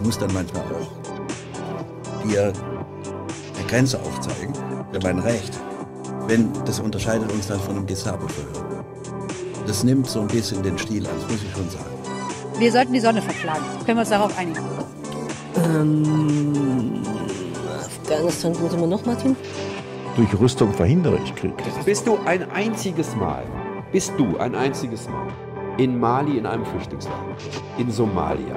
ich muss dann manchmal auch dir eine Grenze aufzeigen für mein Recht. Wenn das unterscheidet uns dann von einem Gestapo-Verhör. Das nimmt so ein bisschen den Stil an, das muss ich schon sagen. Wir sollten die Sonne verklagen. Können wir uns darauf einigen? Ähm, Afghanistan sind wir noch, Martin? Durch Rüstung verhindere ich Krieg. Bist du ein einziges Mal, bist du ein einziges Mal in Mali in einem Flüchtlingslager, in Somalia,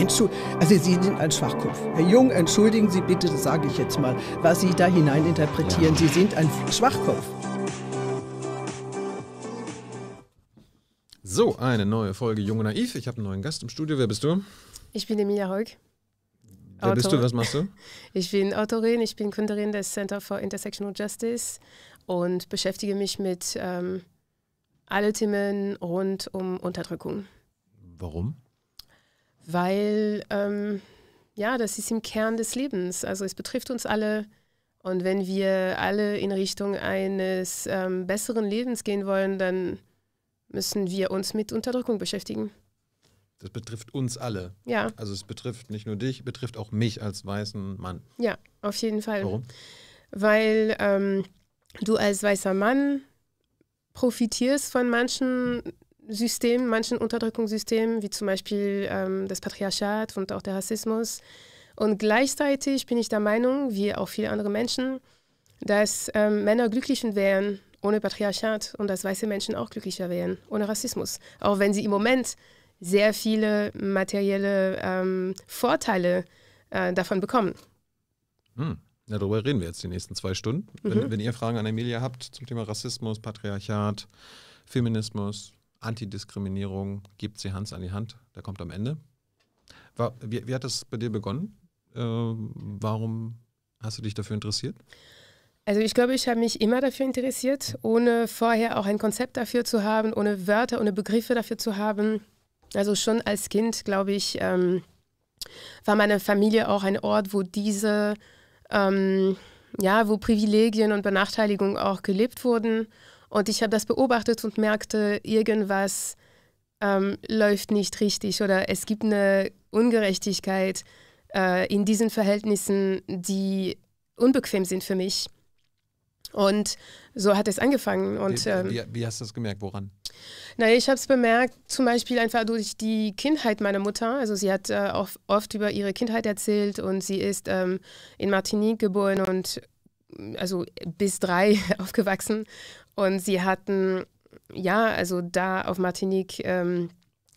also Sie sind ein Schwachkopf. Herr Jung, entschuldigen Sie bitte, das sage ich jetzt mal, was Sie da hineininterpretieren. Ja. Sie sind ein Schwachkopf. So, eine neue Folge Jung und Naiv. Ich habe einen neuen Gast im Studio. Wer bist du? Ich bin Emilia Holk. Wer Autorin. bist du? Was machst du? Ich bin Autorin, ich bin Gründerin des Center for Intersectional Justice und beschäftige mich mit ähm, allen Themen rund um Unterdrückung. Warum? weil ähm, ja, das ist im Kern des Lebens. Also es betrifft uns alle. Und wenn wir alle in Richtung eines ähm, besseren Lebens gehen wollen, dann müssen wir uns mit Unterdrückung beschäftigen. Das betrifft uns alle. Ja. Also es betrifft nicht nur dich, betrifft auch mich als weißen Mann. Ja, auf jeden Fall. Warum? Weil ähm, du als weißer Mann profitierst von manchen Systemen, manchen Unterdrückungssystemen, wie zum Beispiel ähm, das Patriarchat und auch der Rassismus. Und gleichzeitig bin ich der Meinung, wie auch viele andere Menschen, dass ähm, Männer glücklicher wären ohne Patriarchat und dass weiße Menschen auch glücklicher wären ohne Rassismus. Auch wenn sie im Moment sehr viele materielle ähm, Vorteile äh, davon bekommen. Hm. Ja, darüber reden wir jetzt die nächsten zwei Stunden. Mhm. Wenn, wenn, ihr Fragen an Emilia habt zum Thema Rassismus, Patriarchat, Feminismus, Antidiskriminierung, gibt sie Hans an die Hand, der kommt am Ende. War, wie, wie, hat das bei dir begonnen? Äh, warum hast du dich dafür interessiert? Also ich glaube, ich habe mich immer dafür interessiert, ohne vorher auch ein Konzept dafür zu haben, ohne Wörter, ohne Begriffe dafür zu haben. Also schon als Kind, glaube ich, ähm, war meine Familie auch ein Ort, wo diese, ähm, ja, wo Privilegien und Benachteiligungen auch gelebt wurden und ich habe das beobachtet und merkte, irgendwas ähm, läuft nicht richtig oder es gibt eine Ungerechtigkeit äh, in diesen Verhältnissen, die unbequem sind für mich. Und so hat es angefangen. Und, wie, ähm, wie, wie hast du das gemerkt? Woran? Naja, ich habe es bemerkt, zum Beispiel einfach durch die Kindheit meiner Mutter. Also sie hat äh, auch oft über ihre Kindheit erzählt und sie ist ähm, in Martinique geboren und also bis drei aufgewachsen und sie hatten, ja, also da auf Martinique. Ähm,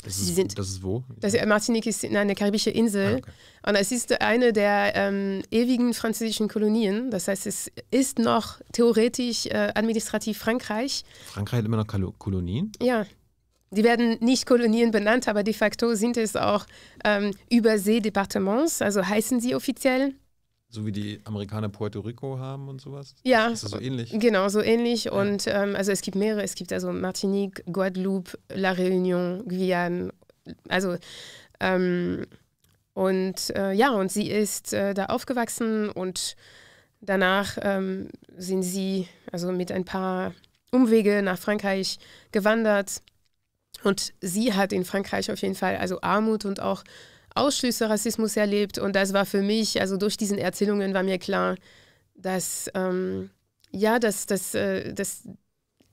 das ist, sind, das ist wo? Das, äh, Martinique ist eine karibische Insel. Ah, okay. Und es ist eine der ähm, ewigen französischen Kolonien. Das heißt, es ist noch theoretisch äh, administrativ Frankreich. Frankreich hat immer noch Kalo Kolonien? Ja. Die werden nicht Kolonien benannt, aber de facto sind es auch ähm, Überseedepartements, also heißen sie offiziell. So wie die Amerikaner Puerto Rico haben und sowas? Ja. Ist das so ähnlich? Genau, so ähnlich. Ja. Und ähm, also es gibt mehrere. Es gibt also Martinique, Guadeloupe, La Réunion, Guyane. Also ähm, und äh, ja, und sie ist äh, da aufgewachsen und danach ähm, sind sie also mit ein paar Umwege nach Frankreich gewandert. Und sie hat in Frankreich auf jeden Fall also Armut und auch Ausschlüsse Rassismus erlebt. Und das war für mich, also durch diesen Erzählungen war mir klar, dass, ähm, ja, dass, dass, äh, dass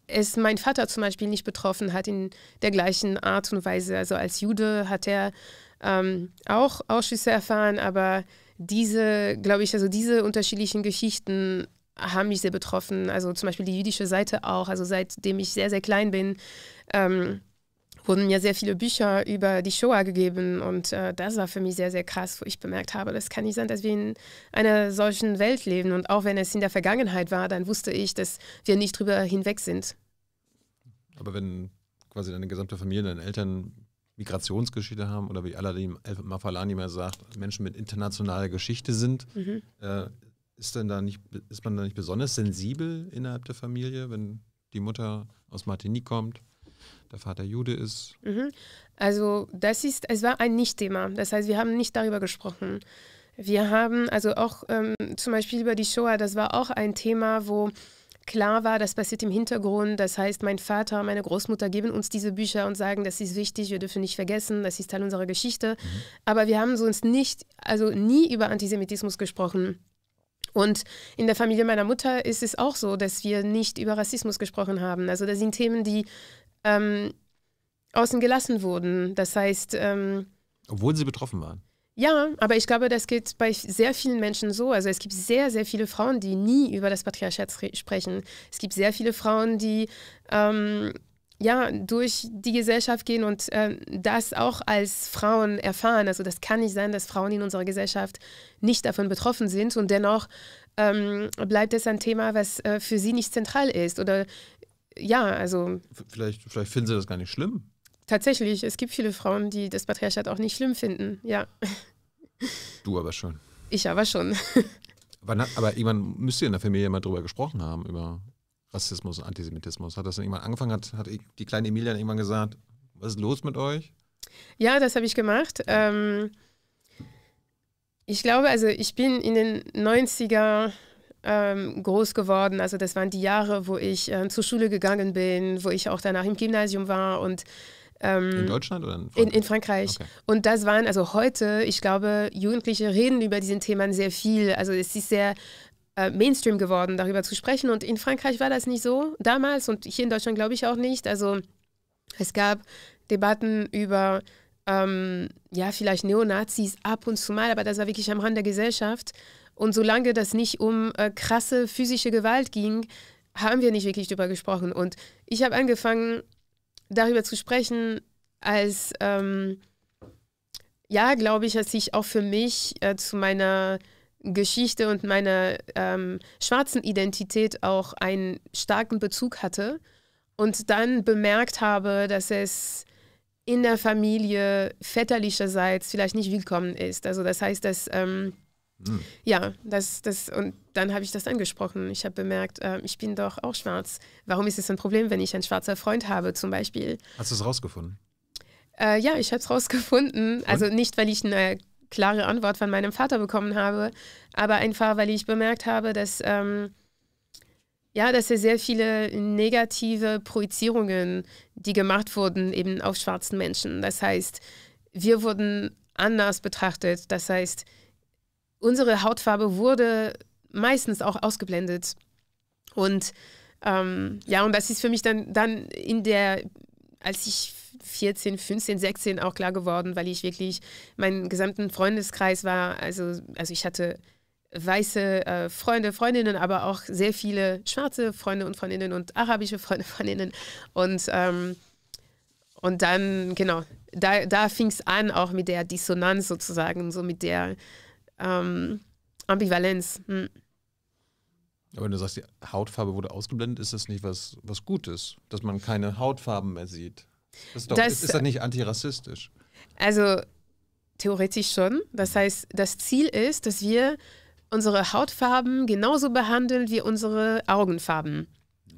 es mein Vater zum Beispiel nicht betroffen hat in der gleichen Art und Weise. Also als Jude hat er ähm, auch Ausschlüsse erfahren, aber diese, glaube ich, also diese unterschiedlichen Geschichten haben mich sehr betroffen. Also zum Beispiel die jüdische Seite auch. Also seitdem ich sehr, sehr klein bin, ähm, wurden mir sehr viele Bücher über die Shoah gegeben und äh, das war für mich sehr, sehr krass, wo ich bemerkt habe, das kann nicht sein, dass wir in einer solchen Welt leben und auch wenn es in der Vergangenheit war, dann wusste ich, dass wir nicht drüber hinweg sind. Aber wenn quasi deine gesamte Familie, deine Eltern Migrationsgeschichte haben oder wie Aladdin Mafalani mal sagt, Menschen mit internationaler Geschichte sind, mhm. äh, ist, denn da nicht, ist man da nicht besonders sensibel innerhalb der Familie, wenn die Mutter aus Martinique kommt? der Vater Jude ist. Mhm. Also das ist, es war ein Nicht-Thema. Das heißt, wir haben nicht darüber gesprochen. Wir haben also auch ähm, zum Beispiel über die Shoah, das war auch ein Thema, wo klar war, das passiert im Hintergrund. Das heißt, mein Vater, meine Großmutter geben uns diese Bücher und sagen, das ist wichtig, wir dürfen nicht vergessen, das ist Teil unserer Geschichte. Mhm. Aber wir haben sonst nicht, also nie über Antisemitismus gesprochen. Und in der Familie meiner Mutter ist es auch so, dass wir nicht über Rassismus gesprochen haben. Also das sind Themen, die ähm, außen gelassen wurden. Das heißt. Ähm, Obwohl sie betroffen waren. Ja, aber ich glaube, das geht bei sehr vielen Menschen so. Also es gibt sehr, sehr viele Frauen, die nie über das Patriarchat sprechen. Es gibt sehr viele Frauen, die ähm, ja durch die Gesellschaft gehen und äh, das auch als Frauen erfahren. Also das kann nicht sein, dass Frauen in unserer Gesellschaft nicht davon betroffen sind und dennoch ähm, bleibt es ein Thema, was äh, für sie nicht zentral ist oder ja, also. Vielleicht, vielleicht finden sie das gar nicht schlimm. Tatsächlich, es gibt viele Frauen, die das Patriarchat auch nicht schlimm finden, ja. Du aber schon. Ich aber schon. aber irgendwann müsst ihr in der Familie mal drüber gesprochen haben, über Rassismus und Antisemitismus. Hat das dann irgendwann angefangen? Hat, hat die kleine Emilia dann irgendwann gesagt, was ist los mit euch? Ja, das habe ich gemacht. Ähm, ich glaube, also ich bin in den 90er ähm, groß geworden. Also das waren die Jahre, wo ich ähm, zur Schule gegangen bin, wo ich auch danach im Gymnasium war und ähm, in Deutschland oder in Frankreich? In, in Frankreich. Okay. Und das waren, also heute, ich glaube, Jugendliche reden über diesen Themen sehr viel. Also es ist sehr äh, Mainstream geworden, darüber zu sprechen. Und in Frankreich war das nicht so damals und hier in Deutschland glaube ich auch nicht. Also es gab Debatten über, ähm, ja, vielleicht Neonazis ab und zu mal, aber das war wirklich am Rand der Gesellschaft. Und solange das nicht um äh, krasse physische Gewalt ging, haben wir nicht wirklich darüber gesprochen. Und ich habe angefangen, darüber zu sprechen, als, ähm, ja, glaube ich, als ich auch für mich äh, zu meiner Geschichte und meiner ähm, schwarzen Identität auch einen starken Bezug hatte und dann bemerkt habe, dass es in der Familie väterlicherseits vielleicht nicht willkommen ist. Also das heißt, dass ähm, hm. Ja, das, das, und dann habe ich das angesprochen. Ich habe bemerkt, äh, ich bin doch auch schwarz. Warum ist es ein Problem, wenn ich einen schwarzen Freund habe, zum Beispiel? Hast du es rausgefunden? Äh, ja, ich habe es rausgefunden. Und? Also nicht, weil ich eine klare Antwort von meinem Vater bekommen habe, aber einfach, weil ich bemerkt habe, dass, ähm, ja, dass es sehr viele negative Projizierungen, die gemacht wurden, eben auf schwarzen Menschen. Das heißt, wir wurden anders betrachtet. Das heißt, unsere Hautfarbe wurde meistens auch ausgeblendet. Und ähm, ja, und das ist für mich dann, dann in der, als ich 14, 15, 16 auch klar geworden, weil ich wirklich, meinen gesamten Freundeskreis war, also, also ich hatte weiße äh, Freunde, Freundinnen, aber auch sehr viele schwarze Freunde und Freundinnen und arabische Freunde, Freundinnen. Und, ähm, und dann, genau, da, da fing es an, auch mit der Dissonanz sozusagen, so mit der, ähm, Ambivalenz. Hm. Aber wenn du sagst, die Hautfarbe wurde ausgeblendet, ist das nicht was, was Gutes, dass man keine Hautfarben mehr sieht? Das ist, doch, das, ist das nicht antirassistisch? Also theoretisch schon. Das heißt, das Ziel ist, dass wir unsere Hautfarben genauso behandeln wie unsere Augenfarben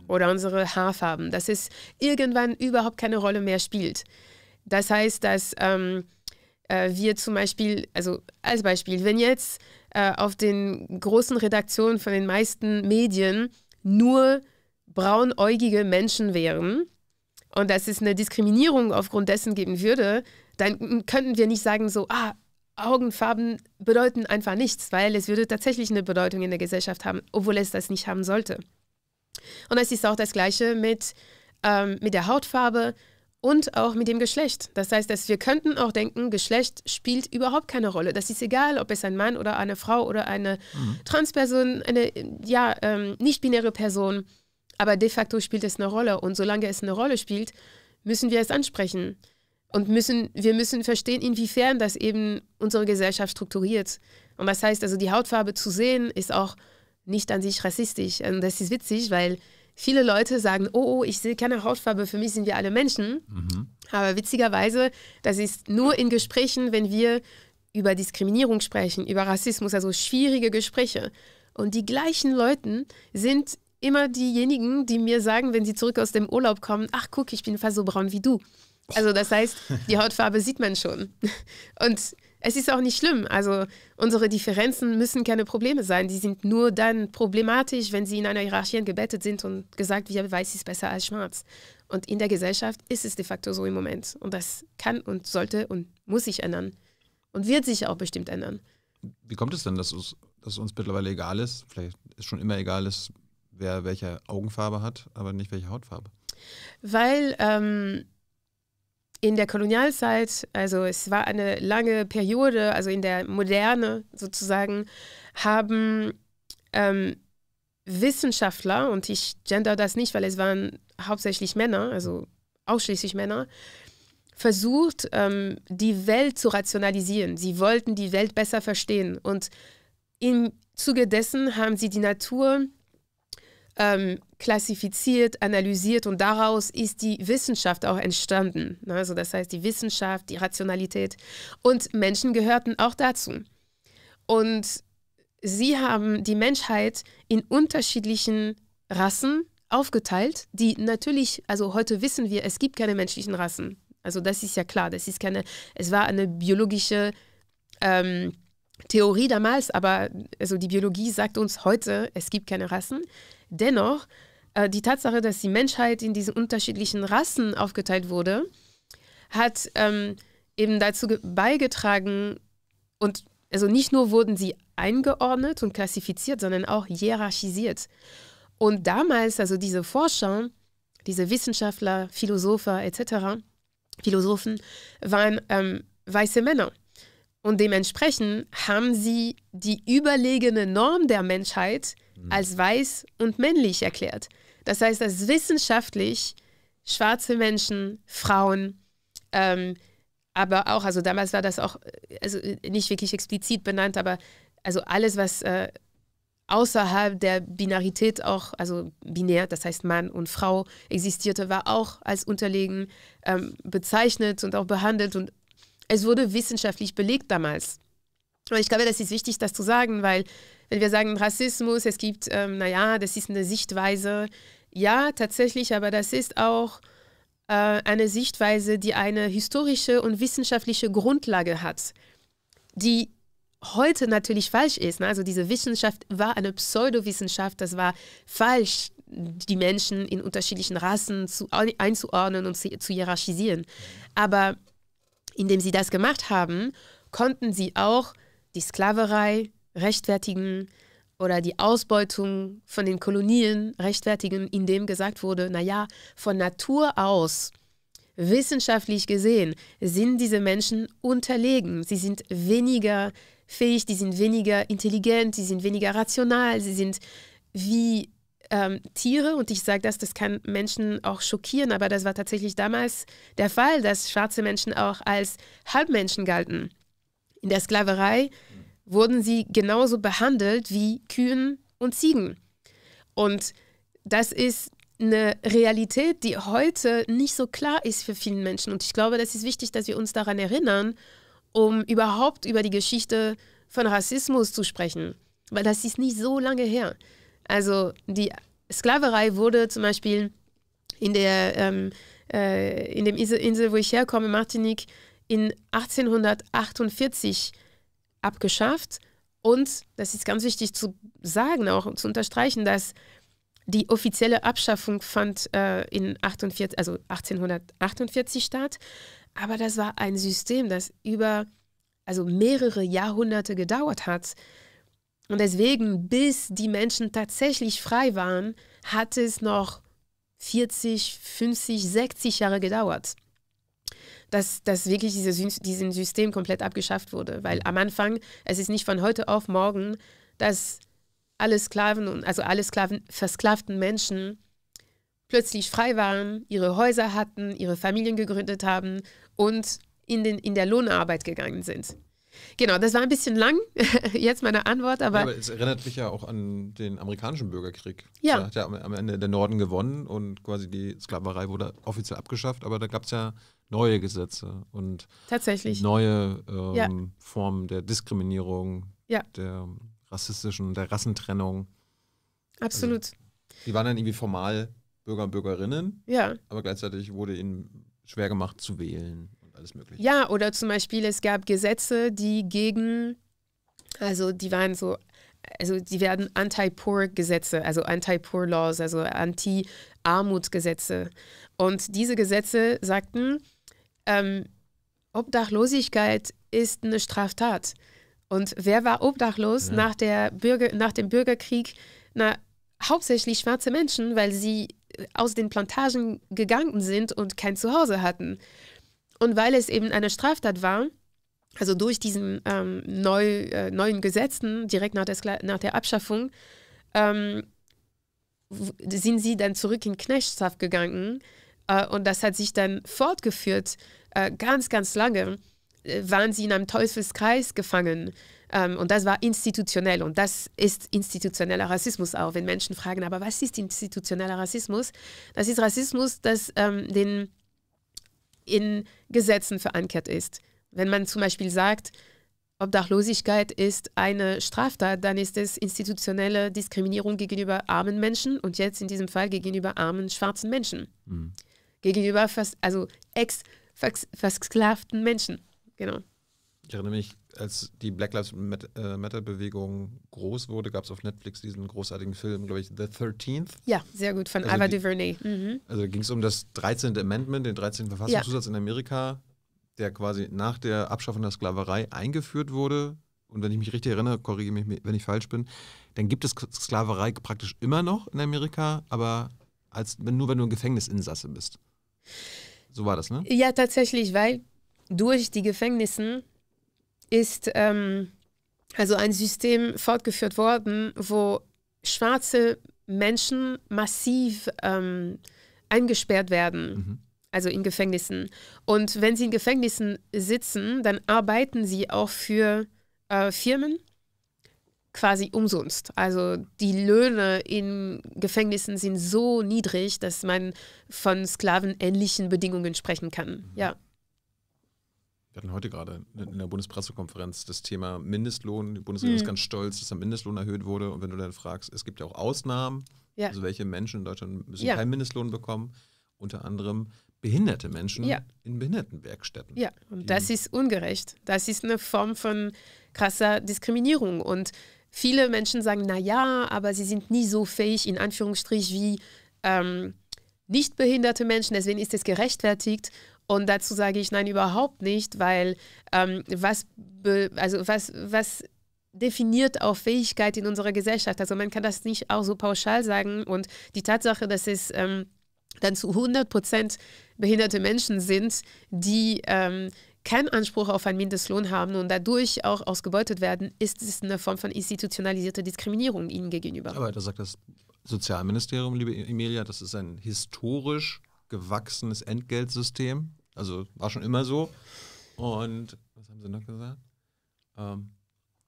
oder unsere Haarfarben, dass es irgendwann überhaupt keine Rolle mehr spielt. Das heißt, dass ähm, äh, wir zum Beispiel, also als Beispiel, wenn jetzt äh, auf den großen Redaktionen von den meisten Medien nur braunäugige Menschen wären und dass es eine Diskriminierung aufgrund dessen geben würde, dann könnten wir nicht sagen so, ah, Augenfarben bedeuten einfach nichts, weil es würde tatsächlich eine Bedeutung in der Gesellschaft haben, obwohl es das nicht haben sollte. Und es ist auch das Gleiche mit, ähm, mit der Hautfarbe und auch mit dem Geschlecht. Das heißt, dass wir könnten auch denken, Geschlecht spielt überhaupt keine Rolle. Das ist egal, ob es ein Mann oder eine Frau oder eine mhm. Transperson, eine ja, ähm, nicht-binäre Person. Aber de facto spielt es eine Rolle. Und solange es eine Rolle spielt, müssen wir es ansprechen. Und müssen, wir müssen verstehen, inwiefern das eben unsere Gesellschaft strukturiert. Und das heißt also, die Hautfarbe zu sehen, ist auch nicht an sich rassistisch. Und das ist witzig, weil viele Leute sagen, oh, oh, ich sehe keine Hautfarbe, für mich sind wir alle Menschen. Mhm. Aber witzigerweise, das ist nur in Gesprächen, wenn wir über Diskriminierung sprechen, über Rassismus, also schwierige Gespräche. Und die gleichen Leute sind immer diejenigen, die mir sagen, wenn sie zurück aus dem Urlaub kommen, ach guck, ich bin fast so braun wie du. Also das heißt, die Hautfarbe sieht man schon. Und es ist auch nicht schlimm. Also unsere Differenzen müssen keine Probleme sein. Die sind nur dann problematisch, wenn sie in einer Hierarchie gebettet sind und gesagt wird, weiß ist besser als schwarz. Und in der Gesellschaft ist es de facto so im Moment. Und das kann und sollte und muss sich ändern. Und wird sich auch bestimmt ändern. Wie kommt es denn, dass es, dass uns mittlerweile egal ist, vielleicht ist schon immer egal ist, wer welche Augenfarbe hat, aber nicht welche Hautfarbe? Weil ähm, in der Kolonialzeit, also es war eine lange Periode, also in der Moderne sozusagen, haben ähm, Wissenschaftler, und ich gender das nicht, weil es waren hauptsächlich Männer, also ausschließlich Männer, versucht, ähm, die Welt zu rationalisieren. Sie wollten die Welt besser verstehen. Und im Zuge dessen haben sie die Natur ähm, klassifiziert, analysiert und daraus ist die Wissenschaft auch entstanden. Ne, also das heißt die Wissenschaft, die Rationalität und Menschen gehörten auch dazu. Und sie haben die Menschheit in unterschiedlichen Rassen aufgeteilt, die natürlich, also heute wissen wir, es gibt keine menschlichen Rassen. Also das ist ja klar, das ist keine, es war eine biologische ähm, Theorie damals, aber also die Biologie sagt uns heute, es gibt keine Rassen. Dennoch äh, die Tatsache, dass die Menschheit in diese unterschiedlichen Rassen aufgeteilt wurde, hat ähm, eben dazu beigetragen und also nicht nur wurden sie eingeordnet und klassifiziert, sondern auch hierarchisiert. Und damals, also diese Forscher, diese Wissenschaftler, Philosopher etc., Philosophen, waren ähm, weiße Männer. Und dementsprechend haben sie die überlegene Norm der Menschheit mhm. als weiß und männlich erklärt. Das heißt, dass wissenschaftlich schwarze Menschen, Frauen, ähm, aber auch, also damals war das auch, äh, also äh, nicht wirklich explizit benannt, aber also alles, was äh, außerhalb der Binarität auch, also binär, das heißt Mann und Frau existierte, war auch als unterlegen ähm, bezeichnet und auch behandelt und es wurde wissenschaftlich belegt damals. Und ich glaube, das ist wichtig, das zu sagen, weil wenn wir sagen Rassismus, es gibt, ähm, naja, das ist eine Sichtweise. Ja, tatsächlich, aber das ist auch äh, eine Sichtweise, die eine historische und wissenschaftliche Grundlage hat, die heute natürlich falsch ist. Ne? Also diese Wissenschaft war eine Pseudowissenschaft, das war falsch, die Menschen in unterschiedlichen Rassen zu, einzuordnen und zu, zu hierarchisieren. Aber indem sie das gemacht haben, konnten sie auch die Sklaverei, rechtfertigen oder die Ausbeutung von den Kolonien rechtfertigen, indem gesagt wurde, naja, von Natur aus, wissenschaftlich gesehen, sind diese Menschen unterlegen. Sie sind weniger fähig, die sind weniger intelligent, sie sind weniger rational, sie sind wie ähm, Tiere. Und ich sage das, das kann Menschen auch schockieren, aber das war tatsächlich damals der Fall, dass schwarze Menschen auch als Halbmenschen galten. In der Sklaverei wurden sie genauso behandelt wie Kühen und Ziegen. Und das ist eine Realität, die heute nicht so klar ist für viele Menschen. Und ich glaube, das ist wichtig, dass wir uns daran erinnern, um überhaupt über die Geschichte von Rassismus zu sprechen. Weil das ist nicht so lange her. Also die Sklaverei wurde zum Beispiel in der ähm, äh, in dem Insel, Insel, wo ich herkomme, Martinique, in 1848 abgeschafft. Und das ist ganz wichtig zu sagen, auch zu unterstreichen, dass die offizielle Abschaffung fand äh, in 48, also 1848 statt. Aber das war ein System, das über also mehrere Jahrhunderte gedauert hat. Und deswegen, bis die Menschen tatsächlich frei waren, hat es noch 40, 50, 60 Jahre gedauert dass, dass wirklich dieses diesen System komplett abgeschafft wurde. Weil mhm. am Anfang, es ist nicht von heute auf morgen, dass alle Sklaven und also alle Sklaven, versklavten Menschen plötzlich frei waren, ihre Häuser hatten, ihre Familien gegründet haben und in, den, in der Lohnarbeit gegangen sind. Genau, das war ein bisschen lang, jetzt meine Antwort, aber, ja, aber. es erinnert mich ja auch an den amerikanischen Bürgerkrieg. Ja. Da hat ja am Ende der Norden gewonnen und quasi die Sklaverei wurde offiziell abgeschafft, aber da gab es ja neue Gesetze und neue ähm, ja. Formen der Diskriminierung, ja. der rassistischen, der Rassentrennung. Absolut. Also, die waren dann irgendwie formal Bürger und Bürgerinnen, ja. aber gleichzeitig wurde ihnen schwer gemacht zu wählen und alles Mögliche. Ja, oder zum Beispiel, es gab Gesetze, die gegen, also die waren so also die werden Anti-Poor-Gesetze, also Anti-Poor-Laws, also anti armut gesetze Und diese Gesetze sagten, ähm, Obdachlosigkeit ist eine Straftat. Und wer war obdachlos ja. nach, der Bürger, nach dem Bürgerkrieg? Na, hauptsächlich schwarze Menschen, weil sie äh, aus den Plantagen gegangen sind und kein Zuhause hatten. Und weil es eben eine Straftat war, also durch diesen ähm, neu, äh, neuen Gesetzen direkt nach der, Skla- nach der Abschaffung, ähm, sind sie dann zurück in Knechtschaft gegangen äh, und das hat sich dann fortgeführt, äh, ganz, ganz lange äh, waren sie in einem Teufelskreis gefangen. Ähm, und das war institutionell. Und das ist institutioneller Rassismus auch, wenn Menschen fragen, aber was ist institutioneller Rassismus? Das ist Rassismus, das ähm, den, in Gesetzen verankert ist. Wenn man zum Beispiel sagt, Obdachlosigkeit ist eine Straftat, dann ist es institutionelle Diskriminierung gegenüber armen Menschen und jetzt in diesem Fall gegenüber armen schwarzen Menschen. Mhm gegenüber vers also ex vers versklavten Menschen. Genau. Ich erinnere mich, als die Black Lives äh, Matter-Bewegung groß wurde, gab es auf Netflix diesen großartigen Film, glaube ich, The 13th. Ja, sehr gut, von also Ava DuVernay. Mhm. Also ging es um das 13. Amendment, den 13. Verfassungszusatz ja. in Amerika, der quasi nach der Abschaffung der Sklaverei eingeführt wurde. Und wenn ich mich richtig erinnere, korrigiere mich, wenn ich falsch bin, dann gibt es Sklaverei praktisch immer noch in Amerika, aber als, nur wenn du ein Gefängnisinsasse bist. So war das, ne? Ja, tatsächlich, weil durch die Gefängnissen ist ähm, also ein System fortgeführt worden, wo schwarze Menschen massiv ähm, eingesperrt werden. Mhm. Also in Gefängnissen. Und wenn sie in Gefängnissen sitzen, dann arbeiten sie auch für äh, Firmen quasi umsonst. Also die Löhne in Gefängnissen sind so niedrig, dass man von sklavenähnlichen Bedingungen sprechen kann. Mhm. Ja. Wir hatten heute gerade in der Bundespressekonferenz das Thema Mindestlohn. Die Bundesregierung mhm. ist ganz stolz, dass der Mindestlohn erhöht wurde. Und wenn du dann fragst, es gibt ja auch Ausnahmen, ja. also welche Menschen in Deutschland müssen ja. keinen Mindestlohn bekommen, unter anderem behinderte Menschen ja. in Behindertenwerkstätten. Ja, und das ist ungerecht. Das ist eine Form von krasser Diskriminierung. Und Viele Menschen sagen, na ja, aber sie sind nie so fähig, in Anführungsstrich, wie ähm, nicht behinderte Menschen, deswegen ist es gerechtfertigt. Und dazu sage ich nein, überhaupt nicht, weil ähm, was, also was, was definiert auch Fähigkeit in unserer Gesellschaft? Also man kann das nicht auch so pauschal sagen. Und die Tatsache, dass es ähm, dann zu 100 Prozent behinderte Menschen sind, die ähm, keinen Anspruch auf einen Mindestlohn haben und dadurch auch ausgebeutet werden, ist es eine Form von institutionalisierter Diskriminierung ihnen gegenüber. Aber da sagt das Sozialministerium, liebe Emilia, das ist ein historisch gewachsenes Entgeltsystem. Also war schon immer so. Und was haben sie noch gesagt? Ähm,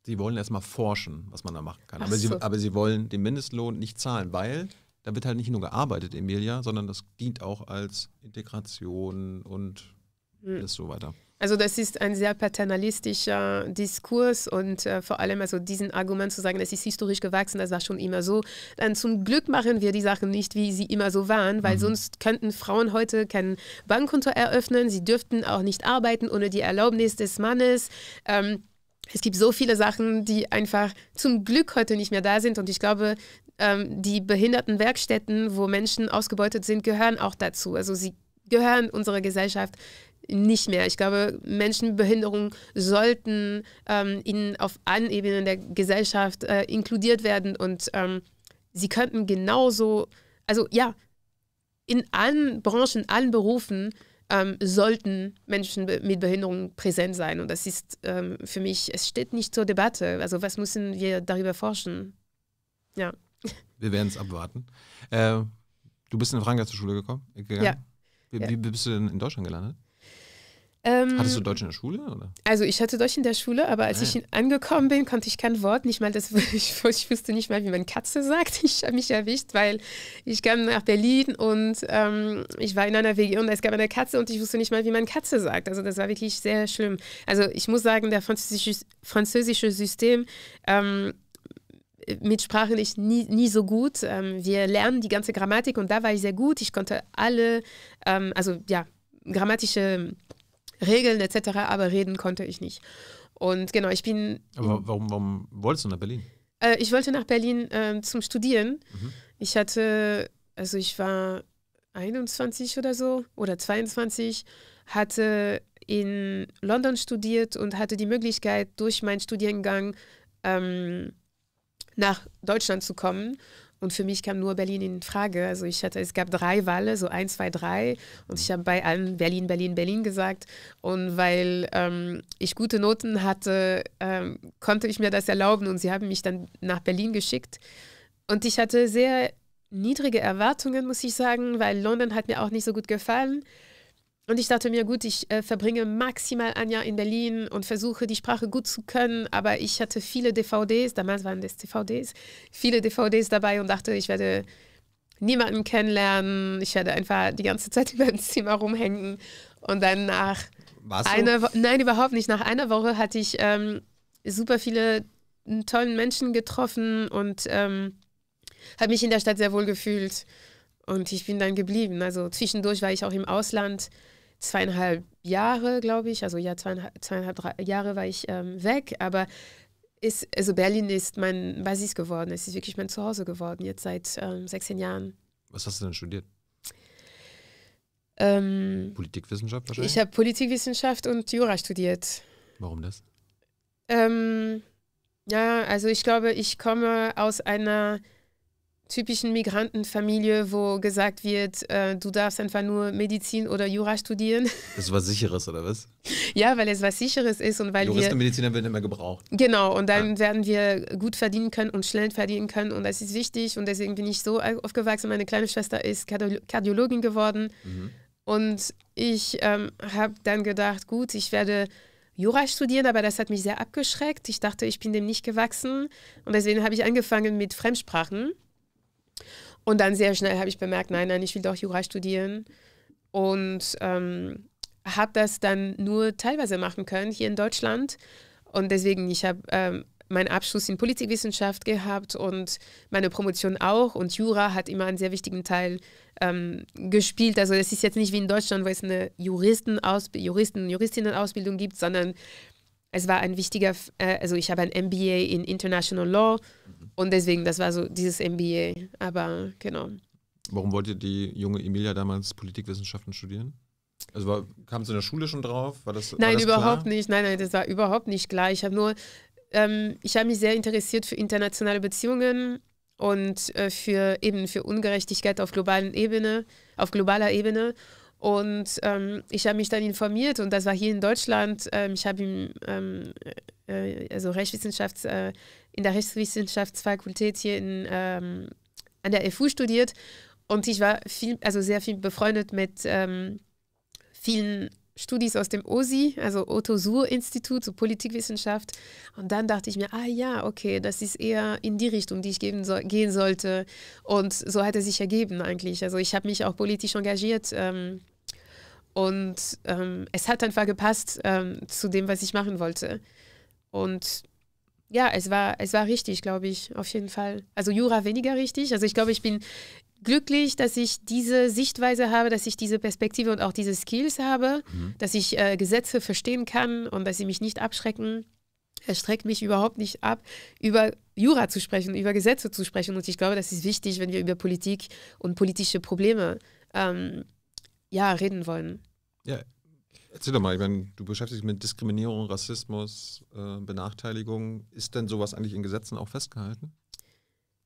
sie wollen erstmal forschen, was man da machen kann. Aber, so. sie, aber sie wollen den Mindestlohn nicht zahlen, weil da wird halt nicht nur gearbeitet, Emilia, sondern das dient auch als Integration und hm. alles so weiter. Also das ist ein sehr paternalistischer Diskurs und äh, vor allem also diesen Argument zu sagen, das ist historisch gewachsen, das war schon immer so. Dann zum Glück machen wir die Sachen nicht, wie sie immer so waren, weil mhm. sonst könnten Frauen heute kein Bankkonto eröffnen, sie dürften auch nicht arbeiten ohne die Erlaubnis des Mannes. Ähm, es gibt so viele Sachen, die einfach zum Glück heute nicht mehr da sind und ich glaube, ähm, die Behindertenwerkstätten, wo Menschen ausgebeutet sind, gehören auch dazu. Also sie gehören unserer Gesellschaft nicht mehr. Ich glaube, Menschen mit Behinderung sollten ähm, in, auf allen Ebenen der Gesellschaft äh, inkludiert werden und ähm, sie könnten genauso, also ja, in allen Branchen, allen Berufen ähm, sollten Menschen mit Behinderung präsent sein. Und das ist ähm, für mich, es steht nicht zur Debatte. Also was müssen wir darüber forschen? Ja. Wir werden es abwarten. Äh, du bist in Frankreich zur Schule gekommen, gegangen. Ja. Wie, ja. wie bist du denn in Deutschland gelandet? Ähm, Hattest du Deutsch in der Schule? Oder? Also ich hatte Deutsch in der Schule, aber als ah, ich angekommen bin, konnte ich kein Wort, nicht mal das, ich, ich wusste nicht mal, wie man Katze sagt. Ich habe mich erwischt, weil ich kam nach Berlin und ähm, ich war in einer WG und es gab eine Katze und ich wusste nicht mal, wie man Katze sagt. Also das war wirklich sehr schlimm. Also ich muss sagen, der französische, französische System ähm, mit Sprachen nicht nie, nie so gut. Ähm, wir lernen die ganze Grammatik und da war ich sehr gut. Ich konnte alle, ähm, also ja, grammatische Regeln etc., aber reden konnte ich nicht. Und genau, ich bin. Aber warum, warum wolltest du nach Berlin? Äh, ich wollte nach Berlin äh, zum Studieren. Mhm. Ich hatte, also ich war 21 oder so oder 22, hatte in London studiert und hatte die Möglichkeit, durch meinen Studiengang ähm, nach Deutschland zu kommen und für mich kam nur Berlin in Frage. Also ich hatte, es gab drei Wahlen, so eins, zwei, drei. Und ich habe bei allen Berlin, Berlin, Berlin gesagt. Und weil ähm, ich gute Noten hatte, ähm, konnte ich mir das erlauben. Und sie haben mich dann nach Berlin geschickt. Und ich hatte sehr niedrige Erwartungen, muss ich sagen, weil London hat mir auch nicht so gut gefallen. Und ich dachte mir, gut, ich äh, verbringe maximal ein Jahr in Berlin und versuche die Sprache gut zu können, aber ich hatte viele DVDs, damals waren das DVDs, viele DVDs dabei und dachte, ich werde niemanden kennenlernen, ich werde einfach die ganze Zeit in meinem Zimmer rumhängen und dann nach Warst einer Woche, Nein, überhaupt nicht. Nach einer Woche hatte ich ähm, super viele hm, tollen Menschen getroffen und ähm, habe mich in der Stadt sehr wohl gefühlt. Und ich bin dann geblieben. Also zwischendurch war ich auch im Ausland zweieinhalb Jahre, glaube ich. Also ja, zweieinhalb, zweieinhalb drei Jahre war ich ähm, weg. Aber ist, also Berlin ist mein Basis geworden. Es ist wirklich mein Zuhause geworden, jetzt seit ähm, 16 Jahren. Was hast du denn studiert? Ähm, Politikwissenschaft wahrscheinlich? Ich habe Politikwissenschaft und Jura studiert. Warum das? Ähm, ja, also ich glaube, ich komme aus einer typischen Migrantenfamilie, wo gesagt wird, äh, du darfst einfach nur Medizin oder Jura studieren. Das ist was Sicheres, oder was? ja, weil es was Sicheres ist und weil Juristen wir... und Mediziner werden immer gebraucht. Genau, und dann ja. werden wir gut verdienen können und schnell verdienen können und das ist wichtig und deswegen bin ich so aufgewachsen. Meine kleine Schwester ist Kardiolo Kardiologin geworden mhm. und ich ähm, habe dann gedacht, gut, ich werde... Jura studieren, aber das hat mich sehr abgeschreckt. Ich dachte, ich bin dem nicht gewachsen. Und deswegen habe ich angefangen mit Fremdsprachen. Und dann sehr schnell habe ich bemerkt, nein, nein, ich will doch Jura studieren. Und ähm, habe das dann nur teilweise machen können hier in Deutschland. Und deswegen, ich habe ähm, meinen Abschluss in Politikwissenschaft gehabt und meine Promotion auch. Und Jura hat immer einen sehr wichtigen Teil ähm, gespielt. Also es ist jetzt nicht wie in Deutschland, wo es eine Juristen, Juristen und Juristinnen-Ausbildung gibt, sondern es war ein wichtiger, äh, also ich habe ein MBA in International Law und deswegen, das war so dieses MBA, aber genau. Warum wollte die junge Emilia damals Politikwissenschaften studieren? Also war, kam es in der Schule schon drauf? War das, nein, war das überhaupt klar? nicht. Nein, nein, das war überhaupt nicht klar. Ich habe nur, ähm, ich habe mich sehr interessiert für internationale Beziehungen und äh, für eben für Ungerechtigkeit auf globalen Ebene, auf globaler Ebene. Und ähm, ich habe mich dann informiert und das war hier in Deutschland. Ähm, ich habe im ähm, äh, also Rechtswissenschafts, äh, in der Rechtswissenschaftsfakultät hier in, ähm, an der FU studiert und ich war viel, also sehr viel befreundet mit ähm, vielen Studis aus dem OSI, also Otto-Suhr-Institut zur so Politikwissenschaft. Und dann dachte ich mir, ah ja, okay, das ist eher in die Richtung, die ich so, gehen sollte. Und so hat es sich ergeben eigentlich. Also ich habe mich auch politisch engagiert ähm, und ähm, es hat einfach gepasst ähm, zu dem, was ich machen wollte. Und ja, es war, es war richtig, glaube ich, auf jeden Fall. Also Jura weniger richtig. Also ich glaube, ich bin glücklich, dass ich diese Sichtweise habe, dass ich diese Perspektive und auch diese Skills habe, mhm. dass ich äh, Gesetze verstehen kann und dass sie mich nicht abschrecken. Es streckt mich überhaupt nicht ab, über Jura zu sprechen, über Gesetze zu sprechen. Und ich glaube, das ist wichtig, wenn wir über Politik und politische Probleme ähm, ja, reden wollen. Ja, erzähl doch mal, ich meine, du beschäftigst dich mit Diskriminierung, Rassismus, äh, Benachteiligung. Ist denn sowas eigentlich in Gesetzen auch festgehalten?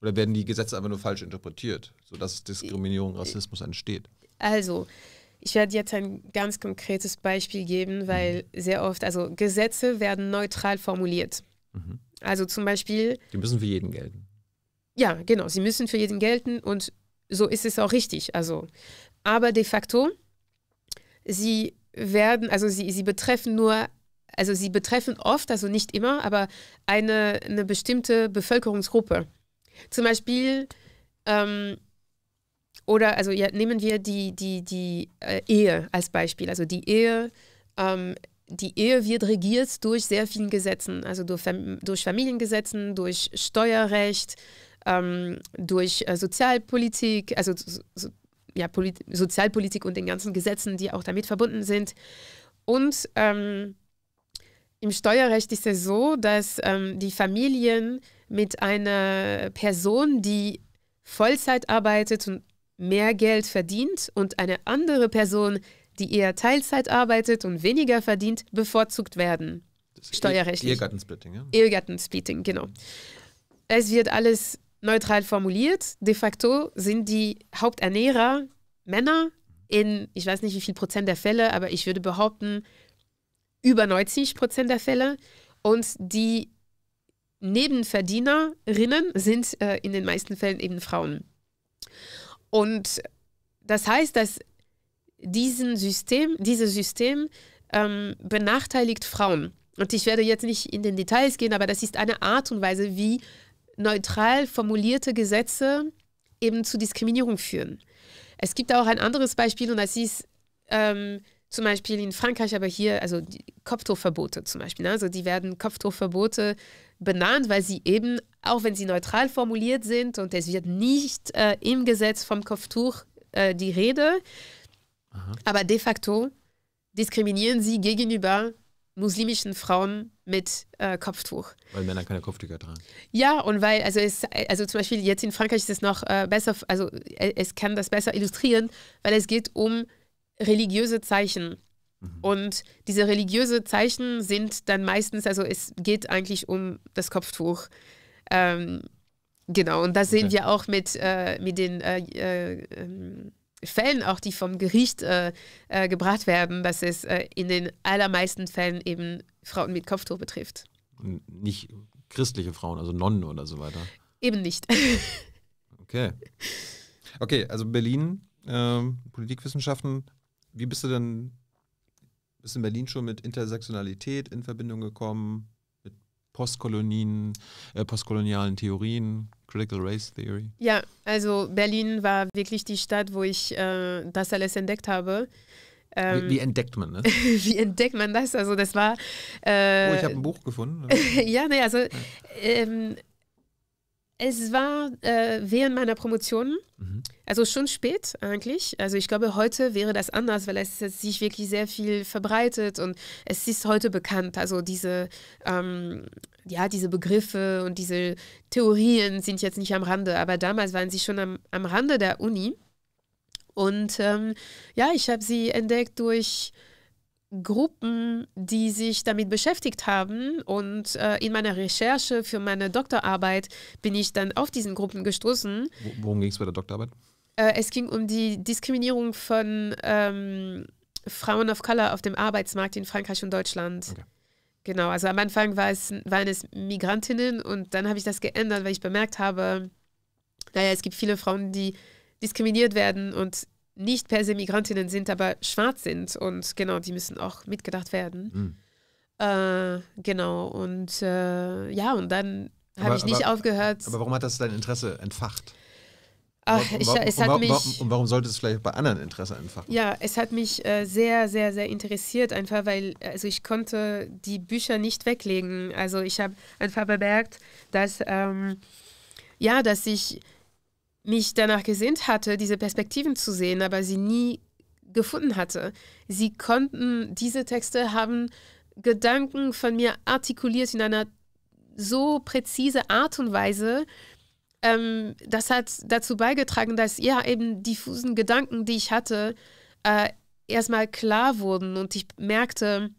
Oder werden die Gesetze einfach nur falsch interpretiert, sodass Diskriminierung, Rassismus entsteht? Also, ich werde jetzt ein ganz konkretes Beispiel geben, weil mhm. sehr oft, also Gesetze werden neutral formuliert. Mhm. Also zum Beispiel. Die müssen für jeden gelten. Ja, genau, sie müssen für jeden gelten und so ist es auch richtig. Also aber de facto, sie werden, also sie, sie betreffen nur, also sie betreffen oft, also nicht immer, aber eine, eine bestimmte Bevölkerungsgruppe. Zum Beispiel, ähm, oder also ja, nehmen wir die, die, die äh, Ehe als Beispiel. Also die Ehe, ähm, die Ehe wird regiert durch sehr vielen Gesetzen, also durch, durch Familiengesetzen, durch Steuerrecht, ähm, durch äh, Sozialpolitik, also so, so, ja, Sozialpolitik und den ganzen Gesetzen, die auch damit verbunden sind. Und ähm, im Steuerrecht ist es so, dass ähm, die Familien mit einer Person, die Vollzeit arbeitet und mehr Geld verdient und eine andere Person, die eher Teilzeit arbeitet und weniger verdient, bevorzugt werden. E- Steuerrechtlich. Ehegattensplitting, ja? Ehegattensplitting, genau. Es wird alles neutral formuliert, de facto sind die Haupternährer Männer in, ich weiß nicht wie viel Prozent der Fälle, aber ich würde behaupten, über 90 Prozent der Fälle. Und die Nebenverdienerinnen sind äh, in den meisten Fällen eben Frauen. Und das heißt, dass diesen System, dieses System ähm, benachteiligt Frauen. Und ich werde jetzt nicht in den Details gehen, aber das ist eine Art und Weise, wie neutral formulierte Gesetze eben zu Diskriminierung führen. Es gibt auch ein anderes Beispiel und das ist ähm, zum Beispiel in Frankreich, aber hier, also Kopftuchverbote zum Beispiel. Ne? Also die werden Kopftuchverbote benannt, weil sie eben, auch wenn sie neutral formuliert sind und es wird nicht äh, im Gesetz vom Kopftuch äh, die Rede, Aha. aber de facto diskriminieren sie gegenüber muslimischen Frauen mit äh, Kopftuch. Weil Männer keine Kopftücher tragen. Ja, und weil, also, es, also zum Beispiel jetzt in Frankreich ist es noch äh, besser, also äh, es kann das besser illustrieren, weil es geht um religiöse Zeichen. Mhm. Und diese religiöse Zeichen sind dann meistens, also es geht eigentlich um das Kopftuch. Ähm, genau, und das okay. sehen wir auch mit, äh, mit den äh, äh, ähm, Fällen, auch die vom Gericht gebracht werden, dass es in den allermeisten Fällen eben Frauen mit Kopftuch betrifft. Nicht christliche Frauen, also Nonnen oder so weiter. Eben nicht. okay. Okay, also Berlin, ähm, Politikwissenschaften. Wie bist du denn, bist in Berlin schon mit Intersektionalität in Verbindung gekommen, mit Postkolonien, äh, postkolonialen Theorien, Critical Race Theory? Ja, also Berlin war wirklich die Stadt, wo ich äh, das alles entdeckt habe. Ähm, wie, wie, entdeckt man das? wie entdeckt man das? Also das war... Äh, oh, ich äh, habe ein Buch gefunden. ja, nee, also Ähm, es war äh, während meiner Promotion, mhm. also schon spät eigentlich. Also ich glaube, heute wäre das anders, weil es sich wirklich sehr viel verbreitet und es ist heute bekannt. Also diese, ähm, ja, diese Begriffe und diese Theorien sind jetzt nicht am Rande, aber damals waren sie schon am, am Rande der Uni. Und ähm, ja, ich habe sie entdeckt durch Gruppen, die sich damit beschäftigt haben. Und äh, in meiner Recherche für meine Doktorarbeit bin ich dann auf diesen Gruppen gestoßen. Worum ging es bei der Doktorarbeit? Äh, es ging um die Diskriminierung von ähm, Frauen of Color auf dem Arbeitsmarkt in Frankreich und Deutschland. Okay. Genau, also am Anfang war es, waren es Migrantinnen und dann habe ich das geändert, weil ich bemerkt habe, naja, es gibt viele Frauen, die diskriminiert werden und nicht per se Migrantinnen sind, aber schwarz sind. Und genau, die müssen auch mitgedacht werden. Mhm. Äh, genau, und äh, ja, und dann habe ich nicht aber, aufgehört. Aber warum hat das dein Interesse entfacht? Ach, warum, ich, es hat warum, mich, und warum sollte es vielleicht bei anderen Interesse entfachen? Ja, es hat mich äh, sehr, sehr, sehr interessiert, einfach weil äh, also ich konnte die Bücher nicht weglegen. Also ich habe einfach bemerkt, dass ähm, ja, dass ich mich danach gesinnt hatte, diese Perspektiven zu sehen, aber sie nie gefunden hatte. Sie konnten, diese Texte haben Gedanken von mir artikuliert in einer so präzise Art und Weise. Ähm, das hat dazu beigetragen, dass ja eben diffusen Gedanken, die ich hatte, äh, erstmal klar wurden und ich merkte,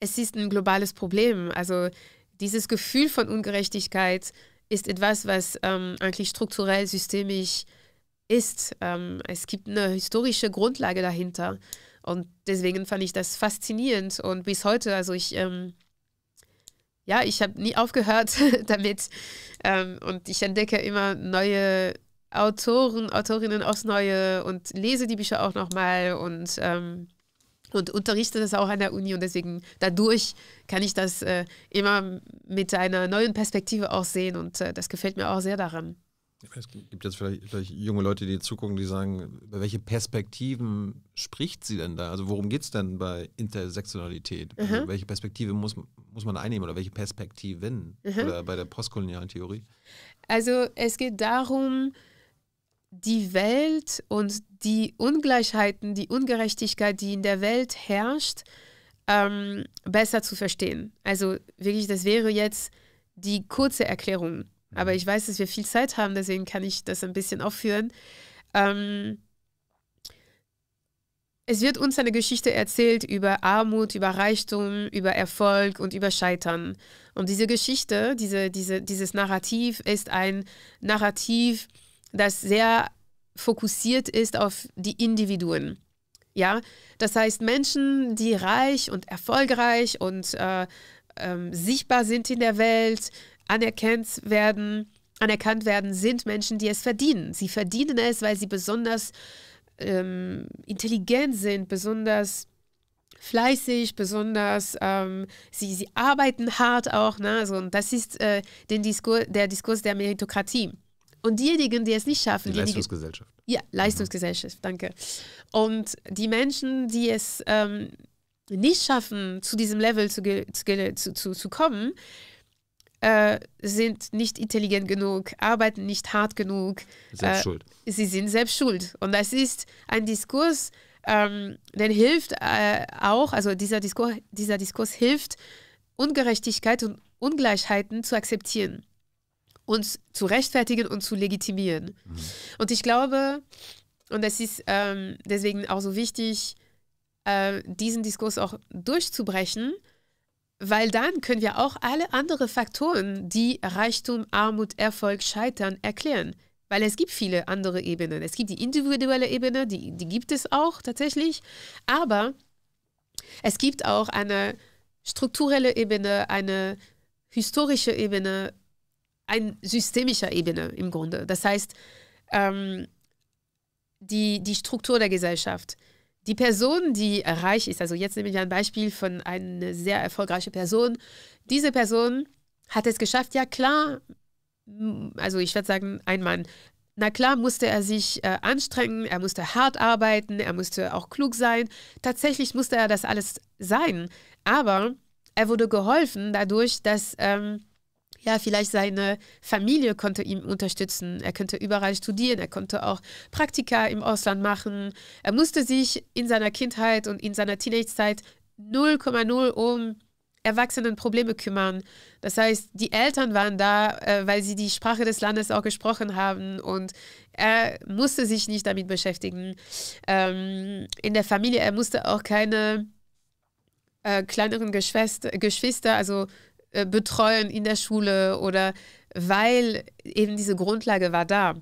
es ist ein globales Problem. Also dieses Gefühl von Ungerechtigkeit, ist etwas, was ähm, eigentlich strukturell systemisch ist. Ähm, es gibt eine historische Grundlage dahinter. Und deswegen fand ich das faszinierend. Und bis heute, also ich, ähm, ja, ich habe nie aufgehört damit. Ähm, und ich entdecke immer neue Autoren, Autorinnen aus Neue und lese die Bücher auch nochmal. Und ähm, und unterrichte das auch an der Uni und deswegen dadurch kann ich das äh, immer mit einer neuen Perspektive auch sehen und äh, das gefällt mir auch sehr daran. Es gibt jetzt vielleicht, vielleicht junge Leute, die zugucken, die sagen, über welche Perspektiven spricht sie denn da? Also worum geht es denn bei Intersektionalität? Also mhm. welche Perspektive muss, muss man einnehmen oder welche Perspektiven mhm. oder bei der postkolonialen Theorie? Also es geht darum, die Welt und die Ungleichheiten, die Ungerechtigkeit, die in der Welt herrscht, ähm, besser zu verstehen. Also wirklich, das wäre jetzt die kurze Erklärung. Mhm. Aber ich weiß, dass wir viel Zeit haben, deswegen kann ich das ein bisschen aufführen. Ähm, es wird uns eine Geschichte erzählt über Armut, über Reichtum, über Erfolg und über Scheitern. Und diese Geschichte, diese, diese, dieses Narrativ ist ein Narrativ, das sehr fokussiert ist auf die Individuen. Ja, das heißt Menschen, die reich und erfolgreich und äh, ähm, sichtbar sind in der Welt, anerkannt werden, anerkannt werden, sind Menschen, die es verdienen. Sie verdienen es, weil sie besonders ähm, intelligent sind, besonders fleißig, besonders ähm, sie, sie arbeiten hart auch. Ne? Also, und das ist äh, den Diskur der Diskurs der Meritokratie. Und diejenigen, die es nicht schaffen, die Leistungsgesellschaft. Die, ja, Leistungsgesellschaft, mhm. danke. Und die Menschen, die es ähm, nicht schaffen, zu diesem Level zu, zu, zu, zu kommen, äh, sind nicht intelligent genug, arbeiten nicht hart genug. Selbst äh, schuld. Sie sind selbst schuld. Und das ist ein Diskurs, ähm, den hilft äh, auch, also dieser Diskurs, dieser Diskurs hilft, Ungerechtigkeit und Ungleichheiten zu akzeptieren uns zu rechtfertigen und zu legitimieren. Mhm. Und ich glaube, und das ist ähm, deswegen auch so wichtig, äh, diesen Diskurs auch durchzubrechen, weil dann können wir auch alle anderen Faktoren, die Reichtum, Armut, Erfolg, Scheitern erklären. Weil es gibt viele andere Ebenen. Es gibt die individuelle Ebene, die, die gibt es auch tatsächlich. Aber es gibt auch eine strukturelle Ebene, eine historische Ebene, ein systemischer Ebene im Grunde. Das heißt, ähm, die, die Struktur der Gesellschaft. Die Person, die reich ist, also jetzt nehme ich ein Beispiel von einer sehr erfolgreichen Person, diese Person hat es geschafft, ja klar, also ich würde sagen, ein Mann, na klar musste er sich äh, anstrengen, er musste hart arbeiten, er musste auch klug sein, tatsächlich musste er das alles sein, aber er wurde geholfen dadurch, dass... Ähm, ja, vielleicht seine Familie konnte ihn unterstützen. Er könnte überall studieren, er konnte auch Praktika im Ausland machen. Er musste sich in seiner Kindheit und in seiner Teenagezeit 0,0 um Erwachsenenprobleme kümmern. Das heißt, die Eltern waren da, äh, weil sie die Sprache des Landes auch gesprochen haben und er musste sich nicht damit beschäftigen. Ähm, in der Familie, er musste auch keine äh, kleineren Geschwister, Geschwister, also äh, betreuen in der Schule oder weil eben diese Grundlage war da.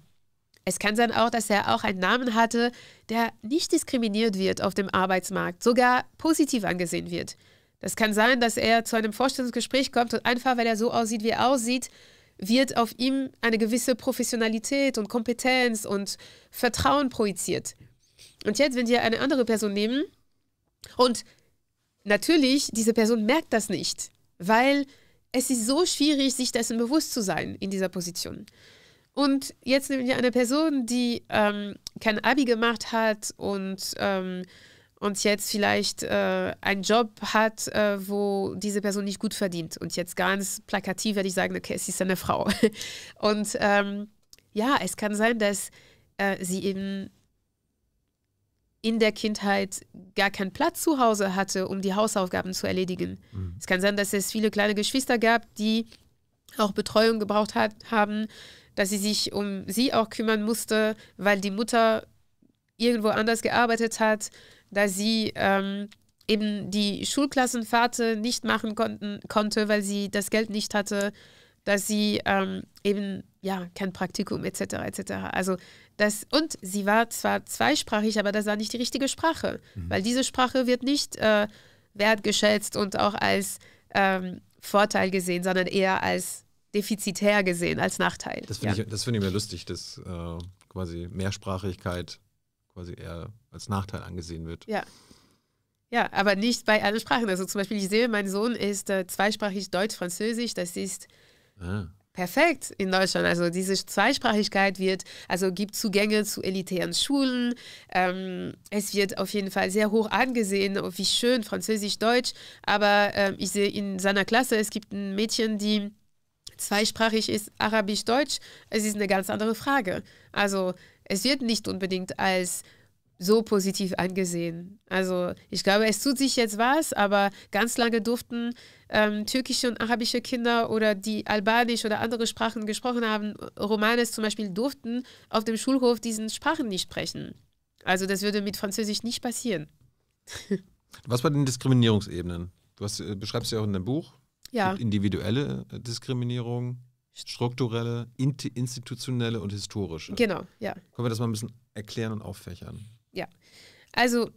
Es kann sein auch, dass er auch einen Namen hatte, der nicht diskriminiert wird auf dem Arbeitsmarkt, sogar positiv angesehen wird. Das kann sein, dass er zu einem Vorstellungsgespräch kommt und einfach, weil er so aussieht, wie er aussieht, wird auf ihm eine gewisse Professionalität und Kompetenz und Vertrauen projiziert. Und jetzt, wenn wir eine andere Person nehmen und natürlich, diese Person merkt das nicht, weil es ist so schwierig, sich dessen bewusst zu sein in dieser Position. Und jetzt nehmen wir eine Person, die ähm, kein Abi gemacht hat und, ähm, und jetzt vielleicht äh, einen Job hat, äh, wo diese Person nicht gut verdient. Und jetzt ganz plakativ werde ich sagen, okay, sie ist eine Frau. Und ähm, ja, es kann sein, dass äh, sie eben in der Kindheit gar keinen Platz zu Hause hatte, um die Hausaufgaben zu erledigen. Mhm. Es kann sein, dass es viele kleine Geschwister gab, die auch Betreuung gebraucht hat, haben, dass sie sich um sie auch kümmern musste, weil die Mutter irgendwo anders gearbeitet hat, dass sie ähm, eben die Schulklassenfahrte nicht machen konnten, konnte, weil sie das Geld nicht hatte, dass sie ähm, eben ja, kein Praktikum etc. etc. Also das und sie war zwar zweisprachig, aber das war nicht die richtige Sprache, mhm. weil diese Sprache wird nicht äh, wertgeschätzt und auch als ähm, Vorteil gesehen, sondern eher als defizitär gesehen, als Nachteil. Das finde ja. ich, das find ich mir lustig, dass äh, quasi Mehrsprachigkeit quasi eher als Nachteil angesehen wird. Ja. Ja, aber nicht bei allen Sprachen. Also zum Beispiel, ich sehe, mein Sohn ist äh, zweisprachig Deutsch-Französisch. Das ist ah perfekt in Deutschland. Also diese Zweisprachigkeit wird, also gibt Zugänge zu elitären Schulen. Ähm, es wird auf jeden Fall sehr hoch angesehen, wie schön Französisch, Deutsch. Aber ähm, ich sehe in seiner Klasse, es gibt ein Mädchen, die zweisprachig ist, Arabisch, Deutsch. Es ist eine ganz andere Frage. Also es wird nicht unbedingt als so positiv angesehen. Also ich glaube, es tut sich jetzt was, aber ganz lange durften ähm, türkische und arabische Kinder oder die Albanisch oder andere Sprachen gesprochen haben, Romanes zum Beispiel, durften auf dem Schulhof diesen Sprachen nicht sprechen. Also das würde mit Französisch nicht passieren. Was bei den Diskriminierungsebenen? Du hast, äh, beschreibst ja auch in deinem Buch ja. individuelle äh, Diskriminierung, strukturelle, institutionelle und historische. Genau, ja. Können wir das mal ein bisschen erklären und auffächern? Ja. Also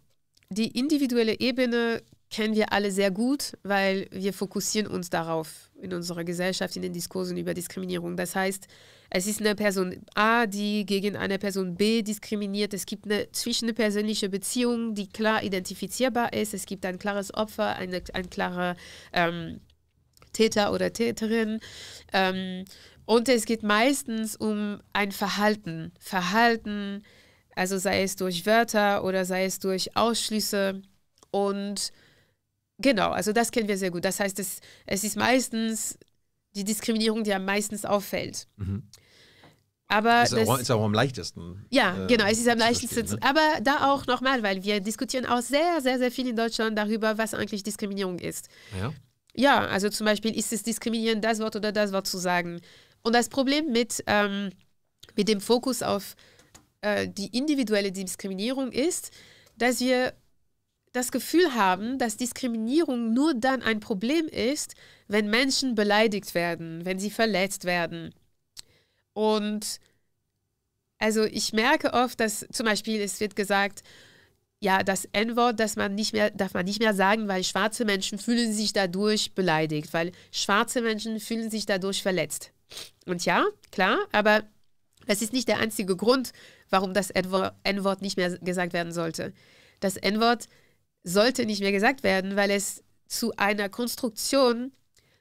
die individuelle Ebene kennen wir alle sehr gut, weil wir fokussieren uns darauf in unserer Gesellschaft, in den Diskursen über Diskriminierung. Das heißt, es ist eine Person A, die gegen eine Person B diskriminiert. Es gibt eine zwischenpersönliche Beziehung, die klar identifizierbar ist. Es gibt ein klares Opfer, eine, ein klarer ähm, Täter oder Täterin. Ähm, und es geht meistens um ein Verhalten. Verhalten, also sei es durch Wörter oder sei es durch Ausschlüsse. Und Genau, also das kennen wir sehr gut. Das heißt, es, es ist meistens die Diskriminierung, die am meisten auffällt. Mhm. Aber ist, das, auch, ist auch am leichtesten. Ja, äh, genau, es ist am leichtesten. Ne? Aber da auch nochmal, weil wir diskutieren auch sehr, sehr, sehr viel in Deutschland darüber, was eigentlich Diskriminierung ist. Ah, ja, ja also zum Beispiel, ist es diskriminierend, das Wort oder das Wort zu sagen? Und das Problem mit, ähm, mit dem Fokus auf äh, die individuelle Diskriminierung ist, dass wir das Gefühl haben, dass Diskriminierung nur dann ein Problem ist, wenn Menschen beleidigt werden, wenn sie verletzt werden. Und also ich merke oft, dass zum Beispiel es wird gesagt, ja, das N-Wort, darf man nicht mehr sagen, weil schwarze Menschen fühlen sich dadurch beleidigt, weil schwarze Menschen fühlen sich dadurch verletzt. Und ja, klar, aber das ist nicht der einzige Grund, warum das N-Wort nicht mehr gesagt werden sollte. Das N-Wort sollte nicht mehr gesagt werden, weil es zu einer Konstruktion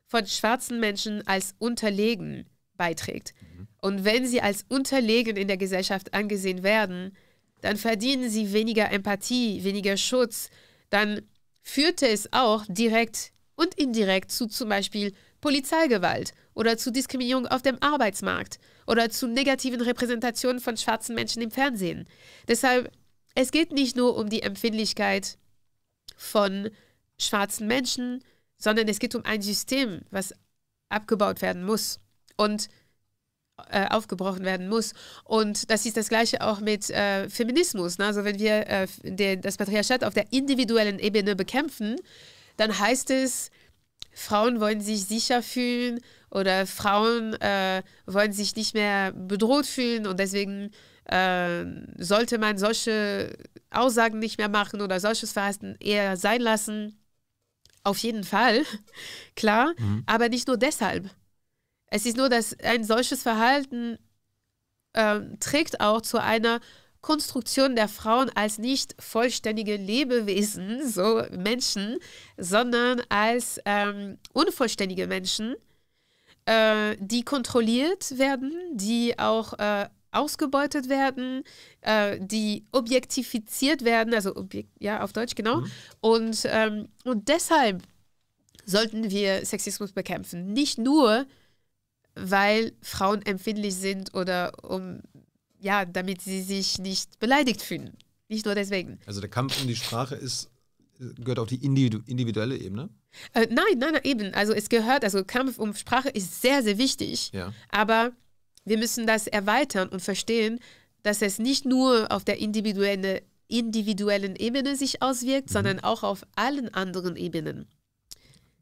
von schwarzen Menschen als unterlegen beiträgt. Mhm. Und wenn sie als unterlegen in der Gesellschaft angesehen werden, dann verdienen sie weniger Empathie, weniger Schutz. Dann führte es auch direkt und indirekt zu zum Beispiel Polizeigewalt oder zu Diskriminierung auf dem Arbeitsmarkt oder zu negativen Repräsentationen von schwarzen Menschen im Fernsehen. Deshalb, es geht nicht nur um die Empfindlichkeit von schwarzen Menschen, sondern es geht um ein System, was abgebaut werden muss und äh, aufgebrochen werden muss. Und das ist das Gleiche auch mit äh, Feminismus. Ne? Also wenn wir äh, den, das Patriarchat auf der individuellen Ebene bekämpfen, dann heißt es, Frauen wollen sich sicher fühlen oder Frauen äh, wollen sich nicht mehr bedroht fühlen und deswegen äh, sollte man solche Aussagen nicht mehr machen oder solches Verhalten eher sein lassen. Auf jeden Fall, klar, mhm. aber nicht nur deshalb. Es ist nur, dass ein solches Verhalten äh, trägt auch zu einer Konstruktion der Frauen als nicht vollständige Lebewesen, so Menschen, sondern als ähm, unvollständige Menschen, äh, die kontrolliert werden, die auch äh, ausgebeutet werden, äh, die objektifiziert werden, also objek ja, auf Deutsch genau. Mhm. Und, ähm, und deshalb sollten wir Sexismus bekämpfen. Nicht nur, weil Frauen empfindlich sind oder um, ja, damit sie sich nicht beleidigt fühlen. Nicht nur deswegen. Also der Kampf um die Sprache ist, gehört auf die individuelle Ebene. Äh, nein, nein, nein, eben. Also es gehört, also Kampf um Sprache ist sehr, sehr wichtig. Ja. Aber wir müssen das erweitern und verstehen, dass es nicht nur auf der individuellen, individuellen Ebene sich auswirkt, mhm. sondern auch auf allen anderen Ebenen.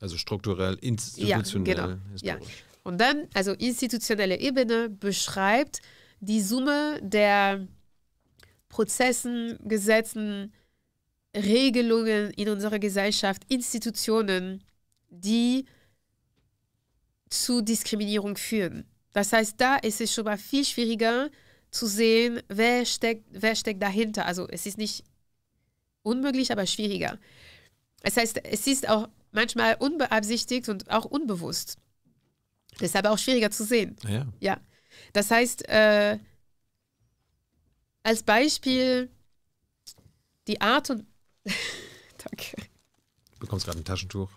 Also strukturell, institutionell, genau. ja, genau. Ja. Und dann, also institutionelle Ebene beschreibt die Summe der Prozessen, Gesetzen, Regelungen in unserer Gesellschaft, Institutionen, die zu Diskriminierung führen. Das heißt, da ist es schon mal viel schwieriger zu sehen, wer steckt, wer steckt dahinter. Also es ist nicht unmöglich, aber schwieriger. Das heißt, es ist auch manchmal unbeabsichtigt und auch unbewusst. Deshalb auch schwieriger zu sehen. Ja. ja. Das heißt, äh, als Beispiel die Art und Danke. Du bekommst gerade ein Taschentuch.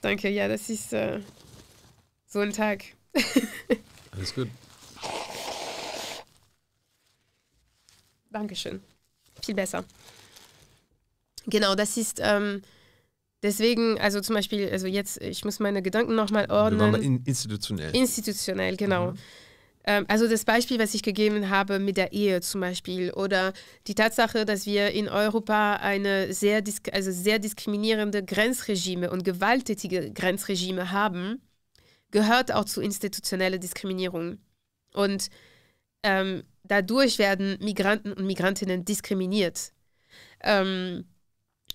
Danke, ja, das ist äh, so ein Tag. Alles gut. Dankeschön. Viel besser. Genau, das ist ähm, deswegen, also zum Beispiel, also jetzt, ich muss meine Gedanken nochmal ordnen. Wir waren in, institutionell. Institutionell, genau. Mhm. Ähm, also das Beispiel, was ich gegeben habe mit der Ehe zum Beispiel oder die Tatsache, dass wir in Europa eine sehr, also sehr diskriminierende Grenzregime und gewalttätige Grenzregime haben, gehört auch zu institutioneller Diskriminierung. Und ähm, dadurch werden Migranten und Migrantinnen diskriminiert. Ähm,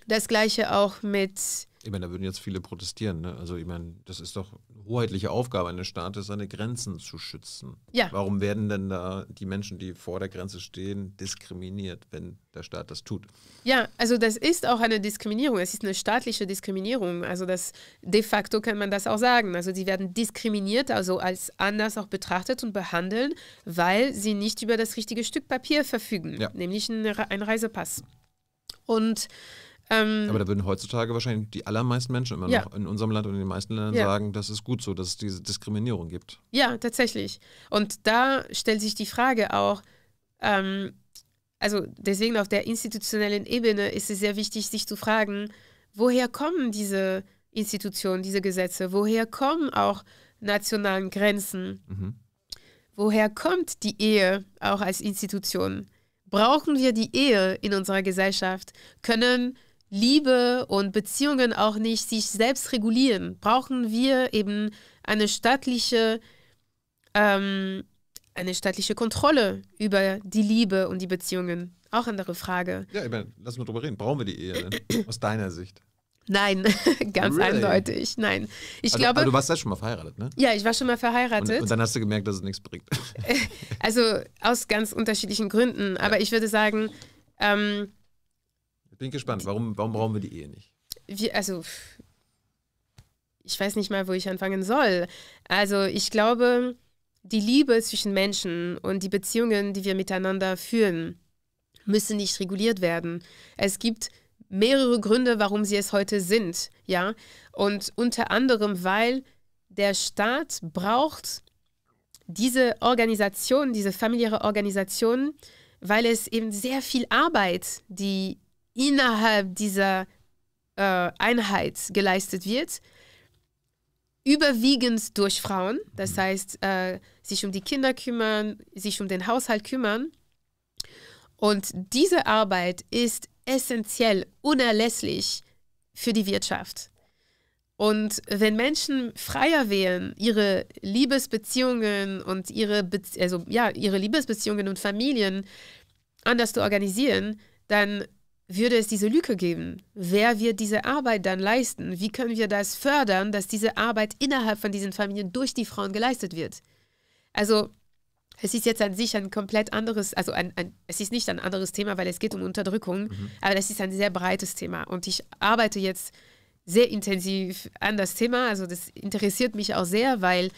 das gleiche auch mit... Ich meine, da würden jetzt viele protestieren. Ne? Also ich meine, das ist doch hoheitliche Aufgabe eines Staates, seine Grenzen zu schützen. Ja. Warum werden denn da die Menschen, die vor der Grenze stehen, diskriminiert, wenn der Staat das tut? Ja, also das ist auch eine Diskriminierung. Es ist eine staatliche Diskriminierung. Also das de facto kann man das auch sagen. Also sie werden diskriminiert, also als anders auch betrachtet und behandelt, weil sie nicht über das richtige Stück Papier verfügen, ja. nämlich einen Reisepass. Und ähm, Aber da würden heutzutage wahrscheinlich die allermeisten Menschen immer ja. noch in unserem Land und in den meisten Ländern ja. sagen, das ist gut so, dass es diese Diskriminierung gibt. Ja, tatsächlich. Und da stellt sich die Frage auch, ähm, also deswegen auf der institutionellen Ebene ist es sehr wichtig, sich zu fragen, woher kommen diese Institutionen, diese Gesetze, woher kommen auch nationalen Grenzen, mhm. woher kommt die Ehe auch als Institution? Brauchen wir die Ehe in unserer Gesellschaft? Können Liebe und Beziehungen auch nicht sich selbst regulieren, brauchen wir eben eine staatliche, ähm, eine staatliche Kontrolle über die Liebe und die Beziehungen. Auch andere Frage. Ja, ich meine, lass mal drüber reden. Brauchen wir die Ehe denn? Aus deiner Sicht? Nein, ganz really? eindeutig. Nein. Ich also, glaube, aber du warst ja schon mal verheiratet, ne? Ja, ich war schon mal verheiratet. Und, und dann hast du gemerkt, dass es nichts bringt. also aus ganz unterschiedlichen Gründen. Aber ja. ich würde sagen, ähm, bin gespannt, warum, warum brauchen wir die Ehe nicht? Wie, also, ich weiß nicht mal, wo ich anfangen soll. Also, ich glaube, die Liebe zwischen Menschen und die Beziehungen, die wir miteinander führen, müssen nicht reguliert werden. Es gibt mehrere Gründe, warum sie es heute sind, ja. Und unter anderem, weil der Staat braucht diese Organisation, diese familiäre Organisation, weil es eben sehr viel Arbeit, die innerhalb dieser äh, Einheit geleistet wird, überwiegend durch Frauen, das mhm. heißt, äh, sich um die Kinder kümmern, sich um den Haushalt kümmern. Und diese Arbeit ist essentiell, unerlässlich für die Wirtschaft. Und wenn Menschen freier wählen, ihre Liebesbeziehungen und ihre, Be also, ja, ihre Liebesbeziehungen und Familien anders zu organisieren, dann würde es diese Lücke geben? Wer wird diese Arbeit dann leisten? Wie können wir das fördern, dass diese Arbeit innerhalb von diesen Familien durch die Frauen geleistet wird? Also es ist jetzt an sich ein komplett anderes, also ein, ein, es ist nicht ein anderes Thema, weil es geht um Unterdrückung, mhm. aber es ist ein sehr breites Thema. Und ich arbeite jetzt sehr intensiv an das Thema. Also das interessiert mich auch sehr, weil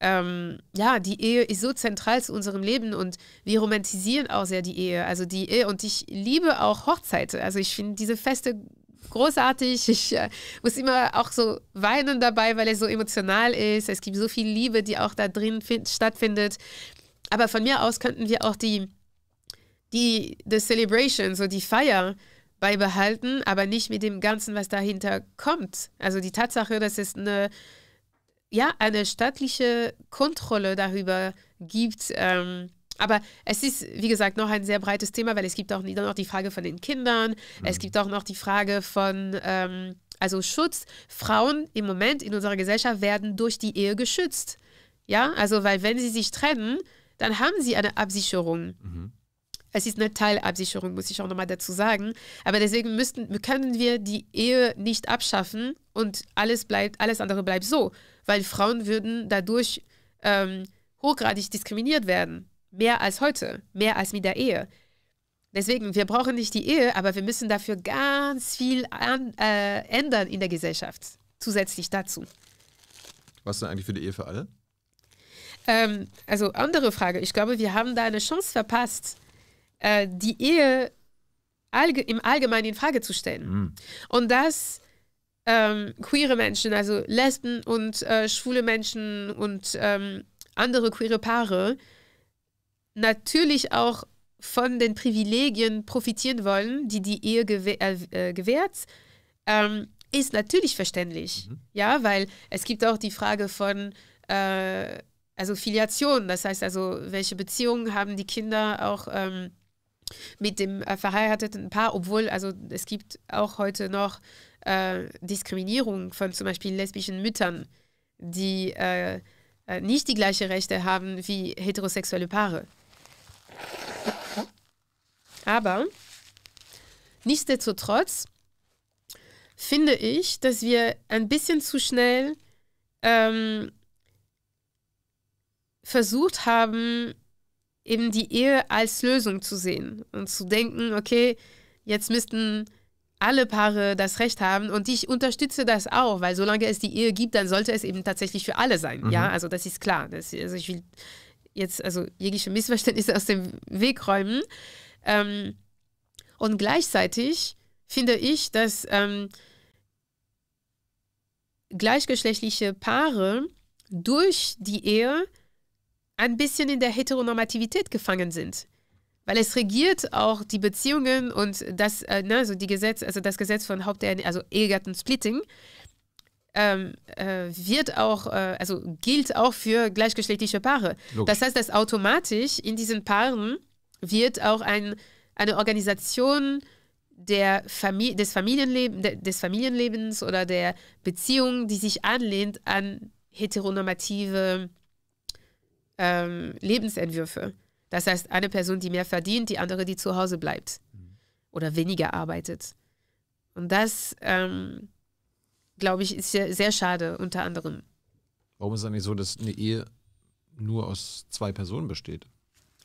ähm, ja, die Ehe ist so zentral zu unserem Leben und wir romantisieren auch sehr die Ehe, also die Ehe. Und ich liebe auch Hochzeiten. Also ich finde diese Feste großartig. Ich äh, muss immer auch so weinen dabei, weil es so emotional ist. Es gibt so viel Liebe, die auch da drin stattfindet. Aber von mir aus könnten wir auch die, die, the Celebration, so die Feier beibehalten, aber nicht mit dem Ganzen, was dahinter kommt. Also die Tatsache, dass es eine ja, eine staatliche Kontrolle darüber gibt. Ähm, aber es ist, wie gesagt, noch ein sehr breites Thema, weil es gibt auch dann noch die Frage von den Kindern, mhm. es gibt auch noch die Frage von, ähm, also Schutz. Frauen im Moment in unserer Gesellschaft werden durch die Ehe geschützt. Ja, also weil wenn sie sich trennen, dann haben sie eine Absicherung. Mhm. Es ist eine Teilabsicherung, muss ich auch nochmal dazu sagen. Aber deswegen müssten, können wir die Ehe nicht abschaffen und alles, bleibt, alles andere bleibt so, weil Frauen würden dadurch ähm, hochgradig diskriminiert werden. Mehr als heute, mehr als mit der Ehe. Deswegen, wir brauchen nicht die Ehe, aber wir müssen dafür ganz viel an, äh, ändern in der Gesellschaft, zusätzlich dazu. Was denn eigentlich für die Ehe für alle? Ähm, also andere Frage. Ich glaube, wir haben da eine Chance verpasst, äh, die Ehe allge im Allgemeinen in Frage zu stellen. Mhm. Und dass ähm, queere Menschen, also Lesben und äh, schwule Menschen und ähm, andere queere Paare natürlich auch von den Privilegien profitieren wollen, die die Ehe gew äh, äh, gewährt, ähm, ist natürlich verständlich. Mhm. Ja, weil es gibt auch die Frage von äh, also Filiation, das heißt also, welche Beziehungen haben die Kinder auch ähm, mit dem äh, verheirateten Paar, obwohl also es gibt auch heute noch äh, Diskriminierung von zum Beispiel lesbischen Müttern, die äh, äh nicht die gleichen Rechte haben wie heterosexuelle Paare. Aber nichtsdestotrotz finde ich, dass wir ein bisschen zu schnell ähm, versucht haben, eben die Ehe als Lösung zu sehen und zu denken, okay, jetzt müssten alle Paare das Recht haben und ich unterstütze das auch, weil solange es die Ehe gibt, dann sollte es eben tatsächlich für alle sein. Mhm. Ja, also das ist klar. Das, also ich will jetzt also jegliche Missverständnisse aus dem Weg räumen. Ähm, und gleichzeitig finde ich, dass ähm, gleichgeschlechtliche Paare durch die Ehe ein bisschen in der Heteronormativität gefangen sind. Weil es regiert auch die Beziehungen und das, äh, ne, so die Gesetz, also das Gesetz von Haupt also Ehegattensplitting, ähm, äh, wird auch, äh, also gilt auch für gleichgeschlechtliche Paare. Logisch. Das heißt, dass automatisch in diesen Paaren wird auch ein, eine Organisation der Famili des, Familienleben, des Familienlebens oder der Beziehung, die sich anlehnt an heteronormative ähm, Lebensentwürfe. Das heißt, eine Person, die mehr verdient, die andere, die zu Hause bleibt mhm. oder weniger arbeitet. Und das, ähm, glaube ich, ist sehr, sehr schade, unter anderem. Warum ist es eigentlich so, dass eine Ehe nur aus zwei Personen besteht?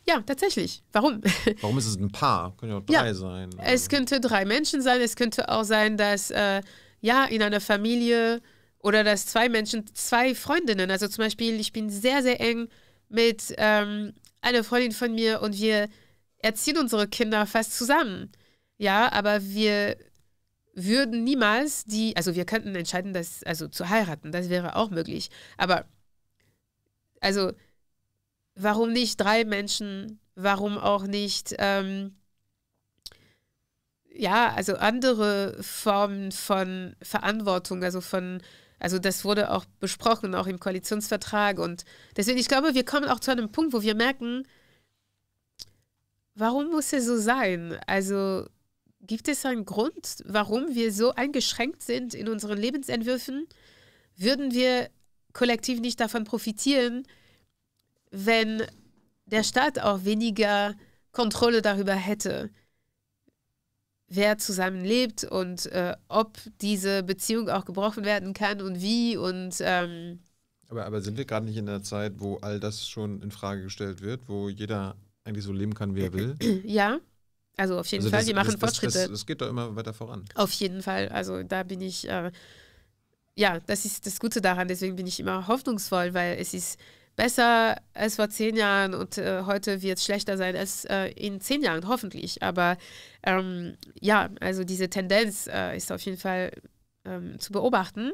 Ja, tatsächlich. Warum? Warum ist es ein Paar? Können ja auch drei ja, sein. Es könnte drei Menschen sein. Es könnte auch sein, dass äh, ja in einer Familie oder dass zwei Menschen, zwei Freundinnen. Also zum Beispiel, ich bin sehr, sehr eng mit ähm, einer Freundin von mir und wir erziehen unsere Kinder fast zusammen. Ja, aber wir würden niemals die, also wir könnten entscheiden, das also zu heiraten, das wäre auch möglich. Aber also warum nicht drei Menschen? Warum auch nicht? Ähm, ja, also andere Formen von Verantwortung, also von also das wurde auch besprochen, auch im Koalitionsvertrag. Und deswegen, ich glaube, wir kommen auch zu einem Punkt, wo wir merken, warum muss es so sein? Also gibt es einen Grund, warum wir so eingeschränkt sind in unseren Lebensentwürfen? Würden wir kollektiv nicht davon profitieren, wenn der Staat auch weniger Kontrolle darüber hätte? wer zusammenlebt und äh, ob diese Beziehung auch gebrochen werden kann und wie und ähm aber, aber sind wir gerade nicht in der Zeit, wo all das schon in Frage gestellt wird, wo jeder eigentlich so leben kann, wie er will? Ja, also auf jeden also Fall, das, die machen das, Fortschritte. Das, das, geht doch immer weiter voran. Auf jeden Fall, also da bin ich, äh, ja, das ist das Gute daran, deswegen bin ich immer hoffnungsvoll, weil es ist besser als vor zehn Jahren und äh, heute wird es schlechter sein als äh, in zehn Jahren, hoffentlich. Aber ähm, ja, also diese Tendenz äh, ist auf jeden Fall ähm, zu beobachten.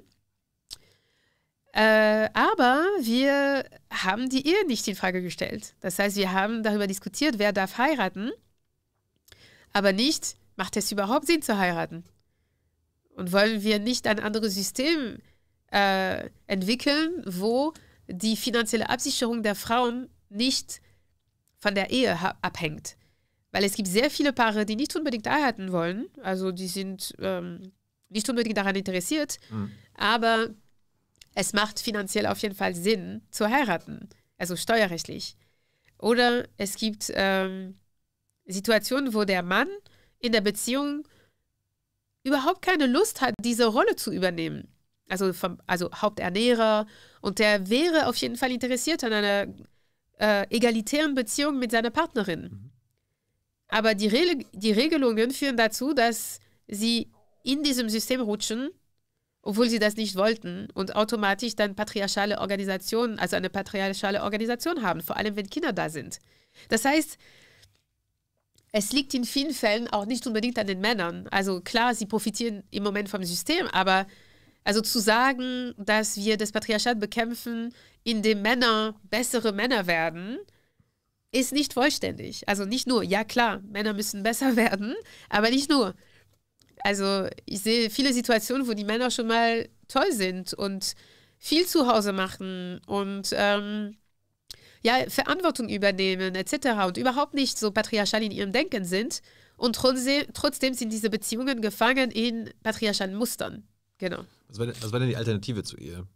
Äh, aber wir haben die Ehe nicht in Frage gestellt. Das heißt, wir haben darüber diskutiert, wer darf heiraten, aber nicht, macht es überhaupt Sinn zu heiraten? Und wollen wir nicht ein anderes System äh, entwickeln, wo die finanzielle Absicherung der Frauen nicht von der Ehe abhängt. Weil es gibt sehr viele Paare, die nicht unbedingt heiraten wollen, also die sind ähm, nicht unbedingt daran interessiert, mhm. aber es macht finanziell auf jeden Fall Sinn zu heiraten, also steuerrechtlich. Oder es gibt ähm, Situationen, wo der Mann in der Beziehung überhaupt keine Lust hat, diese Rolle zu übernehmen also, vom, also Haupternährer. Und der wäre auf jeden Fall interessiert an einer äh, egalitären Beziehung mit seiner Partnerin. Mhm. Aber die, Re die Regelungen führen dazu, dass sie in diesem System rutschen, obwohl sie das nicht wollten und automatisch dann patriarchale Organisationen, also eine patriarchale Organisation haben, vor allem wenn Kinder da sind. Das heißt, es liegt in vielen Fällen auch nicht unbedingt an den Männern. Also klar, sie profitieren im Moment vom System, aber also zu sagen, dass wir das Patriarchat bekämpfen, indem Männer bessere Männer werden, ist nicht vollständig. Also nicht nur, ja klar, Männer müssen besser werden, aber nicht nur. Also ich sehe viele Situationen, wo die Männer schon mal toll sind und viel zu Hause machen und ähm, ja, Verantwortung übernehmen etc. und überhaupt nicht so patriarchal in ihrem Denken sind. Und trotzdem sind diese Beziehungen gefangen in patriarchalen Mustern. Genau. Was war, denn, was denn die Alternative zu Ehe?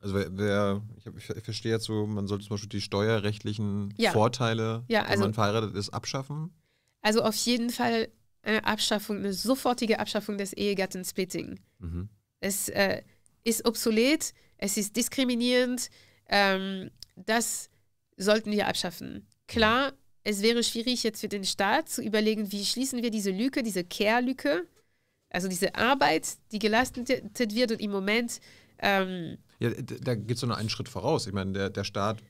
Also wer, wer ich, hab, ich, verstehe jetzt so, man sollte zum Beispiel die steuerrechtlichen ja. Vorteile, ja, also, wenn man verheiratet ist, abschaffen. Also auf jeden Fall eine äh, Abschaffung, eine sofortige Abschaffung des Ehegattensplitting. Mhm. Es äh, ist obsolet, es ist diskriminierend. Ähm, das sollten wir abschaffen. Klar, mhm. es wäre schwierig jetzt für den Staat zu überlegen, wie schließen wir diese Lücke, diese Care-Lücke also diese Arbeit, die geleistet wird und im Moment. Ähm ja, da geht es nur einen Schritt voraus. Ich meine, der, der Staat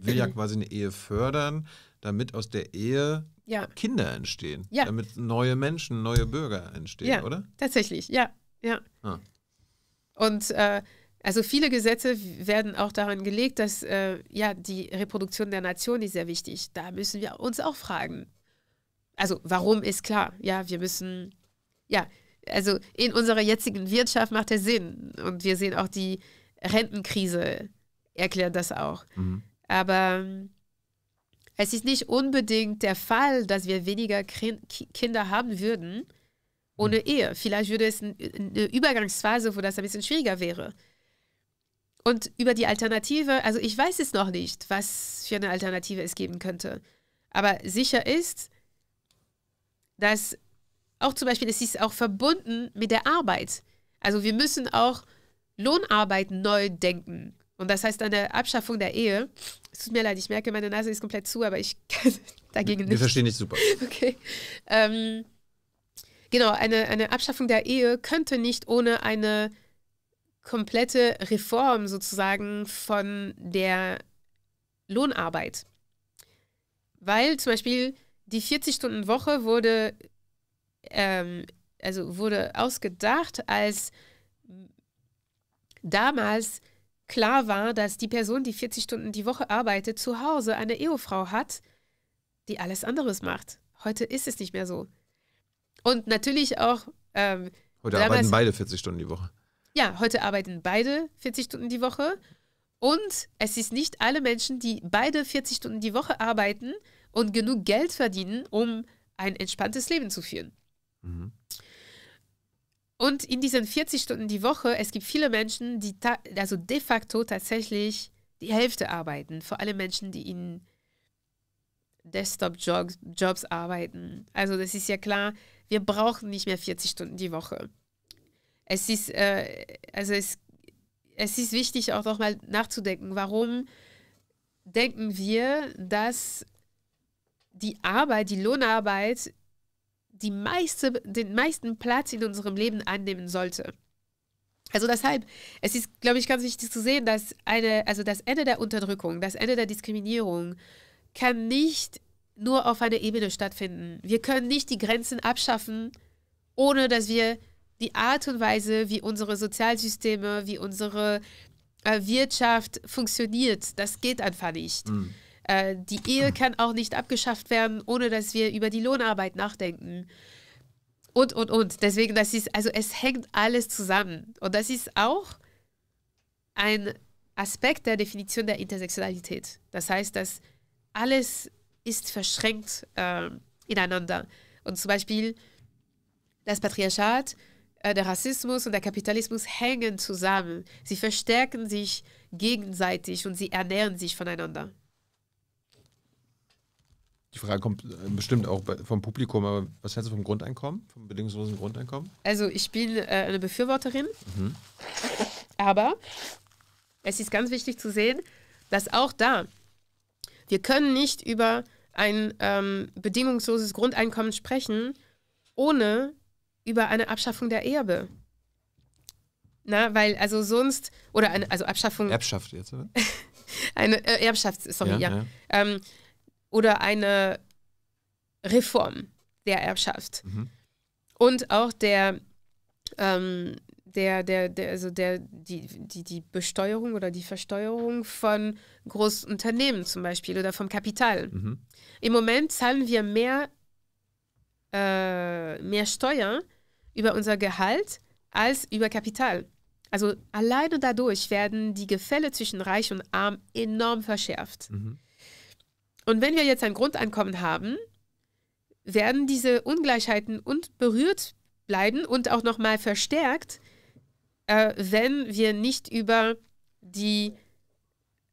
will ja quasi eine Ehe fördern, damit aus der Ehe ja. Kinder entstehen. Ja. Damit neue Menschen, neue Bürger entstehen, ja, oder? Tatsächlich, ja. ja. Ah. Und äh, also viele Gesetze werden auch daran gelegt, dass äh, ja die Reproduktion der Nation ist sehr wichtig. Da müssen wir uns auch fragen. Also warum ist klar? Ja, wir müssen ja also in unserer jetzigen Wirtschaft macht er Sinn. Und wir sehen auch die Rentenkrise erklärt das auch. Mhm. Aber ähm, es ist nicht unbedingt der Fall, dass wir weniger Kinder haben würden ohne mhm. Ehe. Vielleicht würde es eine Übergangsphase, wo das ein bisschen schwieriger wäre. Und über die Alternative, also ich weiß es noch nicht, was für eine Alternative es geben könnte. Aber sicher ist, dass auch zum Beispiel, es ist auch verbunden mit der Arbeit. Also wir müssen auch Lohnarbeit neu denken. Und das heißt, eine Abschaffung der Ehe, es tut mir leid, ich merke, meine Nase ist komplett zu, aber ich kann dagegen nicht. Wir verstehen nicht super. Okay. Ähm, genau, eine, eine Abschaffung der Ehe könnte nicht ohne eine komplette Reform sozusagen von der Lohnarbeit. Weil zum Beispiel die 40-Stunden-Woche wurde ähm, also wurde ausgedacht, als damals klar war, dass die Person, die 40 Stunden die Woche arbeitet, zu Hause eine Ehefrau hat, die alles anderes macht. Heute ist es nicht mehr so. Und natürlich auch. Ähm, heute damals, arbeiten beide 40 Stunden die Woche. Ja, heute arbeiten beide 40 Stunden die Woche. Und es ist nicht alle Menschen, die beide 40 Stunden die Woche arbeiten und genug Geld verdienen, um ein entspanntes Leben zu führen. Mhm. Und in diesen 40 Stunden die Woche, es gibt viele Menschen, die also de facto tatsächlich die Hälfte arbeiten. Vor allem Menschen, die in Desktop-Jobs Jobs arbeiten. Also das ist ja klar, wir brauchen nicht mehr 40 Stunden die Woche. Es ist, äh, also es, es ist wichtig auch nochmal nachzudenken, warum denken wir, dass die Arbeit, die Lohnarbeit die meiste, den meisten Platz in unserem Leben annehmen sollte. Also deshalb, es ist, glaube ich, ganz wichtig zu sehen, dass eine, also das Ende der Unterdrückung, das Ende der Diskriminierung kann nicht nur auf einer Ebene stattfinden. Wir können nicht die Grenzen abschaffen, ohne dass wir die Art und Weise, wie unsere Sozialsysteme, wie unsere äh, Wirtschaft funktioniert, das geht einfach nicht. Mhm. Äh, die Ehe kann auch nicht abgeschafft werden, ohne dass wir über die Lohnarbeit nachdenken. Und, und, und. Deswegen, das ist, also es hängt alles zusammen. Und das ist auch ein Aspekt der Definition der Intersektionalität. Das heißt, dass alles ist verschränkt äh, ineinander. Und zum Beispiel das Patriarchat, äh, der Rassismus und der Kapitalismus hängen zusammen. Sie verstärken sich gegenseitig und sie ernähren sich voneinander. Die Frage kommt äh, bestimmt auch vom Publikum, aber was hältst du vom Grundeinkommen, vom bedingungslosen Grundeinkommen? Also ich bin äh, eine Befürworterin, mhm. aber es ist ganz wichtig zu sehen, dass auch da, wir können nicht über ein ähm, bedingungsloses Grundeinkommen sprechen, ohne über eine Abschaffung der Erbe. Na, weil also sonst, oder eine, also Abschaffung. Erbschaft jetzt, oder? eine äh, Erbschaft, sorry, ja. ja. ja. Ähm, oder eine Reform der Erbschaft. Mhm. Und auch der, ähm, der, der, der, also der, die, die, die Besteuerung oder die Versteuerung von Großunternehmen zum Beispiel oder vom Kapital. Mhm. Im Moment zahlen wir mehr, äh, mehr Steuern über unser Gehalt als über Kapital. Also alleine dadurch werden die Gefälle zwischen Reich und Arm enorm verschärft. Mhm. Und wenn wir jetzt ein Grundeinkommen haben, werden diese Ungleichheiten und berührt bleiben und auch nochmal verstärkt, äh, wenn wir nicht über die,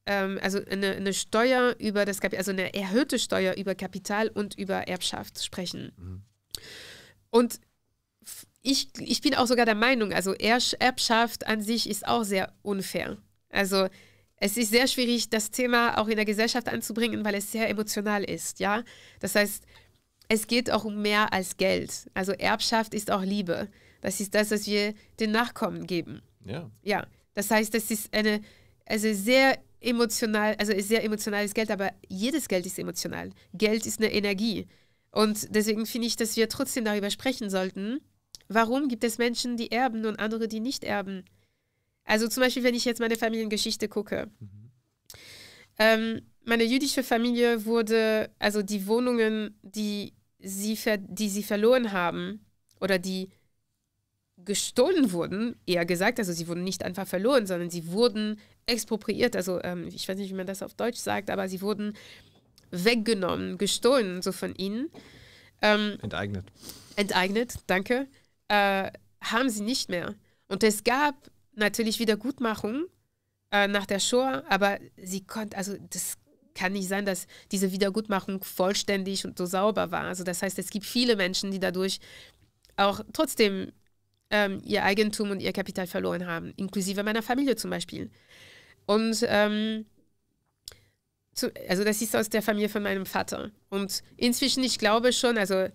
ähm, also eine, eine, Steuer über das Kapital, also eine erhöhte Steuer über Kapital und über Erbschaft sprechen. Mhm. Und ich, ich bin auch sogar der Meinung, also Erbschaft an sich ist auch sehr unfair. Also es ist sehr schwierig, das Thema auch in der Gesellschaft anzubringen, weil es sehr emotional ist, ja. Das heißt, es geht auch um mehr als Geld. Also Erbschaft ist auch Liebe. Das ist das, was wir den Nachkommen geben. Ja. Ja. Das heißt, das ist eine, also sehr emotional, also sehr emotionales Geld, aber jedes Geld ist emotional. Geld ist eine Energie. Und deswegen finde ich, dass wir trotzdem darüber sprechen sollten. Warum gibt es Menschen, die erben und andere, die nicht erben? Also zum Beispiel, wenn ich jetzt meine Familiengeschichte gucke. Mhm. Ähm, meine jüdische Familie wurde, also die Wohnungen, die sie, die sie verloren haben oder die gestohlen wurden, eher gesagt, also sie wurden nicht einfach verloren, sondern sie wurden expropriiert, also ähm, ich weiß nicht, wie man das auf Deutsch sagt, aber sie wurden weggenommen, gestohlen, so von ihnen. Ähm, enteignet. Enteignet, danke. Äh, haben sie nicht mehr. Und es gab natürlich Wiedergutmachung äh, nach der Shoah, aber sie konnte, also das kann nicht sein, dass diese Wiedergutmachung vollständig und so sauber war. Also das heißt, es gibt viele Menschen, die dadurch auch trotzdem ähm, ihr Eigentum und ihr Kapital verloren haben, inklusive meiner Familie zum Beispiel. Und ähm, zu, also das ist aus der Familie von meinem Vater. Und inzwischen, ich glaube schon, also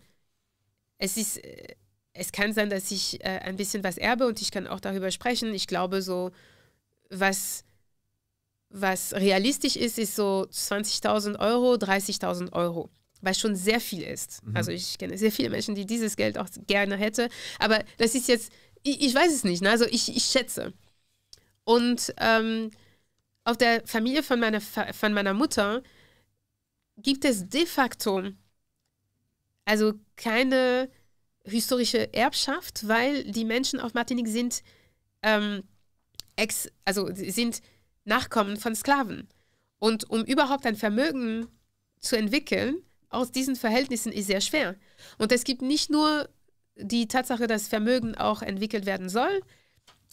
es ist, äh, es kann sein, dass ich äh, ein bisschen was erbe und ich kann auch darüber sprechen. Ich glaube, so was, was realistisch ist, ist so 20.000 Euro, 30.000 Euro, was schon sehr viel ist. Mhm. Also ich kenne sehr viele Menschen, die dieses Geld auch gerne hätte, aber das ist jetzt, ich, ich weiß es nicht, ne? also ich, ich schätze. Und ähm, auf der Familie von meiner, von meiner Mutter gibt es de facto also keine historische Erbschaft, weil die Menschen auf Martinique sind, ähm, ex, also sind Nachkommen von Sklaven. Und um überhaupt ein Vermögen zu entwickeln, aus diesen Verhältnissen ist sehr schwer. Und es gibt nicht nur die Tatsache, dass Vermögen auch entwickelt werden soll,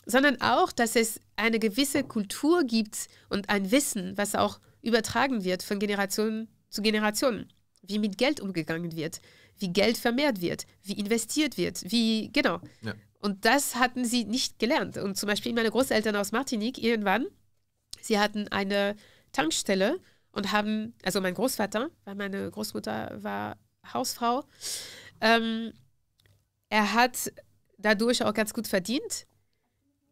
sondern auch, dass es eine gewisse Kultur gibt und ein Wissen, was auch übertragen wird von Generation zu Generation, wie mit Geld umgegangen wird, wie Geld vermehrt wird, wie investiert wird, wie, genau. Ja. Und das hatten sie nicht gelernt. Und zum Beispiel meine Großeltern aus Martinique irgendwann, sie hatten eine Tankstelle und haben, also mein Großvater, weil meine Großmutter war Hausfrau, ähm, er hat dadurch auch ganz gut verdient,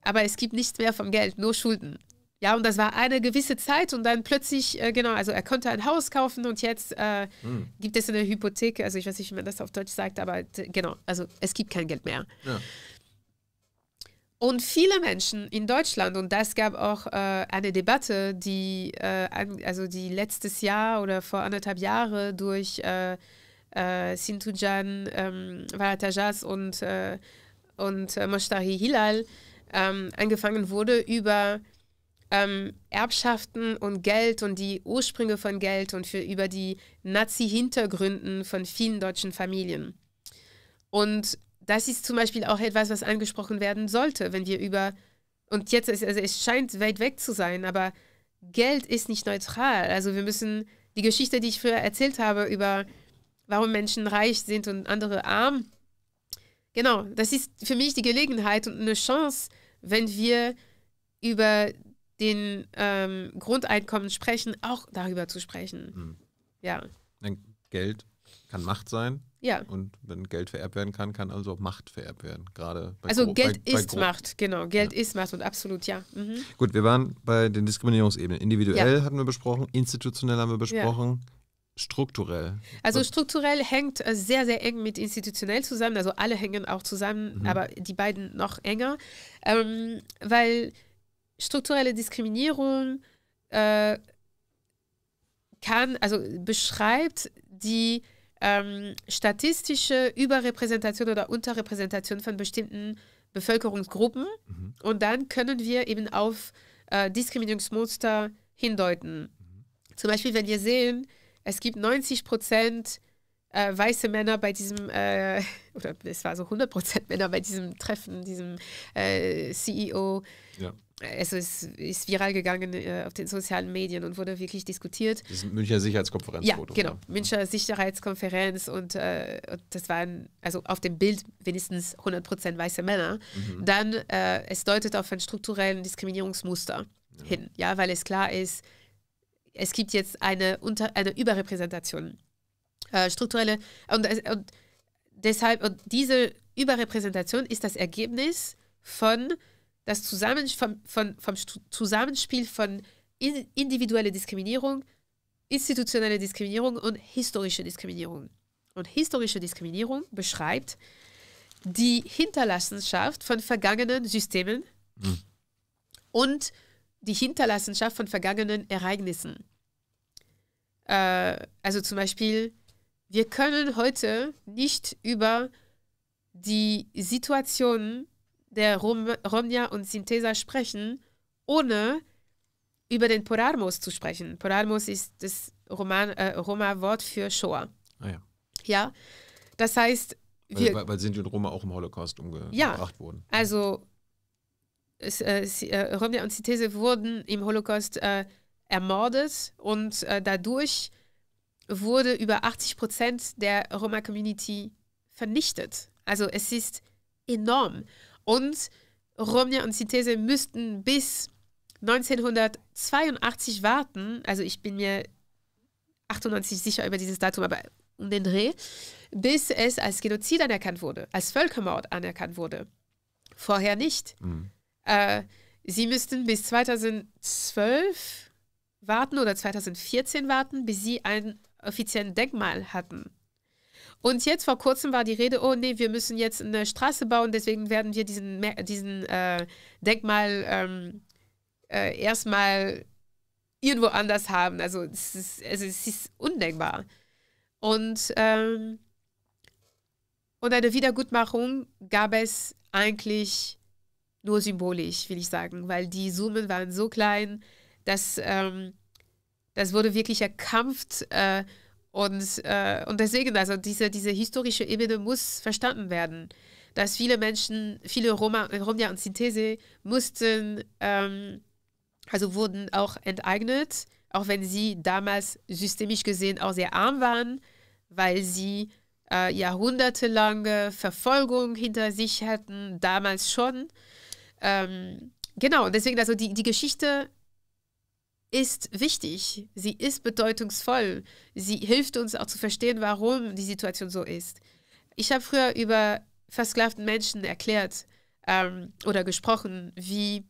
aber es gibt nichts mehr vom Geld, nur Schulden. Ja, und das war eine gewisse Zeit und dann plötzlich, äh, genau, also er konnte ein Haus kaufen und jetzt äh, mhm. gibt es eine Hypothek, also ich weiß nicht, wie man das auf Deutsch sagt, aber genau, also es gibt kein Geld mehr. Ja. Und viele Menschen in Deutschland, und das gab auch äh, eine Debatte, die, äh, an, also die letztes Jahr oder vor anderthalb Jahren durch äh, äh, Sintujan, ähm, Varatajaz und, äh, und Moshtari Hilal ähm, angefangen wurde, über ähm, Erbschaften und Geld und die Ursprünge von Geld und für, über die Nazi-Hintergründen von vielen deutschen Familien. Und das ist zum Beispiel auch etwas, was angesprochen werden sollte, wenn wir über, und jetzt, ist, also es scheint weit weg zu sein, aber Geld ist nicht neutral. Also wir müssen die Geschichte, die ich früher erzählt habe, über warum Menschen reich sind und andere arm, genau, das ist für mich die Gelegenheit und eine Chance, wenn wir über den ähm, Grundeinkommen sprechen, auch darüber zu sprechen. Mhm. Ja. Geld kann Macht sein. Ja. Und wenn Geld vererbt werden kann, kann also auch Macht vererbt werden. Gerade also Gro Geld bei, ist bei Macht, genau. Geld ja. ist Macht und absolut, ja. Mhm. Gut, wir waren bei den Diskriminierungsebenen. Individuell ja. hatten wir besprochen, institutionell haben wir besprochen. Ja. Strukturell. Also strukturell hängt äh, sehr, sehr eng mit institutionell zusammen. Also alle hängen auch zusammen, mhm. aber die beiden noch enger. Ähm, weil strukturelle Diskriminierung äh, kann, also beschreibt die ähm, statistische Überrepräsentation oder Unterrepräsentation von bestimmten Bevölkerungsgruppen. Mhm. Und dann können wir eben auf äh, Diskriminierungsmuster hindeuten. Mhm. Zum Beispiel, wenn wir sehen, es gibt 90 Prozent äh, weiße Männer bei diesem äh, oder es war so 100 Prozent Männer bei diesem Treffen, diesem äh, CEO. Ja. Also es ist viral gegangen äh, auf den sozialen Medien und wurde wirklich diskutiert. Das ist Münchner Sicherheitskonferenz. Ja, Foto, ne? genau. Ja. Münchner Sicherheitskonferenz und, äh, und, das waren also auf dem Bild wenigstens 100% weiße Männer. Mhm. Dann äh, es deutet auf ein strukturellen Diskriminierungsmuster ja. hin, ja, weil es klar ist, es gibt jetzt eine, Unter eine Überrepräsentation. Äh, strukturelle und, und deshalb, und diese Überrepräsentation ist das Ergebnis von das Zusammen, vom, vom, vom Zusammenspiel von in, individueller Diskriminierung, institutioneller Diskriminierung und historischer Diskriminierung. Und historische Diskriminierung beschreibt die Hinterlassenschaft von vergangenen Systemen mhm. und die Hinterlassenschaft von vergangenen Ereignissen. Äh, also zum Beispiel wir können heute nicht über die Situation der Rom Romnia und Sintesa sprechen, ohne über den Porarmos zu sprechen. Porarmos ist das äh, Roma-Wort für Shoah. Ah ja. Ja, das heißt... Weil, wir, weil, weil Sinti und Roma auch im Holocaust umgebracht ja, wurden. also es, äh, äh Romnia und Sintese wurden im Holocaust äh, ermordet und äh, dadurch wurde über 80 Prozent der Roma-Community vernichtet. Also es ist enorm. Und Romnia und Sintese müssten bis 1982 warten, also ich bin mir 98 sicher über dieses Datum, aber um den Dreh, bis es als Genozid anerkannt wurde, als Völkermord anerkannt wurde. Vorher nicht. Mhm. Äh, sie müssten bis 2012 warten oder 2014 warten, bis sie ein offiziellen Denkmal hatten. Und jetzt vor kurzem war die Rede, oh nee, wir müssen jetzt eine Straße bauen, deswegen werden wir diesen, diesen äh, Denkmal ähm, äh, erstmal irgendwo anders haben. Also es ist, es ist undenkbar. Und, ähm, und eine Wiedergutmachung gab es eigentlich nur symbolisch, will ich sagen, weil die Summen waren so klein, dass ähm, das wurde wirklich erkämpft. Äh, und, äh, und deswegen, also diese, diese historische Ebene muss verstanden werden, dass viele Menschen, viele Roma, Romja und Synthese mussten, ähm, also wurden auch enteignet, auch wenn sie damals systemisch gesehen auch sehr arm waren, weil sie äh, jahrhundertelange Verfolgung hinter sich hatten, damals schon. Ähm, genau, deswegen, also die, die Geschichte ist wichtig, sie ist bedeutungsvoll, sie hilft uns auch zu verstehen, warum die Situation so ist. Ich habe früher über versklavten Menschen erklärt ähm, oder gesprochen, wie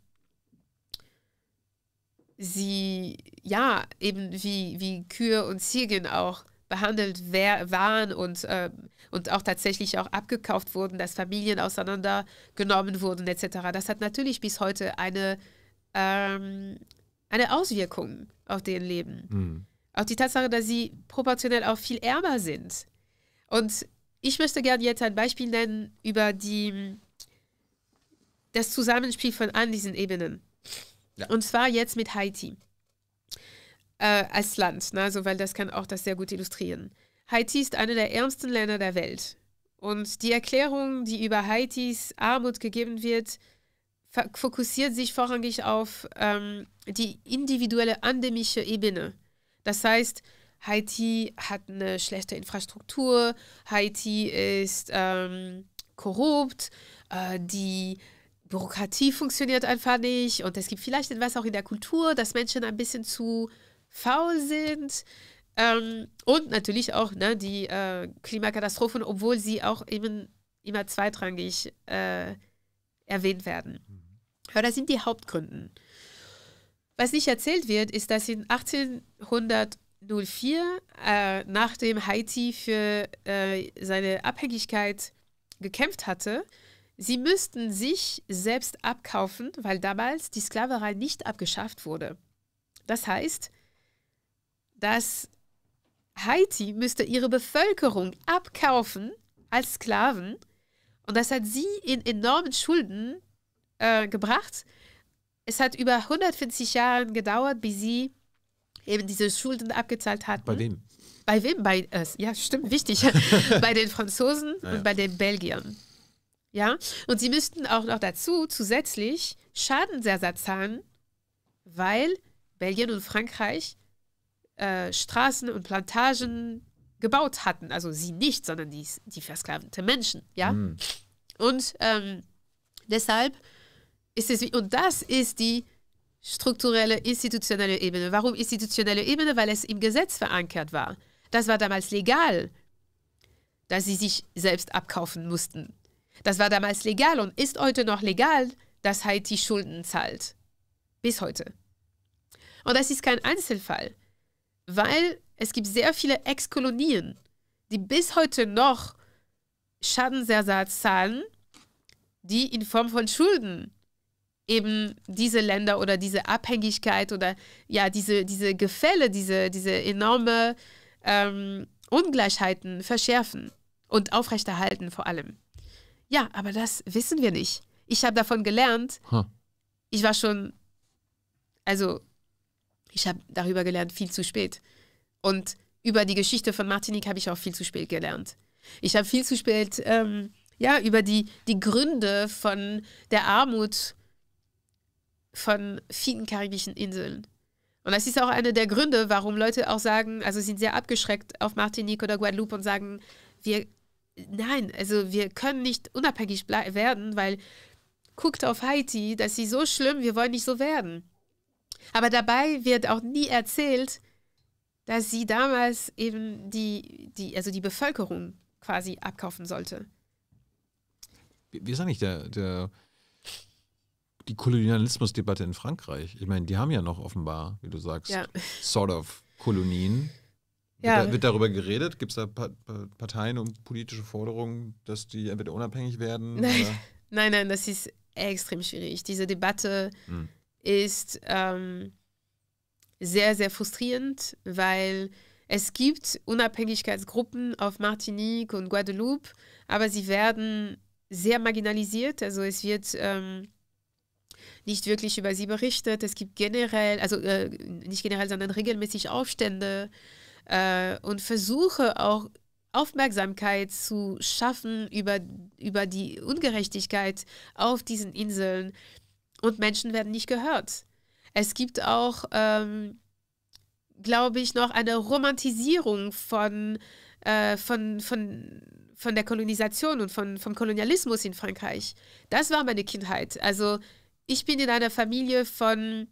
sie, ja, eben wie, wie Kühe und Ziegen auch behandelt wer, waren und, ähm, und auch tatsächlich auch abgekauft wurden, dass Familien auseinandergenommen wurden etc. Das hat natürlich bis heute eine ähm, eine Auswirkung auf deren Leben. Mhm. Auch die Tatsache, dass sie proportionell auch viel ärmer sind. Und ich möchte gerne jetzt ein Beispiel nennen über die, das Zusammenspiel von all diesen Ebenen. Ja. Und zwar jetzt mit Haiti äh, als Land, ne? also, weil das kann auch das sehr gut illustrieren. Haiti ist eine der ärmsten Länder der Welt. Und die Erklärung, die über Haitis Armut gegeben wird, fokussiert sich vorrangig auf ähm, die individuelle endemische Ebene. Das heißt, Haiti hat eine schlechte Infrastruktur, Haiti ist ähm, korrupt, äh, die Bürokratie funktioniert einfach nicht und es gibt vielleicht etwas auch in der Kultur, dass Menschen ein bisschen zu faul sind. Ähm, und natürlich auch ne, die äh, Klimakatastrophen, obwohl sie auch eben immer zweitrangig äh, erwähnt werden. Ja, das sind die Hauptgründe. Was nicht erzählt wird, ist, dass in 1804, äh, nachdem Haiti für äh, seine Abhängigkeit gekämpft hatte, sie müssten sich selbst abkaufen, weil damals die Sklaverei nicht abgeschafft wurde. Das heißt, dass Haiti müsste ihre Bevölkerung abkaufen als Sklaven und das hat sie in enormen Schulden äh, gebracht. Es hat über 140 Jahre gedauert, bis sie eben diese Schulden abgezahlt hatten. Bei wem? Bei wem? Bei, äh, ja, stimmt, wichtig. bei den Franzosen ja. und bei den Belgiern. Ja, und sie müssten auch noch dazu zusätzlich Schadensersatz zahlen, weil Belgien und Frankreich äh, Straßen und Plantagen gebaut hatten. Also sie nicht, sondern die, die versklavten Menschen. Ja, mhm. und ähm, deshalb ist es, und das ist die strukturelle, institutionelle Ebene. Warum institutionelle Ebene? Weil es im Gesetz verankert war. Das war damals legal, dass sie sich selbst abkaufen mussten. Das war damals legal und ist heute noch legal, dass Haiti Schulden zahlt. Bis heute. Und das ist kein Einzelfall, weil es gibt sehr viele Ex-Kolonien, die bis heute noch Schadensersatz zahlen, die in Form von Schulden eben diese Länder oder diese Abhängigkeit oder ja, diese, diese Gefälle, diese, diese enorme ähm, Ungleichheiten verschärfen und aufrechterhalten vor allem. Ja, aber das wissen wir nicht. Ich habe davon gelernt. Hm. Ich war schon, also ich habe darüber gelernt viel zu spät. Und über die Geschichte von Martinique habe ich auch viel zu spät gelernt. Ich habe viel zu spät ähm, ja über die die Gründe von der Armut von vielen karibischen Inseln. Und das ist auch einer der Gründe, warum Leute auch sagen, also sind sehr abgeschreckt auf Martinique oder Guadeloupe und sagen, wir, nein, also wir können nicht unabhängig werden, weil guckt auf Haiti, das ist so schlimm, wir wollen nicht so werden. Aber dabei wird auch nie erzählt, dass sie damals eben die, die, also die Bevölkerung quasi abkaufen sollte. Wie ist eigentlich der, der die Kolonialismusdebatte in Frankreich. Ich meine, die haben ja noch offenbar, wie du sagst, ja. sort of Kolonien. Ja. Wird, da, wird darüber geredet? Gibt es da pa pa Parteien und politische Forderungen, dass die entweder unabhängig werden? Nein, nein, nein, das ist extrem schwierig. Diese Debatte hm. ist ähm, sehr, sehr frustrierend, weil es gibt Unabhängigkeitsgruppen auf Martinique und Guadeloupe, aber sie werden sehr marginalisiert. Also es wird ähm, nicht wirklich über sie berichtet. Es gibt generell, also äh, nicht generell, sondern regelmäßig Aufstände äh, und Versuche auch Aufmerksamkeit zu schaffen über, über die Ungerechtigkeit auf diesen Inseln und Menschen werden nicht gehört. Es gibt auch, ähm, glaube ich, noch eine Romantisierung von, äh, von, von, von der Kolonisation und von, vom Kolonialismus in Frankreich. Das war meine Kindheit. Also ich bin in einer Familie von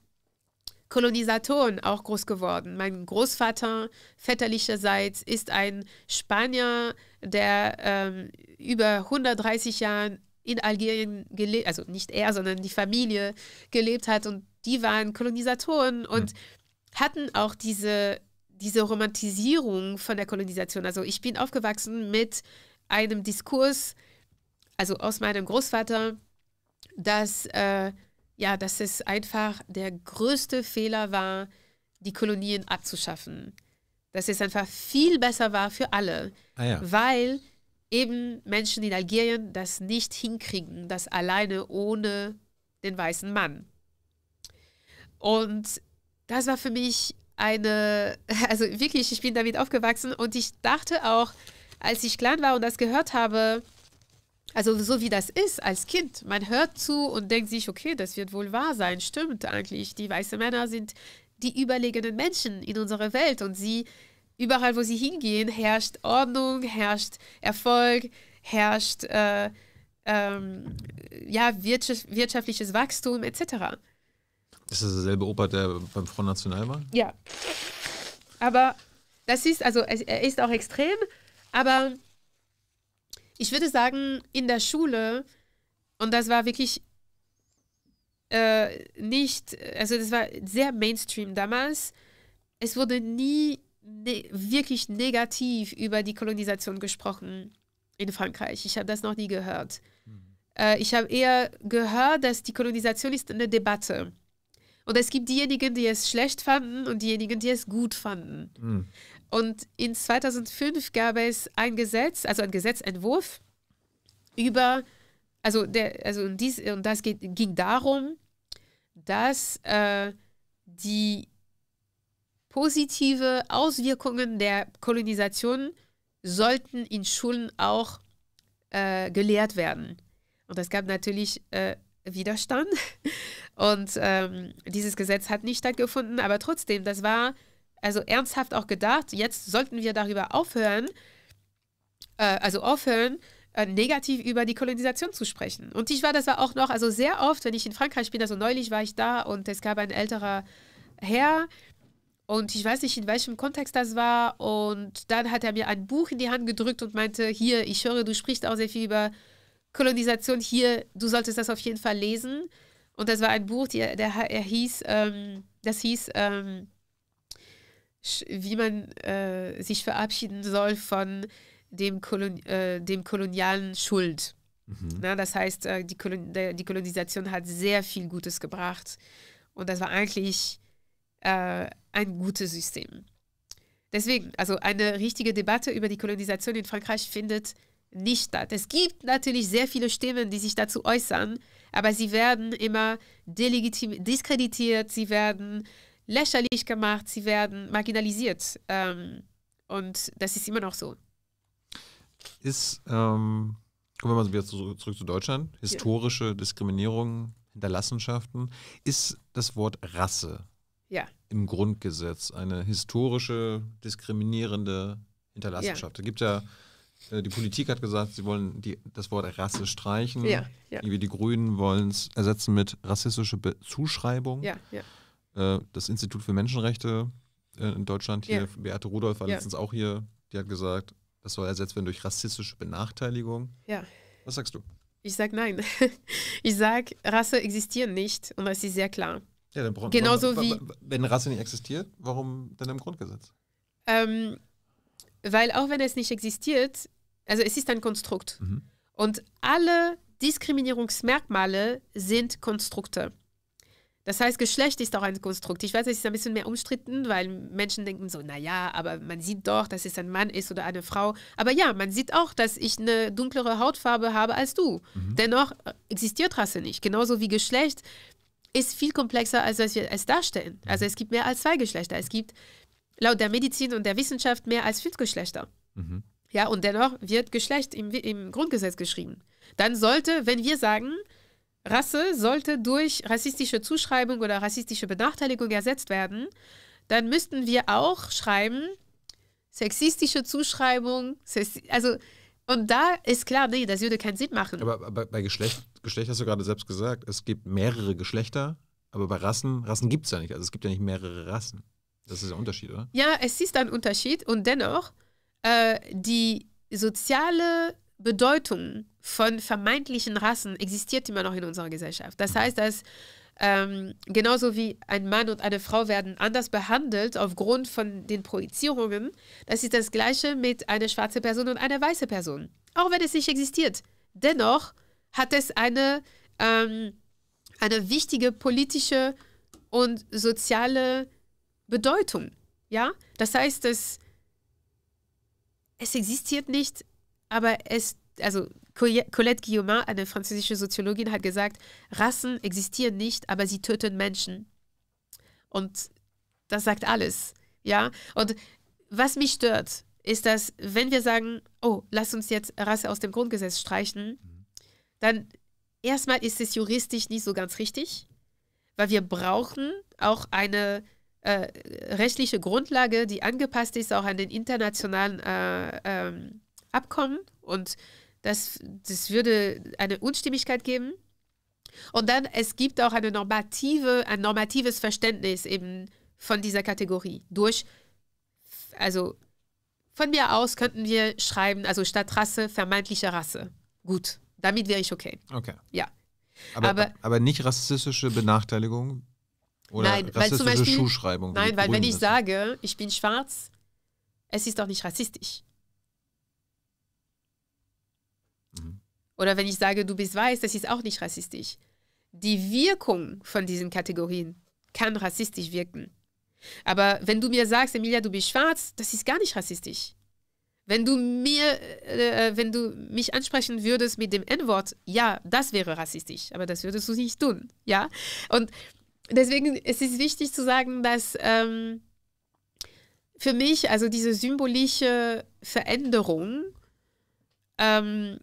Kolonisatoren auch groß geworden. Mein Großvater väterlicherseits ist ein Spanier, der ähm, über 130 Jahre in Algerien gelebt, also nicht er, sondern die Familie gelebt hat und die waren Kolonisatoren und mhm. hatten auch diese, diese Romantisierung von der Kolonisation. Also ich bin aufgewachsen mit einem Diskurs, also aus meinem Großvater, dass, äh, ja, dass es einfach der größte Fehler war, die Kolonien abzuschaffen. Dass es einfach viel besser war für alle, ah ja. weil eben Menschen in Algerien das nicht hinkriegen, das alleine ohne den weißen Mann. Und das war für mich eine, also wirklich, ich bin damit aufgewachsen und ich dachte auch, als ich klein war und das gehört habe, also so wie das ist als Kind, man hört zu und denkt sich, okay, das wird wohl wahr sein, stimmt eigentlich. Die weißen Männer sind die überlegenen Menschen in unserer Welt und sie, überall wo sie hingehen, herrscht Ordnung, herrscht Erfolg, herrscht äh, ähm, ja, wirtschaftliches Wachstum etc. Das Ist derselbe Opa, der beim Front National war? Ja. Aber das ist, also er ist auch extrem, aber ich würde sagen, in der Schule, und das war wirklich äh, nicht, also das war sehr Mainstream damals, es wurde nie ne wirklich negativ über die Kolonisation gesprochen in Frankreich. Ich habe das noch nie gehört. Mhm. Äh, ich habe eher gehört, dass die Kolonisation ist eine Debatte. Und es gibt diejenigen, die es schlecht fanden und diejenigen, die es gut fanden. Mhm. Und in 2005 gab es ein Gesetz, also ein Gesetzentwurf über, also, der, also und, dies, und das geht, ging darum, dass äh, die positive Auswirkungen der Kolonisation sollten in Schulen auch äh, gelehrt werden. Und es gab natürlich äh, Widerstand. Und ähm, dieses Gesetz hat nicht stattgefunden, aber trotzdem, das war also ernsthaft auch gedacht, jetzt sollten wir darüber aufhören, äh, also aufhören, äh, negativ über die Kolonisation zu sprechen. Und ich war das war auch noch, also sehr oft, wenn ich in Frankreich bin, also neulich war ich da und es gab ein älterer Herr, und ich weiß nicht, in welchem Kontext das war. Und dann hat er mir ein Buch in die Hand gedrückt und meinte, hier, ich höre, du sprichst auch sehr viel über Kolonisation. Hier, du solltest das auf jeden Fall lesen. Und das war ein Buch, die, der, der hieß, ähm, das hieß ähm, wie man äh, sich verabschieden soll von dem, Kolon äh, dem kolonialen Schuld. Mhm. Na, das heißt, äh, die, Kolon der, die Kolonisation hat sehr viel Gutes gebracht und das war eigentlich äh, ein gutes System. Deswegen, also eine richtige Debatte über die Kolonisation in Frankreich findet nicht statt. Es gibt natürlich sehr viele Stimmen, die sich dazu äußern, aber sie werden immer diskreditiert, sie werden lächerlich gemacht, sie werden marginalisiert. Ähm, und das ist immer noch so. Ist, ähm, wenn man wieder zurück, zurück zu Deutschland, historische ja. Diskriminierung, Hinterlassenschaften, ist das Wort Rasse ja. im Grundgesetz eine historische, diskriminierende Hinterlassenschaft. Ja. Da gibt ja äh, die Politik hat gesagt, sie wollen die, das Wort Rasse streichen. Ja, ja. Die Grünen wollen es ersetzen mit rassistische Be Zuschreibung. Ja, ja. Äh, das Institut für Menschenrechte äh, in Deutschland hier, yeah. Beate Rudolph war yeah. letztens auch hier, die hat gesagt, das soll ersetzt werden durch rassistische Benachteiligung. Ja. Was sagst du? Ich sage nein. Ich sage, Rasse existiert nicht und das ist sehr klar. Ja, dann brauchen Genauso wie. Wenn Rasse nicht existiert, warum denn im Grundgesetz? Ähm, weil auch wenn es nicht existiert, also es ist ein Konstrukt. Mhm. Und alle Diskriminierungsmerkmale sind Konstrukte. Das heißt, Geschlecht ist auch ein Konstrukt. Ich weiß, es ist ein bisschen mehr umstritten, weil Menschen denken so, naja, aber man sieht doch, dass es ein Mann ist oder eine Frau. Aber ja, man sieht auch, dass ich eine dunklere Hautfarbe habe als du. Mhm. Dennoch äh, existiert Rasse nicht. Genauso wie Geschlecht ist viel komplexer, als wir es darstellen. Mhm. Also es gibt mehr als zwei Geschlechter. Es gibt laut der Medizin und der Wissenschaft mehr als fünf Geschlechter. Mhm. Ja, und dennoch wird Geschlecht im, im Grundgesetz geschrieben. Dann sollte, wenn wir sagen, Rasse sollte durch rassistische Zuschreibung oder rassistische Benachteiligung ersetzt werden, dann müssten wir auch schreiben, sexistische Zuschreibung, also und da ist klar, nee, das würde keinen Sinn machen. Aber, bei Geschlecht, Geschlecht hast du gerade selbst gesagt, es gibt mehrere Geschlechter, aber bei Rassen, Rassen gibt es ja nicht. Also es gibt ja nicht mehrere Rassen. Das ist der Unterschied, oder? Ja, es ist ein Unterschied und dennoch, äh, die soziale Bedeutung von vermeintlichen Rassen existiert immer noch in unserer Gesellschaft. Das heißt, dass ähm, genauso wie ein Mann und eine Frau werden anders behandelt aufgrund von den Projizierungen, das ist das gleiche mit einer schwarzen Person und einer weißen Person. Auch wenn es nicht existiert. Dennoch hat es eine, ähm, eine wichtige politische und soziale Bedeutung. Ja? Das heißt, es, es existiert nicht, aber es, also Colette Guillaumin, eine französische Soziologin, hat gesagt, Rassen existieren nicht, aber sie töten Menschen. Und das sagt alles. Ja? Und was mich stört, ist, dass wenn wir sagen, oh, lass uns jetzt Rasse aus dem Grundgesetz streichen, dann erstmal ist es juristisch nicht so ganz richtig, weil wir brauchen auch eine äh, rechtliche Grundlage, die angepasst ist auch an den internationalen äh, ähm, Abkommen und das, das würde eine Unstimmigkeit geben. Und dann, es gibt auch eine normative, ein normatives Verständnis eben von dieser Kategorie. Durch, also von mir aus könnten wir schreiben, also statt Rasse, vermeintliche Rasse. Gut, damit wäre ich okay. Okay. Ja. Aber, aber, aber nicht rassistische Benachteiligung oder nein, rassistische weil Beispiel, Schuhschreibung. Nein, weil wenn ich sage, ich bin schwarz, es ist doch nicht rassistisch. Oder wenn ich sage, du bist weiß, das ist auch nicht rassistisch. Die Wirkung von diesen Kategorien kann rassistisch wirken. Aber wenn du mir sagst, Emilia, du bist schwarz, das ist gar nicht rassistisch. Wenn du mir, äh, äh wenn du mich ansprechen würdest mit dem N-Wort, ja, das wäre rassistisch, aber das würdest du nicht tun, ja. Und deswegen es ist es wichtig zu sagen, dass ähm, für mich also diese symbolische Veränderung ähm,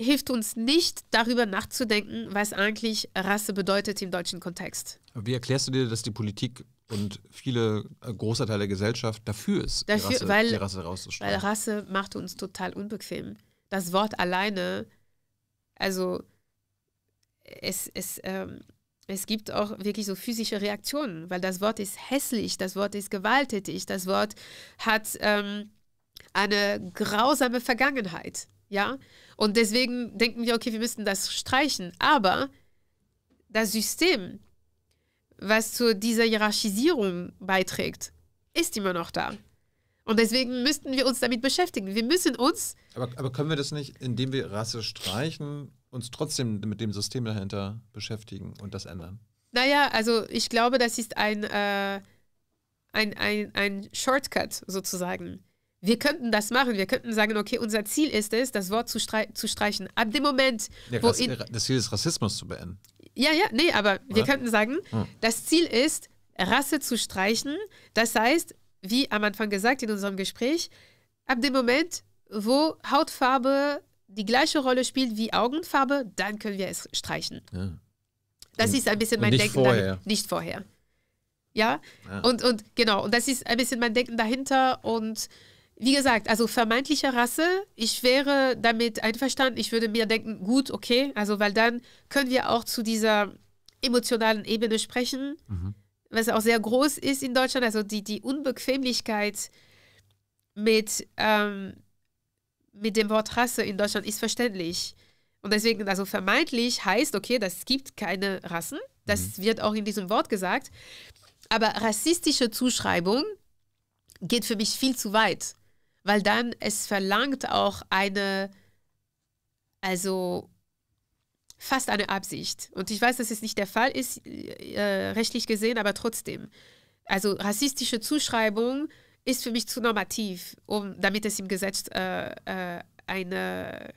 hilft uns nicht, darüber nachzudenken, was eigentlich Rasse bedeutet im deutschen Kontext. Wie erklärst du dir, dass die Politik und viele äh, großer Teil der Gesellschaft dafür ist, dafür, die, Rasse, weil, die Rasse rauszustellen? Weil Rasse macht uns total unbequem. Das Wort alleine, also es, es, ähm, es gibt auch wirklich so physische Reaktionen, weil das Wort ist hässlich, das Wort ist gewalttätig, das Wort hat ähm, eine grausame Vergangenheit ja. Und deswegen denken wir, okay, wir müssen das streichen. Aber das System, was zu dieser Hierarchisierung beiträgt, ist immer noch da. Und deswegen müssten wir uns damit beschäftigen. Wir müssen uns. Aber, aber können wir das nicht, indem wir Rasse streichen, uns trotzdem mit dem System dahinter beschäftigen und das ändern? Naja, also ich glaube, das ist ein, äh, ein, ein, ein Shortcut sozusagen wir könnten das machen. Wir könnten sagen, okay, unser Ziel ist es, das Wort zu, strei zu streichen. Ab dem Moment, ja, wo das, das Ziel ist, Rassismus zu beenden. Ja, ja, nee, aber Oder? wir könnten sagen, hm. das Ziel ist, Rasse zu streichen. Das heißt, wie am Anfang gesagt in unserem Gespräch, ab dem Moment, wo Hautfarbe die gleiche Rolle spielt wie Augenfarbe, dann können wir es streichen. Ja. Das und, ist ein bisschen mein nicht Denken vorher. Dahin, nicht vorher. Ja? ja? Und, und genau, und das ist ein bisschen mein Denken dahinter und wie gesagt, also vermeintliche Rasse, ich wäre damit einverstanden. Ich würde mir denken, gut, okay, also weil dann können wir auch zu dieser emotionalen Ebene sprechen, mhm. was auch sehr groß ist in Deutschland, also die, die Unbequemlichkeit mit, ähm, mit dem Wort Rasse in Deutschland ist verständlich. Und deswegen, also vermeintlich heißt, okay, das gibt keine Rassen, das mhm. wird auch in diesem Wort gesagt, aber rassistische Zuschreibung geht für mich viel zu weit weil dann es verlangt auch eine, also fast eine Absicht. Und ich weiß, dass es nicht der Fall ist, äh, rechtlich gesehen, aber trotzdem. Also rassistische Zuschreibung ist für mich zu normativ, um, damit es im Gesetz äh, äh, eine,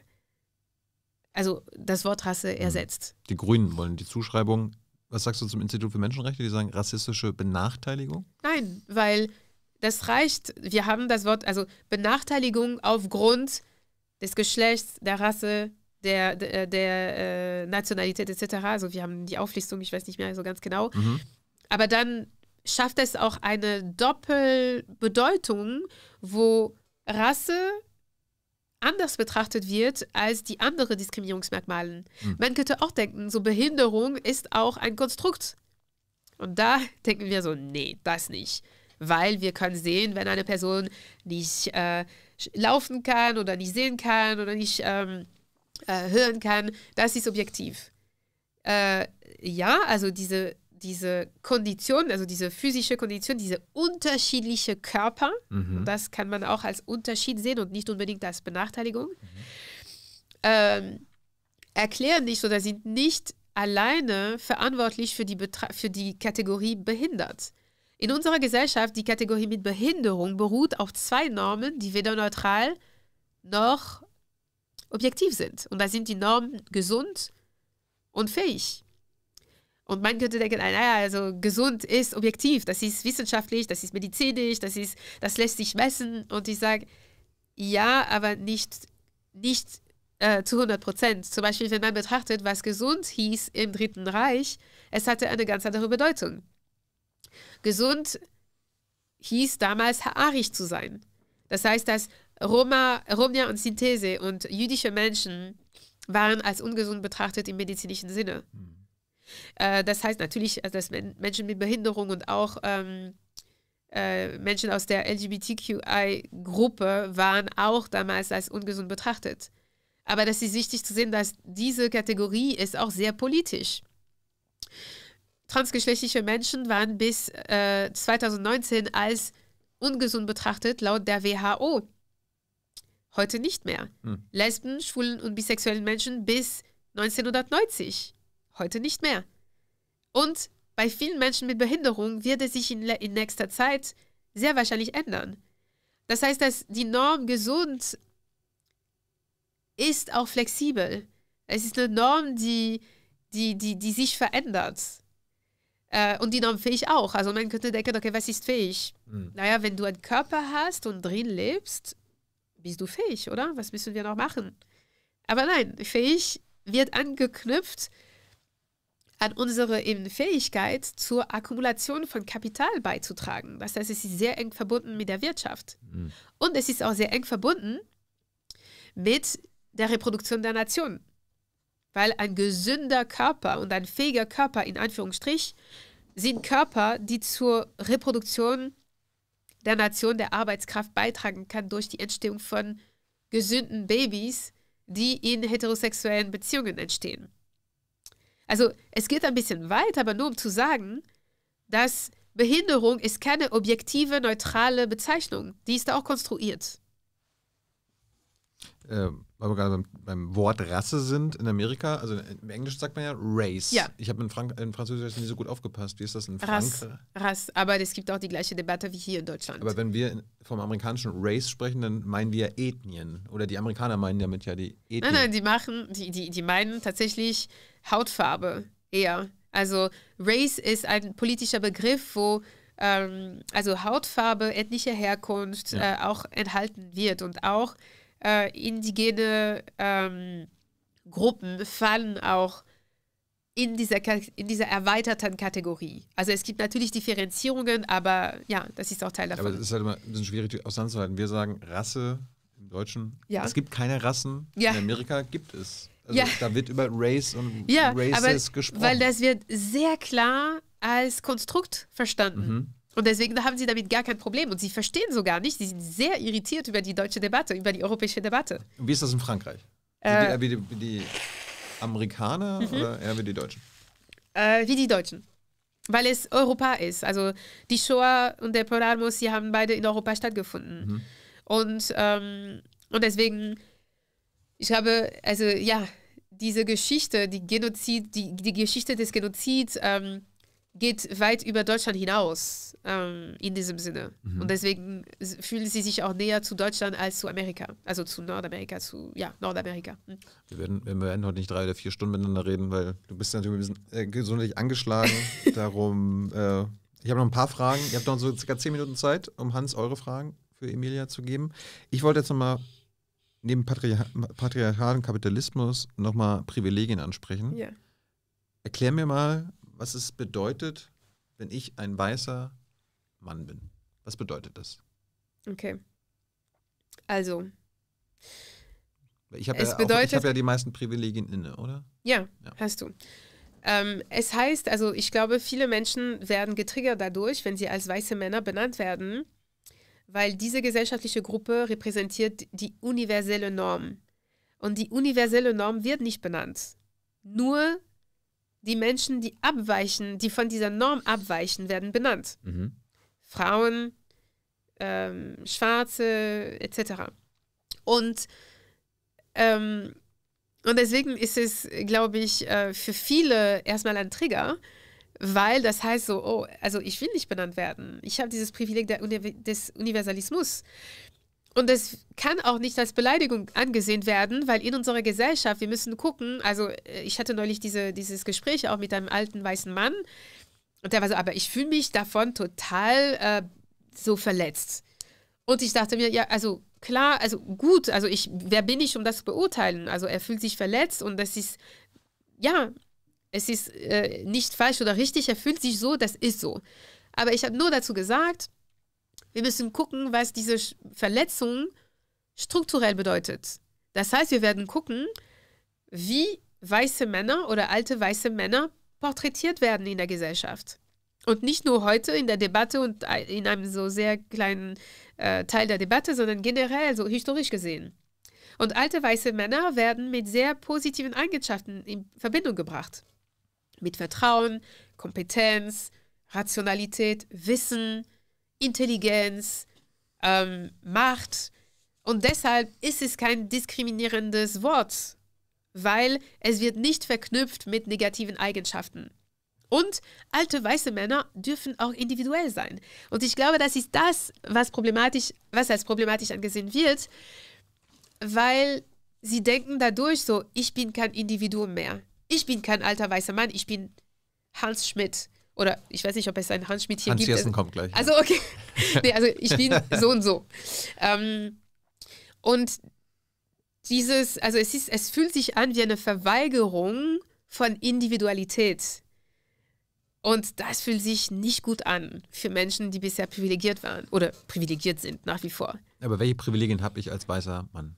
also das Wort Rasse mhm. ersetzt. Die Grünen wollen die Zuschreibung. Was sagst du zum Institut für Menschenrechte? Die sagen rassistische Benachteiligung? Nein, weil das reicht. Wir haben das Wort, also Benachteiligung aufgrund des Geschlechts, der Rasse, der, der, äh, der äh, Nationalität etc. Also wir haben die Auflistung, ich weiß nicht mehr so ganz genau. Mhm. Aber dann schafft es auch eine Doppelbedeutung, wo Rasse anders betrachtet wird als die anderen Diskriminierungsmerkmalen. Mhm. Man könnte auch denken, so Behinderung ist auch ein Konstrukt. Und da denken wir so, nee, das nicht weil wir können sehen, wenn eine Person nicht äh, laufen kann oder nicht sehen kann oder nicht ähm, äh, hören kann, das ist objektiv. Äh, ja, also diese, diese Kondition, also diese physische Kondition, diese unterschiedliche Körper, mhm. das kann man auch als Unterschied sehen und nicht unbedingt als Benachteiligung, mhm. ähm, erklären nicht oder sind nicht alleine verantwortlich für die, Betra für die Kategorie behindert. In unserer Gesellschaft, die Kategorie mit Behinderung beruht auf zwei Normen, die weder neutral noch objektiv sind. Und da sind die Normen gesund und fähig. Und man könnte denken, ah, naja, also gesund ist objektiv, das ist wissenschaftlich, das ist medizinisch, das, ist, das lässt sich messen. Und ich sage, ja, aber nicht, nicht äh, zu 100 Prozent. Zum Beispiel, wenn man betrachtet, was gesund hieß im Dritten Reich, es hatte eine ganz andere Bedeutung. Gesund hieß damals haarig zu sein. Das heißt, dass Roma, Romja und Synthese und jüdische Menschen waren als ungesund betrachtet im medizinischen Sinne. Hm. Äh, das heißt natürlich, also dass Menschen mit Behinderung und auch ähm, äh, Menschen aus der LGBTQI-Gruppe waren auch damals als ungesund betrachtet. Aber das ist wichtig zu sehen, dass diese Kategorie ist auch sehr politisch. ist. Transgeschlechtliche Menschen waren bis äh, 2019 als ungesund betrachtet, laut der WHO. Heute nicht mehr. Hm. Lesben, schwulen und bisexuellen Menschen bis 1990. Heute nicht mehr. Und bei vielen Menschen mit Behinderung wird es sich in, in nächster Zeit sehr wahrscheinlich ändern. Das heißt, dass die Norm gesund ist auch flexibel. Es ist eine Norm, die, die, die, die sich verändert. Äh, und die Norm fähig auch. Also man könnte denken, okay, was ist fähig? Mhm. Naja, wenn du einen Körper hast und drin lebst, bist du fähig, oder? Was müssen wir noch machen? Aber nein, fähig wird angeknüpft an unsere Fähigkeit zur Akkumulation von Kapital beizutragen. Das heißt, es ist sehr eng verbunden mit der Wirtschaft. Mhm. Und es ist auch sehr eng verbunden mit der Reproduktion der Nation. Weil ein gesünder Körper und ein fähiger Körper, in Anführungsstrich, sind Körper, die zur Reproduktion der Nation der Arbeitskraft beitragen kann durch die Entstehung von gesunden Babys, die in heterosexuellen Beziehungen entstehen. Also es geht ein bisschen weit, aber nur um zu sagen, dass Behinderung ist keine objektive, neutrale Bezeichnung. Die ist auch konstruiert. Ähm, weil wir gerade beim, beim, Wort Rasse sind in Amerika, also im Englischen sagt man ja Race. Ja. Ich habe in, in Französisch nicht so gut aufgepasst. Wie ist das in Frankreich? Rass, aber es gibt auch die gleiche Debatte wie hier in Deutschland. Aber wenn wir vom amerikanischen Race sprechen, dann meinen wir Ethnien. Oder die Amerikaner meinen damit ja die Ethnien. Nein, nein, die machen, die, die, die meinen tatsächlich Hautfarbe eher. Also Race ist ein politischer Begriff, wo ähm, also Hautfarbe, ethnische Herkunft ja. äh, auch enthalten wird und auch äh, indigene ähm, Gruppen fallen auch in dieser, in dieser erweiterten Kategorie. Also es gibt natürlich Differenzierungen, aber ja, das ist auch Teil davon. Aber es ist halt immer ein bisschen schwierig auseinanderzuhalten. Wir sagen Rasse im Deutschen. Ja. Es gibt keine Rassen. Ja. In Amerika gibt es. Also ja. Da wird über Race und ja, Races aber, gesprochen. Weil das wird sehr klar als Konstrukt verstanden. Mhm. Und deswegen haben sie damit gar kein Problem. Und sie verstehen so gar nicht. Sie sind sehr irritiert über die deutsche Debatte, über die europäische Debatte. Wie ist das in Frankreich? Äh, äh, wie, die, wie, die, Amerikaner mhm. oder eher wie die Deutschen? Äh, wie die Deutschen. Weil es Europa ist. Also die Shoah und der Polarmus, die haben beide in Europa stattgefunden. Mhm. Und, ähm, und deswegen, ich habe, also ja, diese Geschichte, die Genozid, die, die Geschichte des Genozids, ähm, geht weit über Deutschland hinaus ähm, in diesem Sinne. Mhm. Und deswegen fühlen sie sich auch näher zu Deutschland als zu Amerika, also zu Nordamerika, zu ja, Nordamerika. Mhm. Wir, werden, wir werden heute nicht drei oder vier Stunden miteinander reden, weil du bist natürlich ein bisschen äh, gesundheitlich angeschlagen. Darum, äh, ich habe noch ein paar Fragen. Ihr habt noch so circa zehn Minuten Zeit, um Hans eure Fragen für Emilia zu geben. Ich wollte jetzt nochmal neben Patriar patriarchalen Kapitalismus nochmal Privilegien ansprechen. Yeah. Erklär mir mal, was es bedeutet, wenn ich ein weißer Mann bin. Was bedeutet das? Okay. Also. Ich habe ja, auch, hab ja die meisten Privilegien inne, oder? Ja, ja. hast du. Ähm, es heißt, also ich glaube, viele Menschen werden getriggert dadurch, wenn sie als weiße Männer benannt werden, weil diese gesellschaftliche Gruppe repräsentiert die universelle Norm. Und die universelle Norm wird nicht benannt. Nur die Menschen, die abweichen, die von dieser Norm abweichen, werden benannt. Mhm. Frauen, ähm, Schwarze etc. Und, ähm, und deswegen ist es, glaube ich, äh, für viele erstmal ein Trigger, weil das heißt so, oh, also ich will nicht benannt werden. Ich habe dieses Privileg Uni des Universalismus. Und es kann auch nicht als Beleidigung angesehen werden, weil in unserer Gesellschaft, wir müssen gucken, also äh, ich hatte neulich diese, dieses Gespräch auch mit einem alten weißen Mann und der war so, aber ich fühle mich davon total äh, so verletzt. Und ich dachte mir, ja, also klar, also gut, also ich, wer bin ich, um das zu beurteilen? Also er fühlt sich verletzt und das ist, ja, es ist äh, nicht falsch oder richtig, er fühlt sich so, das ist so. Aber ich habe nur dazu gesagt, wir müssen gucken, was diese Verletzung strukturell bedeutet. Das heißt, wir werden gucken, wie weiße Männer oder alte weiße Männer porträtiert werden in der Gesellschaft. Und nicht nur heute in der Debatte und in einem so sehr kleinen äh, Teil der Debatte, sondern generell so historisch gesehen. Und alte weiße Männer werden mit sehr positiven Eigenschaften in Verbindung gebracht. Mit Vertrauen, Kompetenz, Rationalität, Wissen, Intelligenz, ähm, Macht. Und deshalb ist es kein diskriminierendes Wort, weil es wird nicht verknüpft mit negativen Eigenschaften. Und alte weiße Männer dürfen auch individuell sein. Und ich glaube, das ist das, was, problematisch, was als problematisch angesehen wird, weil sie denken dadurch so, ich bin kein Individuum mehr. Ich bin kein alter weißer Mann, ich bin Hans Schmidt. Oder ich weiß nicht, ob es einen Hans-Schmidt hier Hans gibt. Hans kommt gleich. Also, okay. nee, also ich bin so und so. Ähm, und dieses, also es, ist, es fühlt sich an wie eine Verweigerung von Individualität. Und das fühlt sich nicht gut an für Menschen, die bisher privilegiert waren oder privilegiert sind nach wie vor. Aber welche Privilegien habe ich als weißer Mann?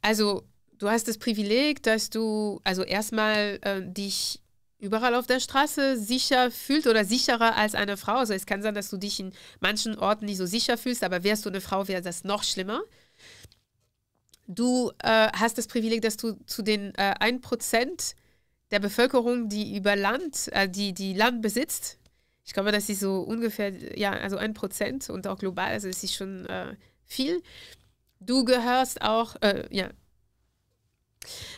Also, du hast das Privileg, dass du also erstmal äh, dich überall auf der Straße sicher fühlt oder sicherer als eine Frau. Also es kann sein, dass du dich in manchen Orten nicht so sicher fühlst, aber wärst du eine Frau, wäre das noch schlimmer. Du äh, hast das Privileg, dass du zu den äh, 1% der Bevölkerung, die über Land, äh, die, die Land besitzt, ich glaube, das ist so ungefähr, ja, also 1% und auch global, also es ist schon äh, viel. Du gehörst auch, äh, ja,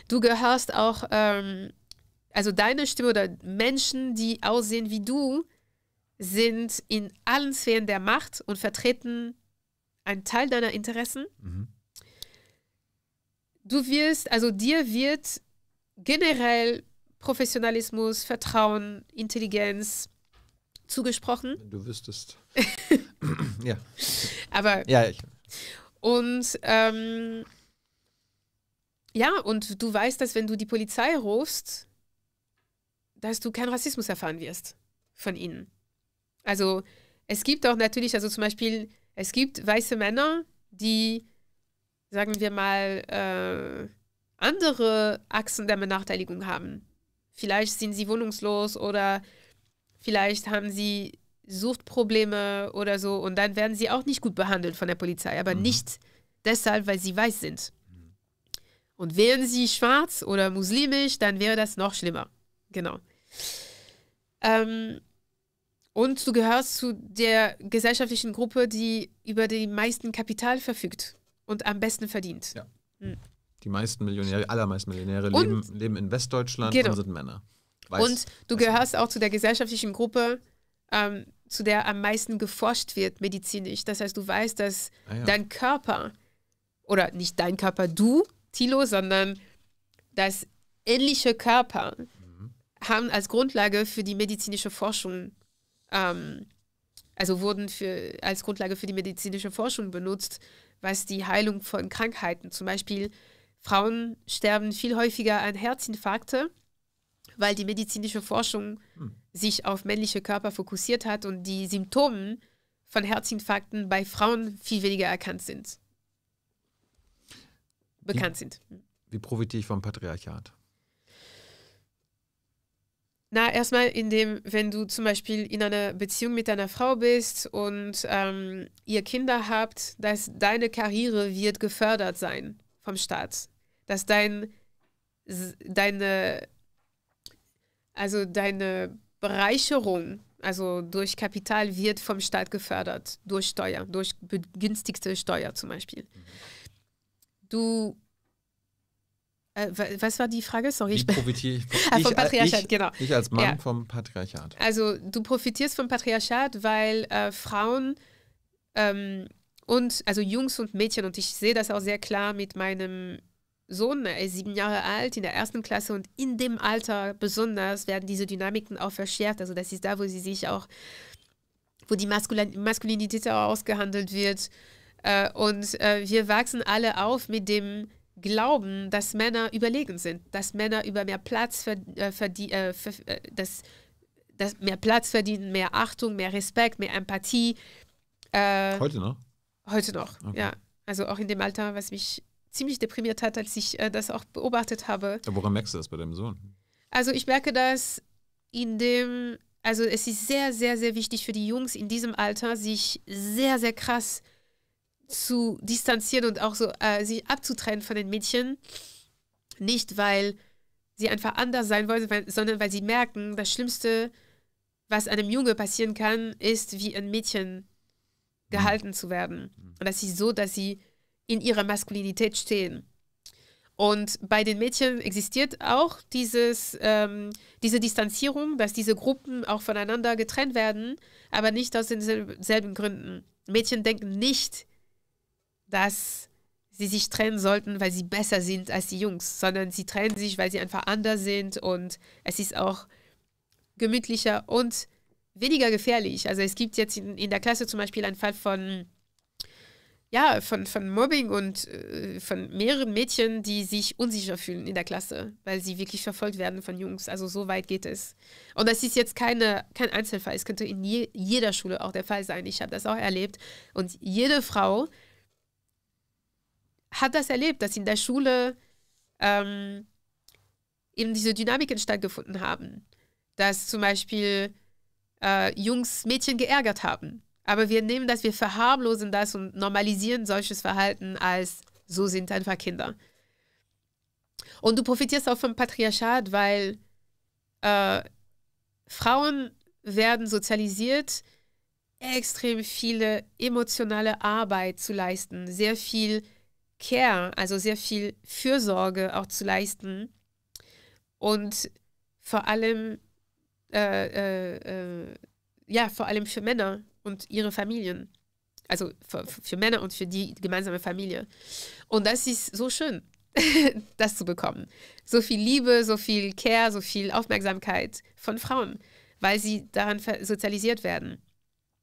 du gehörst auch ähm, also deine Stimme oder Menschen, die aussehen wie du, sind in allen Sphären der Macht und vertreten einen Teil deiner Interessen. Mhm. Du wirst, also dir wird generell Professionalismus, Vertrauen, Intelligenz zugesprochen. Du wüsstest. ja. Aber. Ja, ich. Und ähm, ja, und du weißt, dass wenn du die Polizei rufst, dass du keinen Rassismus erfahren wirst von ihnen. Also es gibt auch natürlich, also zum Beispiel, es gibt weiße Männer, die, sagen wir mal, äh, andere Achsen der Benachteiligung haben. Vielleicht sind sie wohnungslos oder vielleicht haben sie Suchtprobleme oder so und dann werden sie auch nicht gut behandelt von der Polizei, aber mhm. nicht deshalb, weil sie weiß sind. Mhm. Und wären sie schwarz oder muslimisch, dann wäre das noch schlimmer. Genau. Ähm, und du gehörst zu der gesellschaftlichen Gruppe, die über die meisten Kapital verfügt und am besten verdient. Ja. Hm. Die meisten Millionäre, allermeisten Millionäre leben, leben, in Westdeutschland genau. und sind Männer. Weiß, und du gehörst auch zu der gesellschaftlichen Gruppe, ähm, zu der am meisten geforscht wird medizinisch. Das heißt, du weißt, dass ah, ja. dein Körper, oder nicht dein Körper, du, Tilo, sondern dass ähnliche Körper haben als Grundlage für die medizinische Forschung, ähm, also wurden für, als Grundlage für die medizinische Forschung benutzt, was die Heilung von Krankheiten, zum Beispiel Frauen sterben viel häufiger an Herzinfarkte, weil die medizinische Forschung hm. sich auf männliche Körper fokussiert hat und die Symptome von Herzinfarkten bei Frauen viel weniger erkannt sind. Bekannt wie, sind. Hm. Wie profitiere ich vom Patriarchat? Na, erstmal indem, wenn du zum Beispiel in einer Beziehung mit einer Frau bist und ähm, ihr Kinder habt, dass deine Karriere wird gefördert sein vom Staat. Dass dein, deine, also deine Bereicherung, also durch Kapital wird vom Staat gefördert, durch Steuer, durch begünstigte Steuer zum Beispiel. Mhm. Du äh, was war die Frage? Sorry, ich profitiere ich, ah, vom Patriarchat, ich, genau. Ich als Mann ja. vom Patriarchat. Also du profitierst vom Patriarchat, weil äh, Frauen ähm, und also Jungs und Mädchen und ich sehe das auch sehr klar mit meinem Sohn, er ist sieben Jahre alt, in der ersten Klasse und in dem Alter besonders werden diese Dynamiken auch verschärft. Also das ist da, wo sie sich auch, wo die Maskul Maskulinität auch ausgehandelt wird. Äh, und äh, wir wachsen alle auf mit dem glauben, dass Männer überlegen sind, dass Männer über mehr Platz äh, verdienen, äh, äh, dass, dass mehr Platz verdienen, mehr Achtung, mehr Respekt, mehr Empathie. Äh, heute noch? Heute noch, okay. ja. Also auch in dem Alter, was mich ziemlich deprimiert hat, als ich äh, das auch beobachtet habe. Ja, woran merkst du das bei deinem Sohn? Also ich merke das in dem, also es ist sehr, sehr, sehr wichtig für die Jungs in diesem Alter, sich sehr, sehr krass äh, zu distanzieren und auch so äh, sich abzutrennen von den Mädchen. Nicht, weil sie einfach anders sein wollen, weil, sondern weil sie merken, das Schlimmste, was einem Junge passieren kann, ist, wie ein Mädchen gehalten zu werden. Und das ist so, dass sie in ihrer Maskulinität stehen. Und bei den Mädchen existiert auch dieses, ähm, diese Distanzierung, dass diese Gruppen auch voneinander getrennt werden, aber nicht aus denselben Gründen. Mädchen denken nicht dass sie sich trennen sollten, weil sie besser sind als die Jungs, sondern sie trennen sich, weil sie einfach anders sind und es ist auch gemütlicher und weniger gefährlich. Also es gibt jetzt in, in der Klasse zum Beispiel einen Fall von ja, von, von Mobbing und äh, von mehreren Mädchen, die sich unsicher fühlen in der Klasse, weil sie wirklich verfolgt werden von Jungs. Also so weit geht es. Und das ist jetzt keine, kein Einzelfall. Es könnte in je, jeder Schule auch der Fall sein. Ich habe das auch erlebt. Und jede Frau, habe das erlebt, dass in der Schule ähm, eben diese Dynamiken stattgefunden haben. Dass zum Beispiel äh, Jungs Mädchen geärgert haben. Aber wir nehmen das, wir verharmlosen das und normalisieren solches Verhalten als so sind einfach Kinder. Und du profitierst auch vom Patriarchat, weil äh, Frauen werden sozialisiert, extrem viele emotionale Arbeit zu leisten, sehr viel Care, also sehr viel Fürsorge auch zu leisten und vor allem, äh, äh, äh, ja, vor allem für Männer und ihre Familien. Also für, für Männer und für die gemeinsame Familie. Und das ist so schön, das zu bekommen. So viel Liebe, so viel Care, so viel Aufmerksamkeit von Frauen, weil sie daran sozialisiert werden.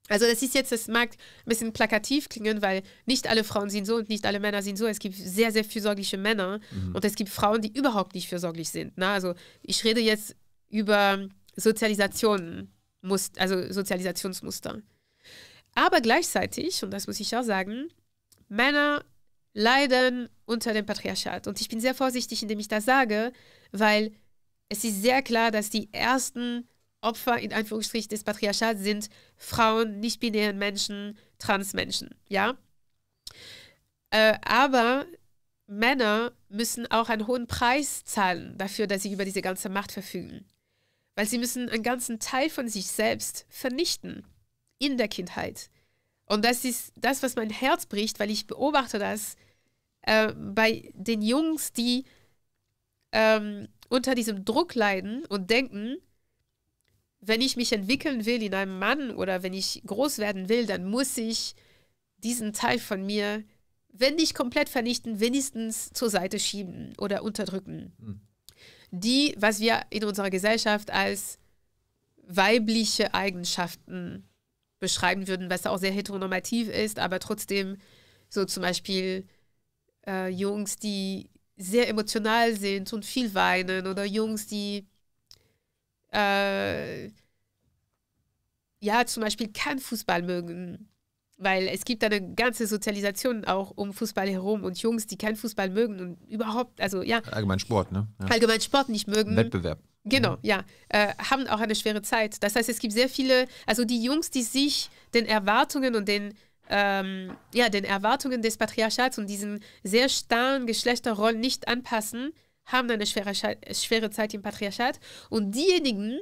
Also das ist jetzt, das mag ein bisschen plakativ klingen, weil nicht alle Frauen sind so und nicht alle Männer sind so. Es gibt sehr, sehr fürsorgliche Männer mhm. und es gibt Frauen, die überhaupt nicht fürsorglich sind. Ne? Also ich rede jetzt über Sozialisationen, also Sozialisationsmuster. Aber gleichzeitig, und das muss ich auch sagen, Männer leiden unter dem Patriarchat. Und ich bin sehr vorsichtig, indem ich das sage, weil es ist sehr klar, dass die ersten Opfer in Anführungsstrichen des Patriarchats sind Frauen, nicht-binären Menschen, Transmenschen, ja. Äh, aber Männer müssen auch einen hohen Preis zahlen dafür, dass sie über diese ganze Macht verfügen. Weil sie müssen einen ganzen Teil von sich selbst vernichten in der Kindheit. Und das ist das, was mein Herz bricht, weil ich beobachte das äh, bei den Jungs, die ähm, unter diesem Druck leiden und denken, wenn ich mich entwickeln will in einem Mann oder wenn ich groß werden will, dann muss ich diesen Teil von mir, wenn nicht komplett vernichten, wenigstens zur Seite schieben oder unterdrücken. Mhm. Die, was wir in unserer Gesellschaft als weibliche Eigenschaften beschreiben würden, was auch sehr heteronormativ ist, aber trotzdem so zum Beispiel äh, Jungs, die sehr emotional sind und viel weinen oder Jungs, die äh, ja, zum Beispiel kein Fußball mögen. Weil es gibt eine ganze Sozialisation auch um Fußball herum und Jungs, die keinen Fußball mögen und überhaupt, also ja. Allgemein Sport, ne? Ja. Allgemein Sport nicht mögen. Wettbewerb. Genau, mhm. ja. Äh, haben auch eine schwere Zeit. Das heißt, es gibt sehr viele, also die Jungs, die sich den Erwartungen und den, ähm, ja, den Erwartungen des Patriarchats und diesen sehr starren Geschlechterrollen nicht anpassen, haben eine schwere, äh, schwere Zeit im Patriarchat. Und diejenigen,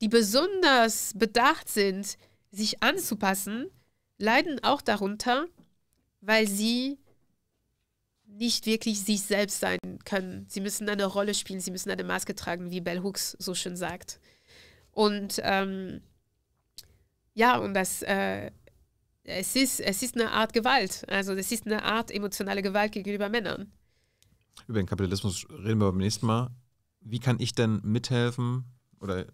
die besonders bedacht sind, sich anzupassen, leiden auch darunter, weil sie nicht wirklich sich selbst sein können. Sie müssen eine Rolle spielen, sie müssen eine Maske tragen, wie Bell Hooks so schön sagt. Und ähm, ja, und das, äh, es, ist, es ist eine Art Gewalt. Also es ist eine Art emotionale Gewalt gegenüber Männern. Über den Kapitalismus reden wir beim nächsten Mal. Wie kann ich denn mithelfen oder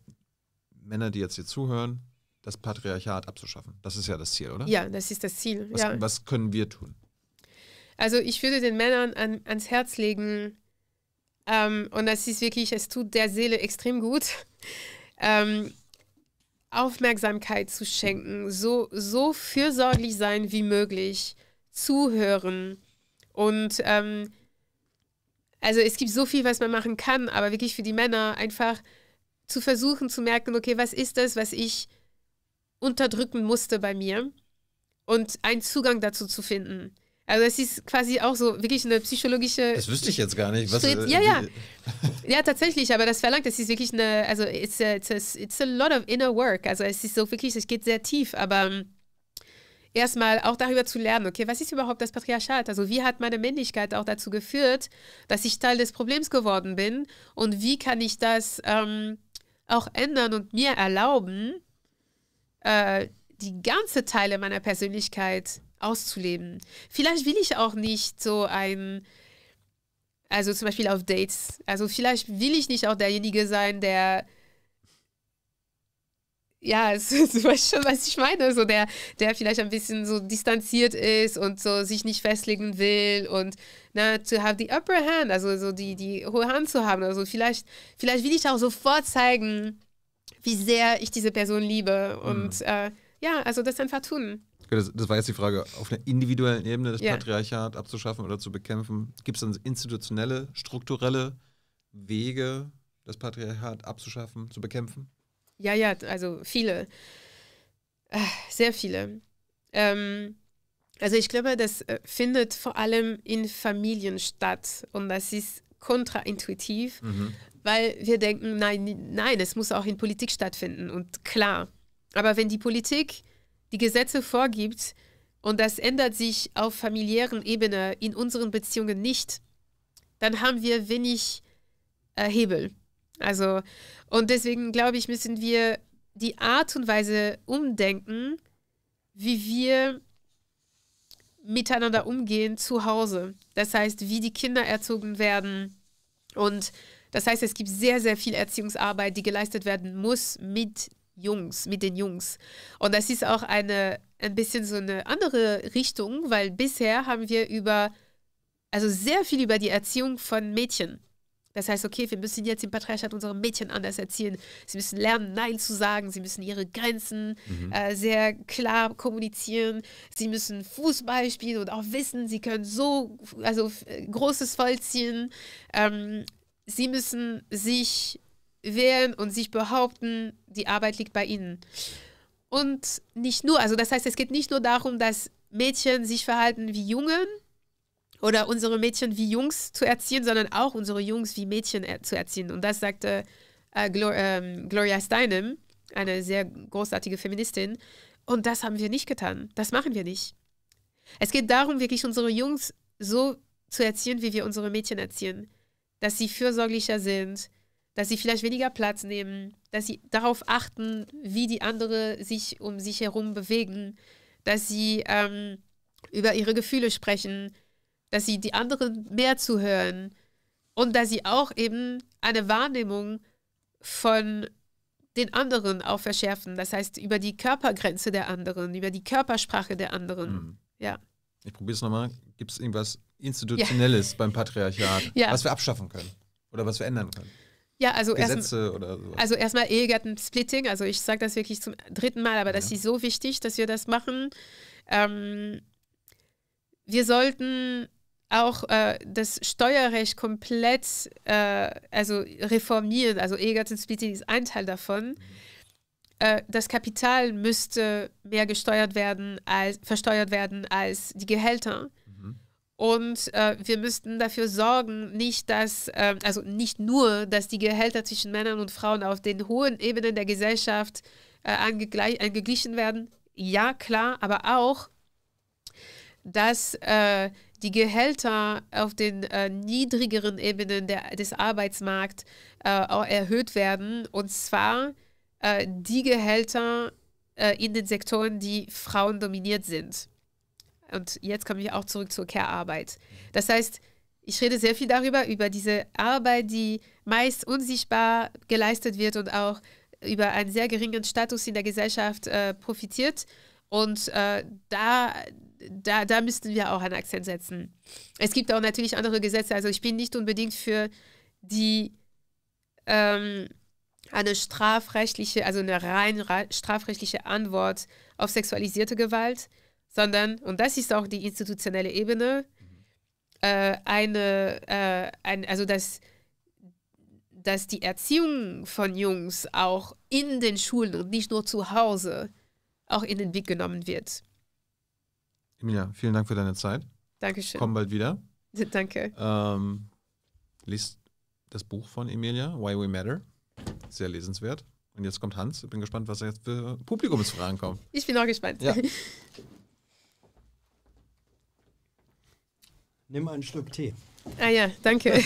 Männer, die jetzt hier zuhören, das Patriarchat abzuschaffen? Das ist ja das Ziel, oder? Ja, das ist das Ziel. Was, ja. was können wir tun? Also ich würde den Männern an, ans Herz legen, ähm, und das ist wirklich, es tut der Seele extrem gut, ähm, Aufmerksamkeit zu schenken, so, so fürsorglich sein wie möglich, zuhören und ähm, also es gibt so viel, was man machen kann, aber wirklich für die Männer einfach zu versuchen zu merken, okay, was ist das, was ich unterdrücken musste bei mir und einen Zugang dazu zu finden. Also es ist quasi auch so wirklich eine psychologische. Das wüsste ich jetzt gar nicht. Was, Stret äh, ja, ja. ja, tatsächlich, aber das verlangt, das ist wirklich eine, also it's a, it's, a, it's a lot of inner work. Also es ist so wirklich, es geht sehr tief, aber ähm, erstmal auch darüber zu lernen, okay, was ist überhaupt das Patriarchat? Also wie hat meine Männlichkeit auch dazu geführt, dass ich Teil des Problems geworden bin und wie kann ich das ähm, auch ändern und mir erlauben, äh, die ganze Teile meiner Persönlichkeit auszuleben. Vielleicht will ich auch nicht so ein, also zum Beispiel auf Dates, also vielleicht will ich nicht auch derjenige sein, der ja, es, also, du weißt schon, was ich meine, so der, der vielleicht ein bisschen so distanziert ist und so sich nicht festlegen will und na, to have the upper hand, also so die, die hohe Hand zu haben. Also vielleicht, vielleicht will ich auch sofort zeigen, wie sehr ich diese Person liebe. Und mhm. äh, ja, also das einfach tun. Das, das, war jetzt die Frage, auf einer individuellen Ebene das yeah. Patriarchat abzuschaffen oder zu bekämpfen. Gibt es dann institutionelle, strukturelle Wege, das Patriarchat abzuschaffen, zu bekämpfen? Ja, ja, also viele. Äh, sehr viele. Ähm, also ich glaube, das äh, findet vor allem in Familien statt und das ist kontraintuitiv, mhm. weil wir denken, nein, nein, es muss auch in Politik stattfinden und klar. Aber wenn die Politik die Gesetze vorgibt und das ändert sich auf familiären Ebene in unseren Beziehungen nicht, dann haben wir wenig äh, Hebel. Also, und deswegen glaube ich, müssen wir die Art und Weise umdenken, wie wir miteinander umgehen zu Hause. Das heißt, wie die Kinder erzogen werden. Und das heißt, es gibt sehr, sehr viel Erziehungsarbeit, die geleistet werden muss mit Jungs, mit den Jungs. Und das ist auch eine, ein bisschen so eine andere Richtung, weil bisher haben wir über, also sehr viel über die Erziehung von Mädchen das heißt, okay, wir müssen jetzt im Patriarchat unsere Mädchen anders erziehen. Sie müssen lernen, Nein zu sagen. Sie müssen ihre Grenzen mhm. äh, sehr klar kommunizieren. Sie müssen Fußball spielen und auch wissen, sie können so also äh, Großes vollziehen. Ähm, sie müssen sich wählen und sich behaupten, die Arbeit liegt bei ihnen. Und nicht nur, also das heißt, es geht nicht nur darum, dass Mädchen sich verhalten wie Jungen, oder unsere Mädchen wie Jungs zu erziehen, sondern auch unsere Jungs wie Mädchen er zu erziehen. Und das sagte äh, Glo ähm, Gloria Steinem, eine sehr großartige Feministin. Und das haben wir nicht getan. Das machen wir nicht. Es geht darum, wirklich unsere Jungs so zu erziehen, wie wir unsere Mädchen erziehen. Dass sie fürsorglicher sind, dass sie vielleicht weniger Platz nehmen, dass sie darauf achten, wie die anderen sich um sich herum bewegen, dass sie ähm, über ihre Gefühle sprechen, dass sie die anderen mehr zuhören und dass sie auch eben eine Wahrnehmung von den anderen auch verschärfen. Das heißt, über die Körpergrenze der anderen, über die Körpersprache der anderen. Mhm. Ja. Ich probiere es nochmal. Gibt es irgendwas Institutionelles ja. beim Patriarchat, ja. was wir abschaffen können oder was wir ändern können? Ja, also erstmal also erstmal Ehegattensplitting. Also ich sage das wirklich zum dritten Mal, aber ja. das ist so wichtig, dass wir das machen. Ähm, wir sollten auch äh, das Steuerrecht komplett äh, also reformiert. Also Egerton Splitting ist ein Teil davon. Mhm. Äh, das Kapital müsste mehr gesteuert werden als versteuert werden als die Gehälter. Mhm. Und äh, wir müssten dafür sorgen, nicht dass, ähm, also nicht nur, dass die Gehälter zwischen Männern und Frauen auf den hohen Ebenen der Gesellschaft äh, angeglichen werden. Ja, klar, aber auch, dass äh, die Gehälter auf den äh, niedrigeren Ebenen der, des Arbeitsmarkts äh, erhöht werden. Und zwar äh, die Gehälter äh, in den Sektoren, die Frauen dominiert sind. Und jetzt komme ich auch zurück zur Care-Arbeit. Das heißt, ich rede sehr viel darüber, über diese Arbeit, die meist unsichtbar geleistet wird und auch über einen sehr geringen Status in der Gesellschaft äh, profitiert. Und äh, da da, da müssten wir auch einen Akzent setzen. Es gibt auch natürlich andere Gesetze. Also ich bin nicht unbedingt für die ähm, eine strafrechtliche, also eine rein strafrechtliche Antwort auf sexualisierte Gewalt, sondern, und das ist auch die institutionelle Ebene, äh, eine, äh, ein, also dass, dass die Erziehung von Jungs auch in den Schulen und nicht nur zu Hause auch in den Blick genommen wird. Emilia, vielen Dank für deine Zeit. Dankeschön. Komm bald wieder. Danke. Ähm, liest das Buch von Emilia, Why We Matter. Sehr lesenswert. Und jetzt kommt Hans. Ich bin gespannt, was jetzt für Publikumsfragen kommen. Ich bin auch gespannt. Ja. Nimm einen Schluck Tee. Ah ja, danke.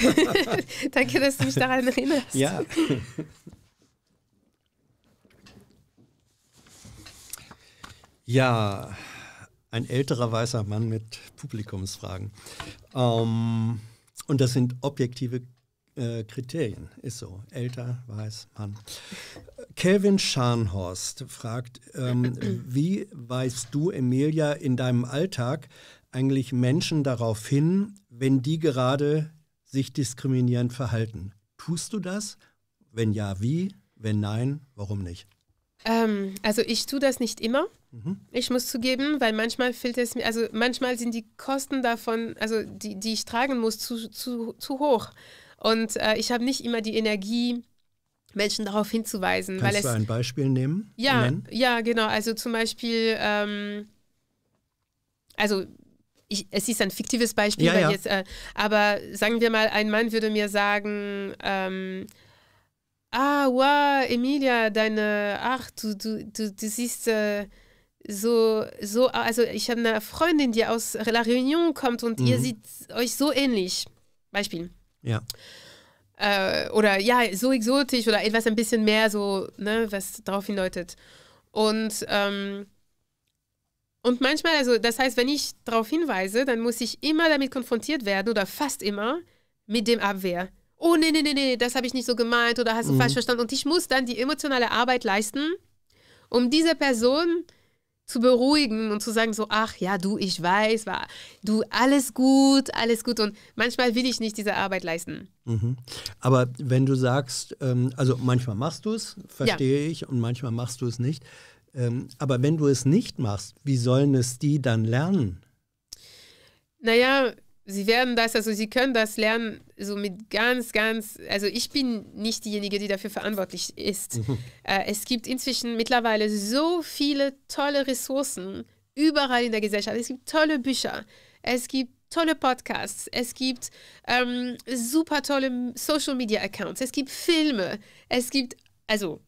danke, dass du mich daran erinnerst. Ja. ja ein älterer weißer Mann mit Publikumsfragen. Ähm, und das sind objektive äh, Kriterien, ist so. Älter, weiß, Mann. Kelvin Scharnhorst fragt, ähm, wie weißt du, Emilia, in deinem Alltag eigentlich Menschen darauf hin, wenn die gerade sich diskriminierend verhalten? Tust du das? Wenn ja, wie? Wenn nein, warum nicht? Ähm, also ich tue das nicht immer. Mhm. Ich muss zugeben, weil manchmal fehlt es mir, also manchmal sind die Kosten davon, also die, die ich tragen muss, zu, zu, zu hoch. Und äh, ich habe nicht immer die Energie, Menschen darauf hinzuweisen. Kannst es, du ein Beispiel nehmen? Ja, nennen? ja, genau. Also zum Beispiel, ähm, also ich, es ist ein fiktives Beispiel, ja, ja. Jetzt, äh, aber sagen wir mal, ein Mann würde mir sagen, ähm, ah, wow, Emilia, deine, ach, du, du, du, du siehst, äh, so, so, also ich habe eine Freundin, die aus La Réunion kommt und mhm. ihr seht euch so ähnlich. Beispiel. Ja. Äh, oder ja, so exotisch oder etwas ein bisschen mehr so, ne, was darauf hindeutet. Und, ähm, und manchmal, also das heißt, wenn ich darauf hinweise, dann muss ich immer damit konfrontiert werden oder fast immer mit dem Abwehr. Oh, nee, nee, nee, nee, das habe ich nicht so gemeint oder hast du mhm. falsch verstanden. Und ich muss dann die emotionale Arbeit leisten, um diese Person zu beruhigen und zu sagen so, ach ja, du, ich weiß, war, du, alles gut, alles gut. Und manchmal will ich nicht diese Arbeit leisten. Mhm. Aber wenn du sagst, ähm, also manchmal machst du es, verstehe ja. ich, und manchmal machst du es nicht. Ähm, aber wenn du es nicht machst, wie sollen es die dann lernen? Naja, sie werden das, also sie können das lernen, so mit ganz, ganz, also ich bin nicht diejenige, die dafür verantwortlich ist. Mhm. äh, es gibt inzwischen mittlerweile so viele tolle Ressourcen überall in der Gesellschaft. Es gibt tolle Bücher, es gibt tolle Podcasts, es gibt ähm, super tolle Social-Media-Accounts, es gibt Filme, es gibt, also,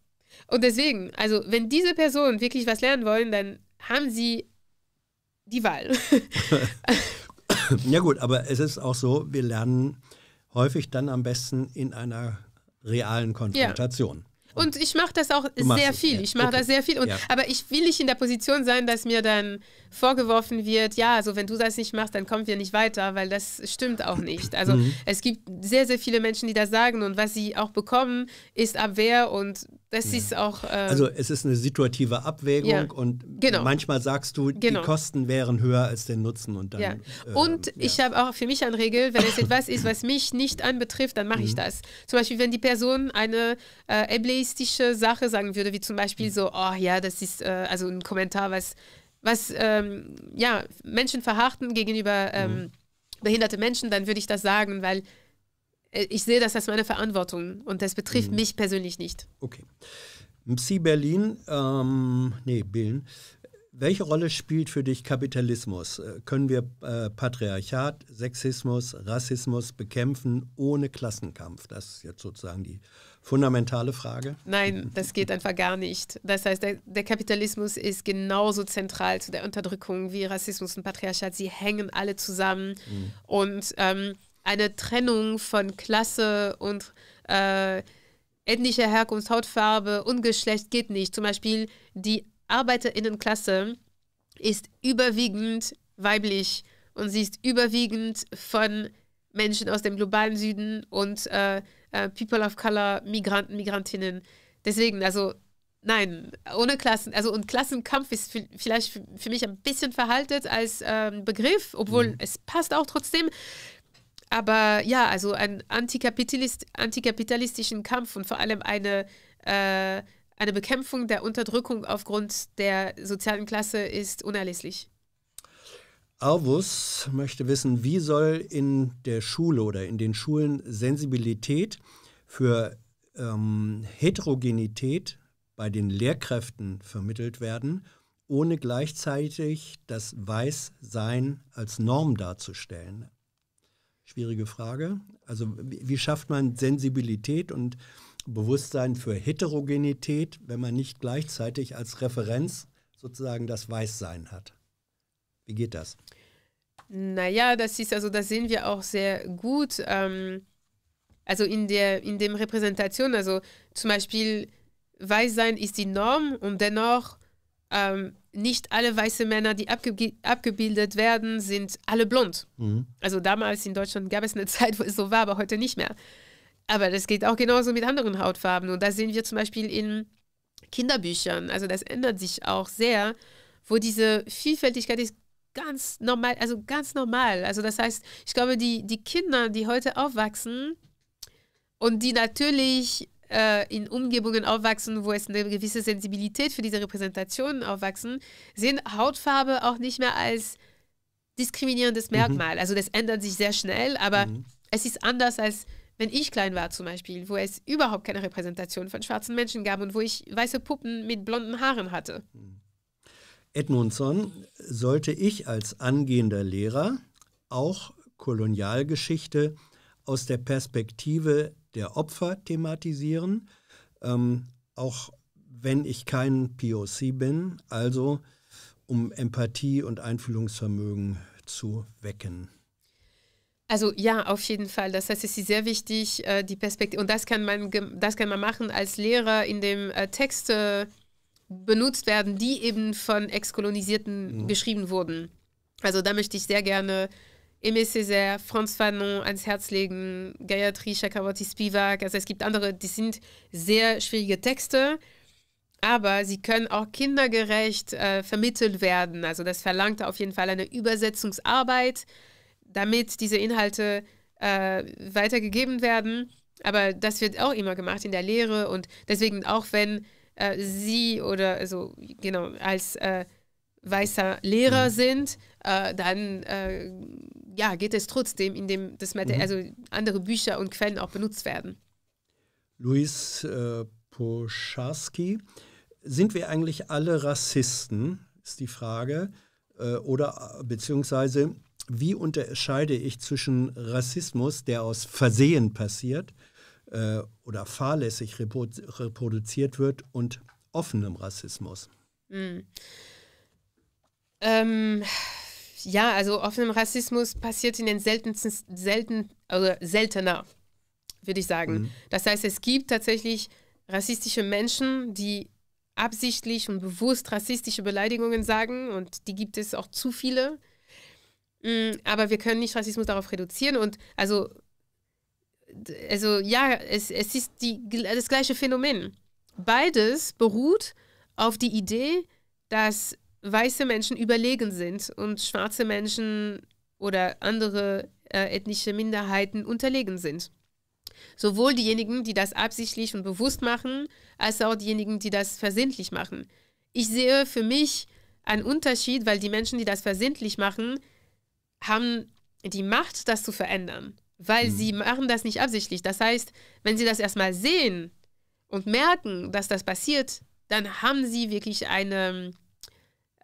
und deswegen, also wenn diese Personen wirklich was lernen wollen, dann haben sie die Wahl. Ja gut, aber es ist auch so, wir lernen häufig dann am besten in einer realen Konfrontation. Ja. Und, ich mache das auch sehr viel. Es, ja. Ich mache okay. das sehr viel. Und, ja. Aber ich will nicht in der Position sein, dass mir dann vorgeworfen wird, ja, also wenn du das nicht machst, dann kommen wir nicht weiter, weil das stimmt auch nicht. Also mhm. es gibt sehr, sehr viele Menschen, die das sagen und was sie auch bekommen, ist Abwehr und das ja. ist auch. Äh, also es ist eine situative Abwägung ja. und genau. manchmal sagst du, genau. die Kosten wären höher als den Nutzen und dann. Ähm, ja. Und äh, ich habe auch für mich eine Regel, wenn es etwas ist, was mich nicht anbetrifft, dann mache mhm. ich das. Zum Beispiel, wenn die Person eine äh, ableistische Sache sagen würde, wie zum Beispiel mhm. so, oh ja, das ist äh, also ein Kommentar, was, was ähm, ja, Menschen verharten gegenüber ähm, mhm. behinderte Menschen, dann würde ich das sagen, weil äh, ich sehe das als meine Verantwortung und das betrifft mhm. mich persönlich nicht. Okay. Psi Berlin, ähm, nee, Billen. Welche Rolle spielt für dich Kapitalismus? Äh, können wir äh, Patriarchat, Sexismus, Rassismus bekämpfen ohne Klassenkampf? Das ist jetzt sozusagen die fundamentale Frage. Nein, das geht einfach gar nicht. Das heißt, der, der Kapitalismus ist genauso zentral zu der Unterdrückung wie Rassismus und Patriarchat. Sie hängen alle zusammen. Mhm. Und ähm, eine Trennung von Klasse und äh, ethnischer Herkunft, Hautfarbe und Geschlecht geht nicht. Zum Beispiel die Arbeiterinnenklasse ist überwiegend weiblich und sie ist überwiegend von Menschen aus dem globalen Süden und äh, äh, People of Color, Migranten, Migrantinnen. Deswegen, also nein, ohne Klassen, also und Klassenkampf ist vielleicht für mich ein bisschen verhaltet als ähm, Begriff, obwohl mhm. es passt auch trotzdem aber ja, also ein Antikapitalist, antikapitalistischen Kampf und vor allem eine, äh, eine Bekämpfung der Unterdrückung aufgrund der sozialen Klasse ist unerlässlich. Arvus möchte wissen, wie soll in der Schule oder in den Schulen Sensibilität für ähm, Heterogenität bei den Lehrkräften vermittelt werden, ohne gleichzeitig das Weißsein als Norm darzustellen. Schwierige Frage. Also wie schafft man Sensibilität und Bewusstsein für Heterogenität, wenn man nicht gleichzeitig als Referenz sozusagen das Weißsein hat? Wie geht das? Naja, das ist, also das sehen wir auch sehr gut. Ähm, also in der in dem Repräsentation, also zum Beispiel Weißsein ist die Norm und dennoch ähm, nicht alle weiße Männer, die abge abgebildet werden, sind alle blond. Mhm. Also damals in Deutschland gab es eine Zeit, wo es so war, aber heute nicht mehr. Aber das geht auch genauso mit anderen Hautfarben. Und da sehen wir zum Beispiel in Kinderbüchern, also das ändert sich auch sehr, wo diese Vielfältigkeit ist ganz normal, also ganz normal. Also das heißt, ich glaube, die, die Kinder, die heute aufwachsen und die natürlich äh, in Umgebungen aufwachsen, wo es eine gewisse Sensibilität für diese Repräsentationen aufwachsen, sehen Hautfarbe auch nicht mehr als diskriminierendes mhm. Merkmal. Mhm. Also das ändert sich sehr schnell, aber mhm. es ist anders als wenn ich klein war zum Beispiel, wo es überhaupt keine Repräsentation von schwarzen Menschen gab und wo ich weiße Puppen mit blonden Haaren hatte. Mhm. Edmundson, sollte ich als angehender Lehrer auch Kolonialgeschichte aus der Perspektive der Opfer thematisieren, ähm, auch wenn ich kein POC bin, also um Empathie und Einfühlungsvermögen zu wecken. Also ja, auf jeden Fall. Das heißt, es ist sehr wichtig, äh, die Perspektive. Und das kann man, das kann man machen als Lehrer, in dem äh, Texte benutzt werden, die eben von Exkolonisierten mhm. geschrieben wurden. Also da möchte ich sehr gerne Aimé Césaire, Franz Fanon ans Herz legen, Gayatri Chakraborty Spivak. Also es gibt andere, die sind sehr schwierige Texte, aber sie können auch kindergerecht äh, vermittelt werden. Also das verlangt auf jeden Fall eine Übersetzungsarbeit, damit diese Inhalte äh, weitergegeben werden. Aber das wird auch immer gemacht in der Lehre und deswegen auch wenn äh, Sie oder also genau als äh, weißer Lehrer mhm. sind, äh, dann äh, ja, geht es trotzdem, indem das Material, mhm. also andere Bücher und Quellen auch benutzt werden. Luis äh, Poscharski, sind wir eigentlich alle Rassisten, ist die Frage, äh, oder äh, beziehungsweise wie unterscheide ich zwischen Rassismus, der aus Versehen passiert äh, oder fahrlässig reproduziert wird, und offenem Rassismus? Mhm. Ähm ja, also offenem Rassismus passiert in den seltensten, selten, oder also seltener, würde ich sagen. Mhm. Das heißt, es gibt tatsächlich rassistische Menschen, die absichtlich und bewusst rassistische Beleidigungen sagen und die gibt es auch zu viele. Mm, aber wir können nicht Rassismus darauf reduzieren und also, also ja, es, es ist die, das gleiche Phänomen. Beides beruht auf die Idee, dass weiße Menschen überlegen sind und schwarze Menschen oder andere äh, ethnische Minderheiten unterlegen sind. Sowohl diejenigen, die das absichtlich und bewusst machen, als auch diejenigen, die das versinnlich machen. Ich sehe für mich einen Unterschied, weil die Menschen, die das versinnlich machen, haben die Macht, das zu verändern, weil mhm. sie machen das nicht absichtlich. Das heißt, wenn sie das erstmal sehen und merken, dass das passiert, dann haben sie wirklich eine,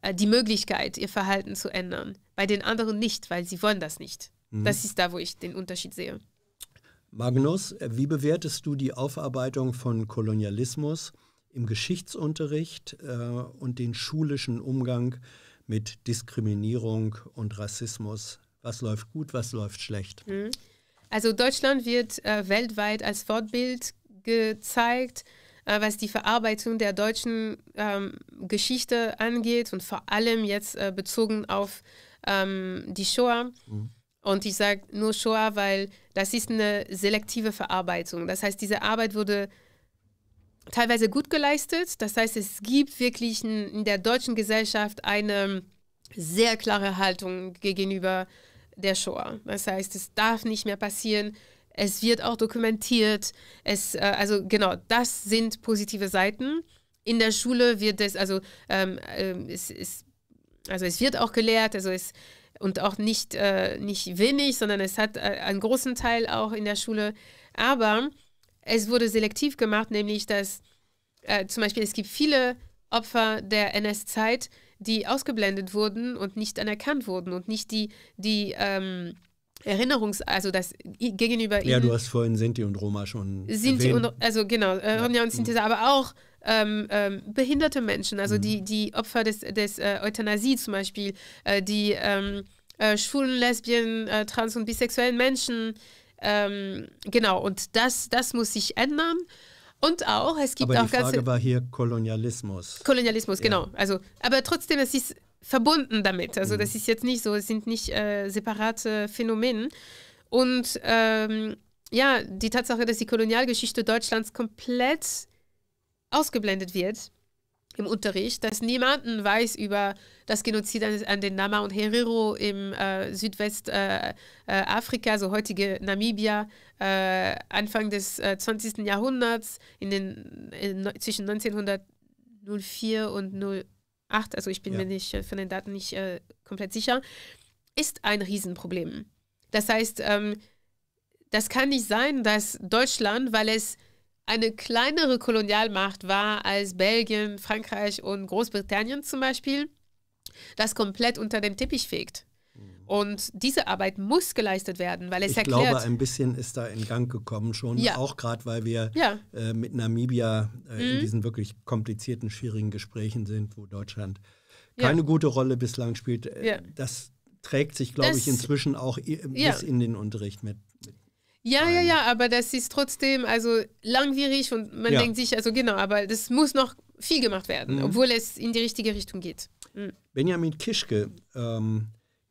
äh, die Möglichkeit, ihr Verhalten zu ändern. Bei den anderen nicht, weil sie wollen das nicht. Mhm. Das ist da, wo ich den Unterschied sehe. Magnus, wie bewertest du die Aufarbeitung von Kolonialismus im Geschichtsunterricht äh, und den schulischen Umgang mit Diskriminierung und Rassismus? Was läuft gut, was läuft schlecht? Mhm. Also Deutschland wird äh, weltweit als Fortbild gezeigt äh, was die Verarbeitung der deutschen ähm, Geschichte angeht und vor allem jetzt äh, bezogen auf ähm, die Shoah. Mhm. Und ich sage nur Shoah, weil das ist eine selektive Verarbeitung. Das heißt, diese Arbeit wurde teilweise gut geleistet. Das heißt, es gibt wirklich in, in der deutschen Gesellschaft eine sehr klare Haltung gegenüber der Shoah. Das heißt, es darf nicht mehr passieren, es wird auch dokumentiert. Es, äh, also genau, das sind positive Seiten. In der Schule wird es, also, ähm, ähm es, es, also es wird auch gelehrt, also es und auch nicht, äh, nicht wenig, sondern es hat äh, einen großen Teil auch in der Schule. Aber es wurde selektiv gemacht, nämlich dass äh, zum Beispiel es gibt viele Opfer der NS-Zeit, die ausgeblendet wurden und nicht anerkannt wurden und nicht die, die ähm, Erinnerungs, also das gegenüber Ja, du hast vorhin Sinti und Roma schon. Sinti erwähnt. und, also genau, äh, ja. und Sinti, mhm. aber auch ähm, ähm, behinderte Menschen, also mhm. die, die Opfer des, des äh, Euthanasie zum Beispiel, äh, die ähm, äh, schwulen, lesbien, äh, trans- und bisexuellen Menschen. Ähm, genau, und das, das muss sich ändern. Und auch, es gibt aber auch die Frage ganze. war hier Kolonialismus. Kolonialismus, ja. genau. Also, aber trotzdem, es ist verbunden damit. Also mhm. das ist jetzt nicht so, es sind nicht äh, separate Phänomene. Und ähm, ja, die Tatsache, dass die Kolonialgeschichte Deutschlands komplett ausgeblendet wird im Unterricht, dass niemanden weiß über das Genozid an, an den Nama und Herero im äh, Südwestafrika, äh, also heutige Namibia, äh, Anfang des äh, 20. Jahrhunderts, in den, in, zwischen 1904 und 0 8, also ich bin ja. mir nicht äh, von den Daten nicht äh, komplett sicher, ist ein Riesenproblem. Das heißt, ähm, das kann nicht sein, dass Deutschland, weil es eine kleinere Kolonialmacht war als Belgien, Frankreich und Großbritannien zum Beispiel, das komplett unter dem Teppich fegt. Und diese Arbeit muss geleistet werden, weil es ich erklärt. Ich glaube, ein bisschen ist da in Gang gekommen schon, ja. auch gerade weil wir ja. äh, mit Namibia äh, mhm. in diesen wirklich komplizierten, schwierigen Gesprächen sind, wo Deutschland keine ja. gute Rolle bislang spielt. Äh, das trägt sich, glaube ich, inzwischen auch äh, bis in den Unterricht mit. Ja, ja, ja, aber das ist trotzdem also langwierig und man denkt sich, also genau, aber das muss noch viel gemacht werden, mhm. obwohl es in die richtige Richtung geht. Mhm. Benjamin Kischke ähm,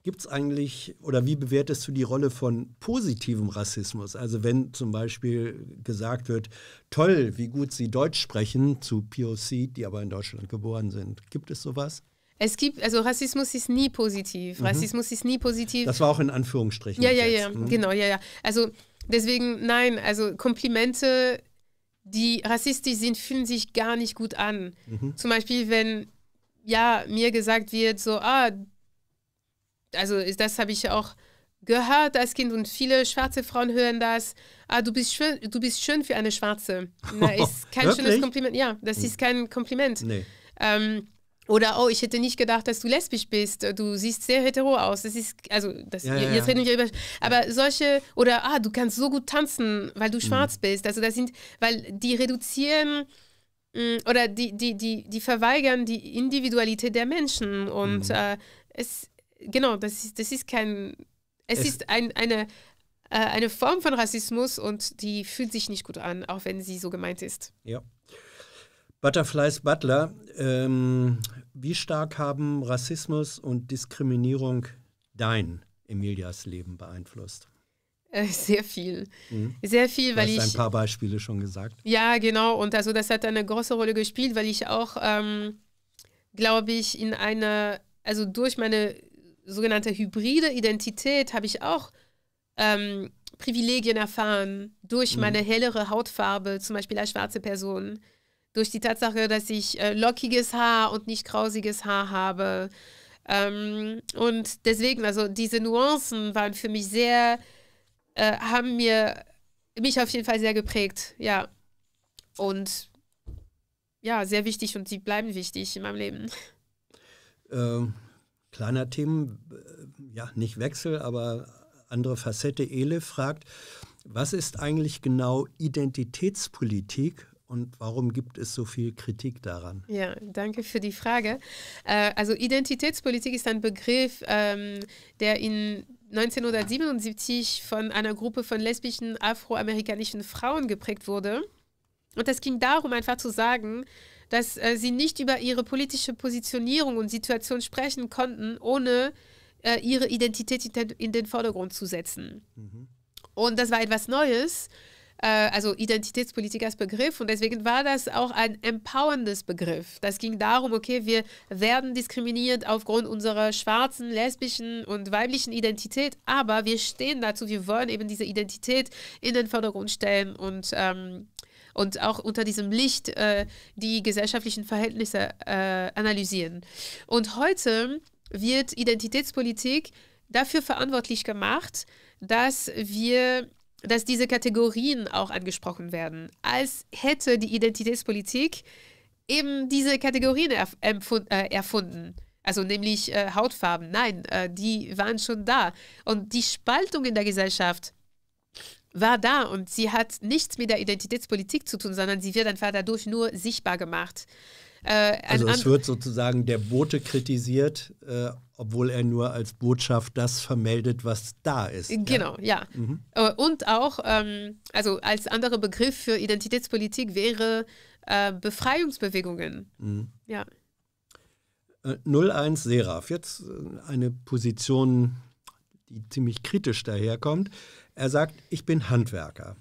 gibt es eigentlich oder wie bewertest du die Rolle von positivem Rassismus? Also wenn zum Beispiel gesagt wird, toll, wie gut sie Deutsch sprechen zu POC, die aber in Deutschland geboren sind. Gibt es sowas? Es gibt, also Rassismus ist nie positiv. Mhm. Rassismus ist nie positiv. Das war auch in Anführungsstrichen. Ja, ja, jetzt. ja, mhm. genau, ja, ja. Also deswegen, nein, also Komplimente, die rassistisch sind, fühlen sich gar nicht gut an. Mhm. Zum Beispiel, wenn ja mir gesagt wird, so, ah, also das habe ich auch gehört als Kind und viele schwarze Frauen hören das. Ah, du bist schön, du bist schön für eine Schwarze. Na, ist kein schönes Kompliment. Ja, das hm. ist kein Kompliment. Nee. Ähm, oder oh, ich hätte nicht gedacht, dass du lesbisch bist. Du siehst sehr hetero aus. Das ist also das, ja, jetzt ja. reden wir über. Aber solche oder ah, du kannst so gut tanzen, weil du hm. schwarz mhm. bist. Also das sind, weil die reduzieren hm, oder die die die die verweigern die Individualität der Menschen und mhm. äh, es genau, das ist, das ist kein, es, es ist ein, eine, äh, eine Form von Rassismus und die fühlt sich nicht gut an, auch wenn sie so gemeint ist. Ja. Butterflies Butler, ähm, wie stark haben Rassismus und Diskriminierung dein, Emilias Leben beeinflusst? Äh, sehr viel. Mhm. Sehr viel, weil ich. Du hast ich, ein paar Beispiele schon gesagt. Ja, genau. Und also das hat eine große Rolle gespielt, weil ich auch, ähm, glaube ich, in einer, also durch meine sogenannte hybride Identität habe ich auch ähm, Privilegien erfahren durch mhm. meine hellere Hautfarbe, zum Beispiel als schwarze Person, durch die Tatsache, dass ich äh, lockiges Haar und nicht grausiges Haar habe. Ähm, und deswegen, also diese Nuancen waren für mich sehr, äh, haben mir, mich auf jeden Fall sehr geprägt, ja. Und ja, sehr wichtig und sie bleiben wichtig in meinem Leben. Ähm, kleiner Tim, äh, ja, nicht Wechsel, aber andere Facette, Ele fragt, was ist eigentlich genau Identitätspolitik und warum gibt es so viel Kritik daran? Ja, danke für die Frage. Äh, also Identitätspolitik ist ein Begriff, ähm, der in 1977 von einer Gruppe von lesbischen afroamerikanischen Frauen geprägt wurde. Und es ging darum, einfach zu sagen, dass äh, sie nicht über ihre politische Positionierung und Situation sprechen konnten, ohne äh, ihre Identität in den, in den, Vordergrund zu setzen. Mhm. Und das war etwas Neues, äh, also Identitätspolitik als Begriff. Und deswegen war das auch ein empowerndes Begriff. Das ging darum, okay, wir werden diskriminiert aufgrund unserer schwarzen, lesbischen und weiblichen Identität, aber wir stehen dazu, wir wollen eben diese Identität in den Vordergrund stellen und ähm, und auch unter diesem Licht äh, die gesellschaftlichen Verhältnisse äh, analysieren. Und heute wird Identitätspolitik dafür verantwortlich gemacht, dass wir dass diese Kategorien auch angesprochen werden, als hätte die Identitätspolitik eben diese Kategorien erf äh, erfunden. Also nämlich äh, Hautfarben. Nein, äh, die waren schon da. Und die Spaltung in der Gesellschaft war da und sie hat nichts mit der Identitätspolitik zu tun, sondern sie wird einfach dadurch nur sichtbar gemacht. Äh, also es wird sozusagen der Bote kritisiert, äh, obwohl er nur als Botschaft das vermeldet, was da ist. Genau, ja. ja. Mhm. Äh, und auch, ähm, also als anderer Begriff für Identitätspolitik wäre äh, Befreiungsbewegungen. Mhm. Ja. 01 äh, Seraph, jetzt äh, eine Position, die ziemlich kritisch daherkommt. Er sagt, ich bin Handwerker.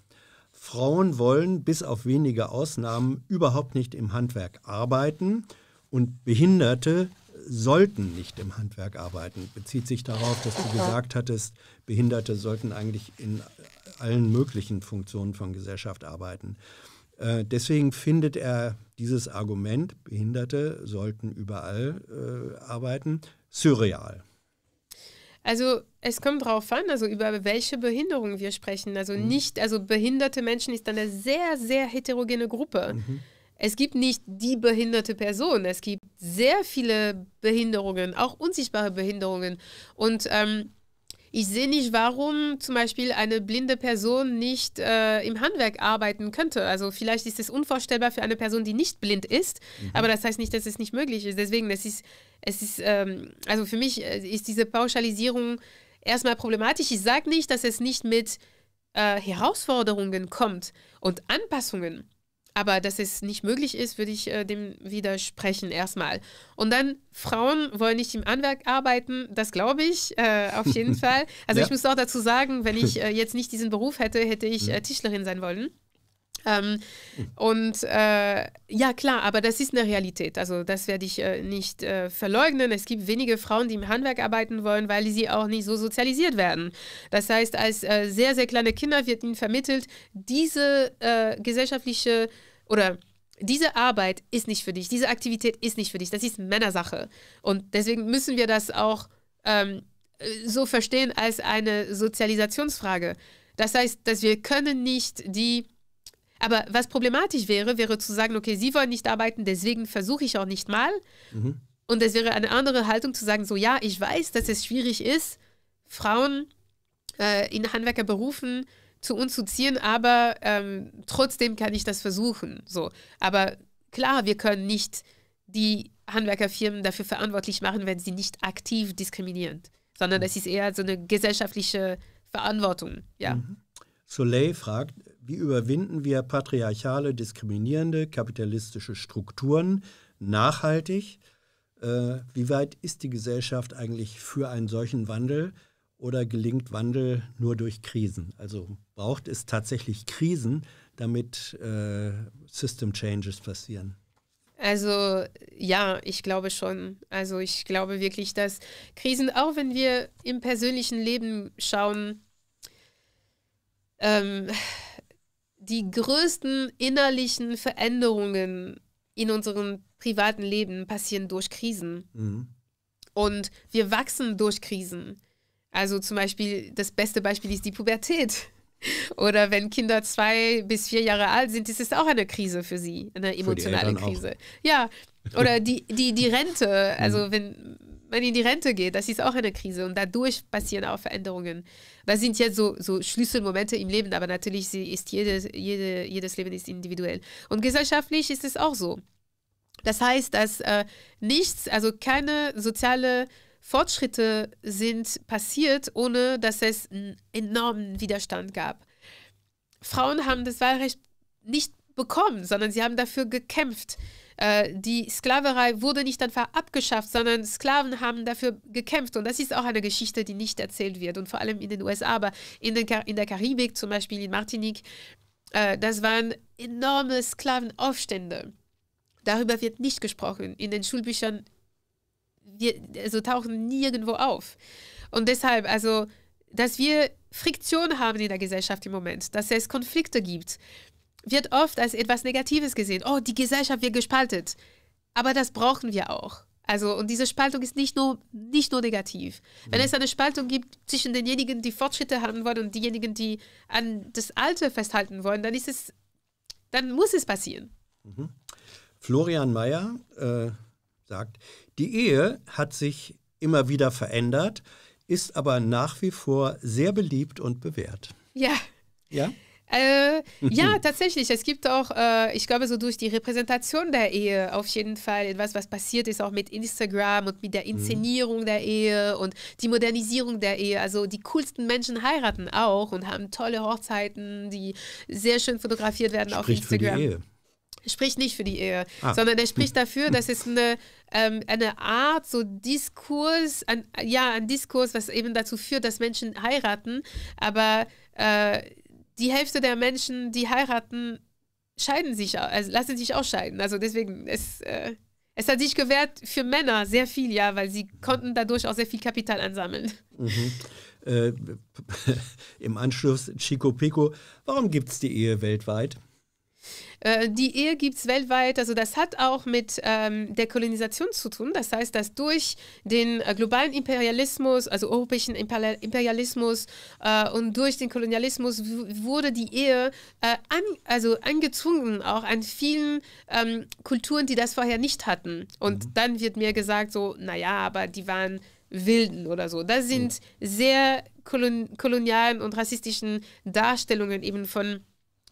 Frauen wollen, bis auf wenige Ausnahmen, überhaupt nicht im Handwerk arbeiten und Behinderte sollten nicht im Handwerk arbeiten. Bezieht sich darauf, dass du gesagt hattest, Behinderte sollten eigentlich in allen möglichen Funktionen von Gesellschaft arbeiten. Äh, deswegen findet er dieses Argument, Behinderte sollten überall äh, arbeiten, surreal. Also es kommt drauf an, also über welche Behinderung wir sprechen. Also mhm. nicht, also behinderte Menschen ist eine sehr, sehr heterogene Gruppe. Mhm. Es gibt nicht die behinderte Person. Es gibt sehr viele Behinderungen, auch unsichtbare Behinderungen. Und ähm, ich sehe nicht, warum zum Beispiel eine blinde Person nicht äh, im Handwerk arbeiten könnte. Also vielleicht ist es unvorstellbar für eine Person, die nicht blind ist, mhm. aber das heißt nicht, dass es nicht möglich ist. Deswegen, es ist, es ist, ähm, also für mich äh, ist diese Pauschalisierung erstmal problematisch. Ich sage nicht, dass es nicht mit äh, Herausforderungen kommt und Anpassungen. Aber dass es nicht möglich ist, würde ich äh, dem widersprechen erstmal. Und dann, Frauen wollen nicht im Anwerk arbeiten, das glaube ich äh, auf jeden Fall. Also ja. ich muss auch dazu sagen, wenn ich äh, jetzt nicht diesen Beruf hätte, hätte ich äh, mhm. Tischlerin sein wollen. Ähm, mhm. und äh, ja, klar, aber das ist eine Realität. Also das werde ich äh, nicht äh, verleugnen. Es gibt wenige Frauen, die im Handwerk arbeiten wollen, weil sie auch nicht so sozialisiert werden. Das heißt, als äh, sehr, sehr kleine Kinder wird ihnen vermittelt, diese äh, gesellschaftliche oder diese Arbeit ist nicht für dich, diese Aktivität ist nicht für dich, das ist Männersache. Und deswegen müssen wir das auch ähm, äh, so verstehen als eine Sozialisationsfrage. Das heißt, dass wir können nicht die... Aber was problematisch wäre, wäre zu sagen, okay, sie wollen nicht arbeiten, deswegen versuche ich auch nicht mal. Mhm. Und es wäre eine andere Haltung zu sagen, so ja, ich weiß, dass es schwierig ist, Frauen äh, in Handwerkerberufen äh, zu uns zu ziehen, aber ähm, trotzdem kann ich das versuchen. So. Aber klar, wir können nicht die Handwerkerfirmen dafür verantwortlich machen, wenn sie nicht aktiv diskriminieren, sondern es ist eher so eine gesellschaftliche Verantwortung. Ja. Mhm. Soleil fragt, wie überwinden wir patriarchale, diskriminierende, kapitalistische Strukturen nachhaltig? Äh, wie weit ist die Gesellschaft eigentlich für einen solchen Wandel? oder gelingt Wandel nur durch Krisen? Also braucht es tatsächlich Krisen, damit äh, System Changes passieren? Also ja, ich glaube schon. Also ich glaube wirklich, dass Krisen, auch wenn wir im persönlichen Leben schauen, ähm, die größten innerlichen Veränderungen in unserem privaten Leben passieren durch Krisen. Mhm. Und wir wachsen durch Krisen. Also zum Beispiel, das beste Beispiel ist die Pubertät. Oder wenn Kinder zwei bis vier Jahre alt sind, ist es auch eine Krise für sie, eine emotionale Krise. Auch. Ja, oder die, die, die Rente, also mhm. wenn man in die Rente geht, das ist auch eine Krise und dadurch passieren auch Veränderungen. Das sind jetzt so, so Schlüsselmomente im Leben, aber natürlich ist jedes, jede, jedes Leben ist individuell. Und gesellschaftlich ist es auch so. Das heißt, dass äh, nichts, also keine soziale Fortschritte sind passiert, ohne dass es einen enormen Widerstand gab. Frauen haben das Wahlrecht nicht bekommen, sondern sie haben dafür gekämpft. Äh, die Sklaverei wurde nicht einfach abgeschafft, sondern Sklaven haben dafür gekämpft. Und das ist auch eine Geschichte, die nicht erzählt wird. Und vor allem in den USA, aber in, den in der Karibik, zum Beispiel in Martinique, äh, das waren enorme Sklavenaufstände. Darüber wird nicht gesprochen. In den Schulbüchern also tauchen nirgendwo auf. Und deshalb, also, dass wir Friktion haben in der Gesellschaft im Moment, dass es Konflikte gibt, wird oft als etwas Negatives gesehen. Oh, die Gesellschaft wird gespaltet. Aber das brauchen wir auch. Also, und diese Spaltung ist nicht nur, nicht nur negativ. Mhm. Wenn es eine Spaltung gibt zwischen denjenigen, die Fortschritte haben wollen und diejenigen, die an das Alte festhalten wollen, dann ist es, dann muss es passieren. Mhm. Florian Mayer äh, sagt, die Ehe hat sich immer wieder verändert, ist aber nach wie vor sehr beliebt und bewährt. Ja. Ja? Äh, ja, tatsächlich. Es gibt auch, äh, ich glaube, so durch die Repräsentation der Ehe auf jeden Fall etwas, was passiert ist, auch mit Instagram und mit der mhm. Inszenierung mhm. der Ehe und die Modernisierung der Ehe. Also die coolsten Menschen heiraten auch und haben tolle Hochzeiten, die sehr schön fotografiert werden Spricht auf Instagram. Für die Ehe spricht nicht für die Ehe, ah. sondern er spricht hm. dafür, dass es eine, ähm, eine Art, so Diskurs, ein, ja, ein Diskurs, was eben dazu führt, dass Menschen heiraten, aber äh, die Hälfte der Menschen, die heiraten, scheiden sich, also lassen sich auch scheiden. Also deswegen, es, äh, es hat sich gewährt für Männer sehr viel, ja, weil sie konnten dadurch auch sehr viel Kapital ansammeln. Mhm. Äh, Im Anschluss Chico Pico, warum gibt es die Ehe weltweit? Äh, die Ehe gibt es weltweit, also das hat auch mit ähm, der Kolonisation zu tun. Das heißt, dass durch den äh, globalen Imperialismus, also europäischen Imperialismus äh, und durch den Kolonialismus wurde die Ehe äh, an, also angezwungen, auch an vielen ähm, Kulturen, die das vorher nicht hatten. Und mhm. dann wird mir gesagt, so, naja, aber die waren Wilden oder so. Das sind sehr kolon kolonialen und rassistischen Darstellungen eben von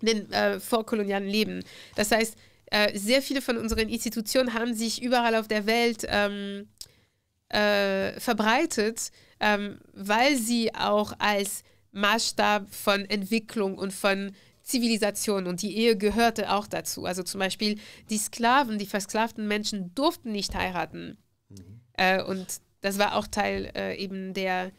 den äh, vorkolonialen Leben. Das heißt, äh, sehr viele von unseren Institutionen haben sich überall auf der Welt ähm, äh, verbreitet, ähm, weil sie auch als Maßstab von Entwicklung und von Zivilisation und die Ehe gehörte auch dazu. Also zum Beispiel die Sklaven, die versklavten Menschen durften nicht heiraten. Mhm. Äh, und das war auch Teil äh, eben der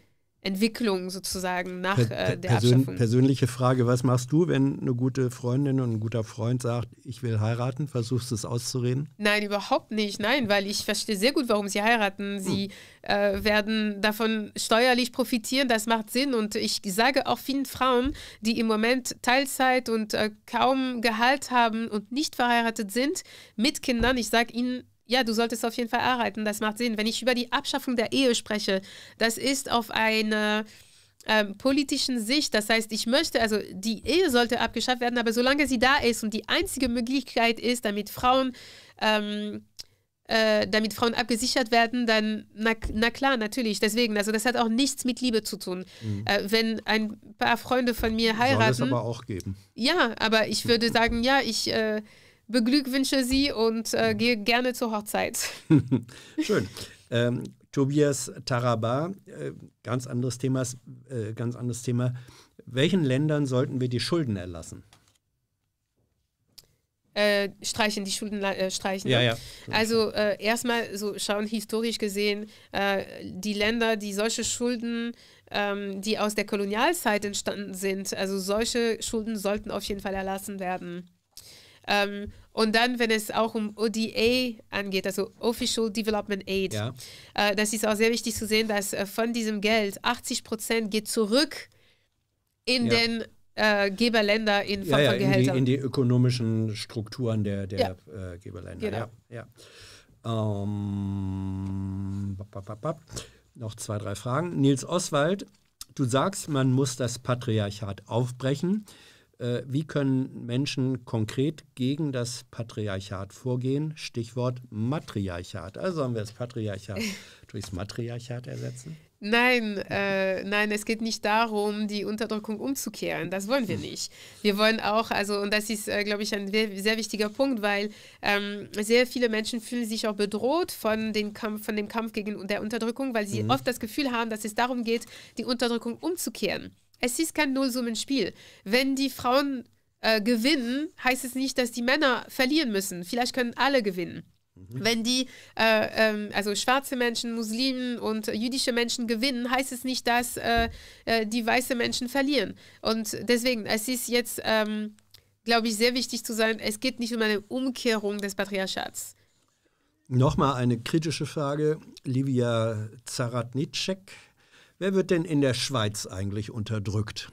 Entwicklung sozusagen nach äh, der Persön Abschaffung. Persönliche Frage, was machst du, wenn eine gute Freundin und ein guter Freund sagt, ich will heiraten? Versuchst du es auszureden? Nein, überhaupt nicht. Nein, weil ich verstehe sehr gut, warum sie heiraten. Hm. Sie hm. äh, werden davon steuerlich profitieren, das macht Sinn. Und ich sage auch vielen Frauen, die im Moment Teilzeit und äh, kaum Gehalt haben und nicht verheiratet sind, mit Kindern, ich sage ihnen, ja, du solltest auf jeden Fall arbeiten, das macht Sinn. Wenn ich über die Abschaffung der Ehe spreche, das ist auf eine ähm, politischen Sicht. Das heißt, ich möchte, also die Ehe sollte abgeschafft werden, aber solange sie da ist und die einzige Möglichkeit ist, damit Frauen, ähm, äh, damit Frauen abgesichert werden, dann na, na, klar, natürlich. Deswegen, also das hat auch nichts mit Liebe zu tun. Mhm. Äh, wenn ein paar Freunde von mir heiraten. Soll es aber auch geben. Ja, aber ich würde sagen, ja, ich. Äh, beglückwünsche Sie und äh, mhm. gehe gerne zur Hochzeit. Schön. Ähm, Tobias Taraba, äh, ganz anderes Thema, äh, ganz anderes Thema. Welchen Ländern sollten wir die Schulden erlassen? Äh, streichen, die Schulden äh, streichen. Ja, ne? ja. Also äh, erstmal so schauen, historisch gesehen, äh, die Länder, die solche Schulden, ähm, die aus der Kolonialzeit entstanden sind, also solche Schulden sollten auf jeden Fall erlassen werden. Ähm, und dann, wenn es auch um ODA angeht, also Official Development Aid, ja. äh, das ist auch sehr wichtig zu sehen, dass äh, von diesem Geld 80 Prozent geht zurück in ja. den äh, Geberländer in Form ja, von Gehältern. In die, in die ökonomischen Strukturen der, der äh, Geberländer. Genau. Ja, ja. Ähm, bap, bap, bap. Noch zwei, drei Fragen. Nils Oswald, du sagst, man muss das Patriarchat aufbrechen äh, wie können Menschen konkret gegen das Patriarchat vorgehen? Stichwort Matriarchat. Also sollen wir das Patriarchat durchs Matriarchat ersetzen? Nein, äh, nein, es geht nicht darum, die Unterdrückung umzukehren. Das wollen wir hm. nicht. Wir wollen auch, also, und das ist, äh, glaube ich, ein sehr wichtiger Punkt, weil ähm, sehr viele Menschen fühlen sich auch bedroht von, den Kampf, von dem Kampf gegen der Unterdrückung, weil sie mhm. oft das Gefühl haben, dass es darum geht, die Unterdrückung umzukehren. Es ist kein Nullsummenspiel. Wenn die Frauen äh, gewinnen, heißt es nicht, dass die Männer verlieren müssen. Vielleicht können alle gewinnen. Mhm. Wenn die, äh, ähm, also schwarze Menschen, Muslimen und jüdische Menschen gewinnen, heißt es nicht, dass äh, äh, die weiße Menschen verlieren. Und deswegen, es ist jetzt, ähm, glaube ich, sehr wichtig zu sein, es geht nicht um eine Umkehrung des Patriarchats. Nochmal eine kritische Frage. Livia Zaratnicek Wer wird denn in der Schweiz eigentlich unterdrückt?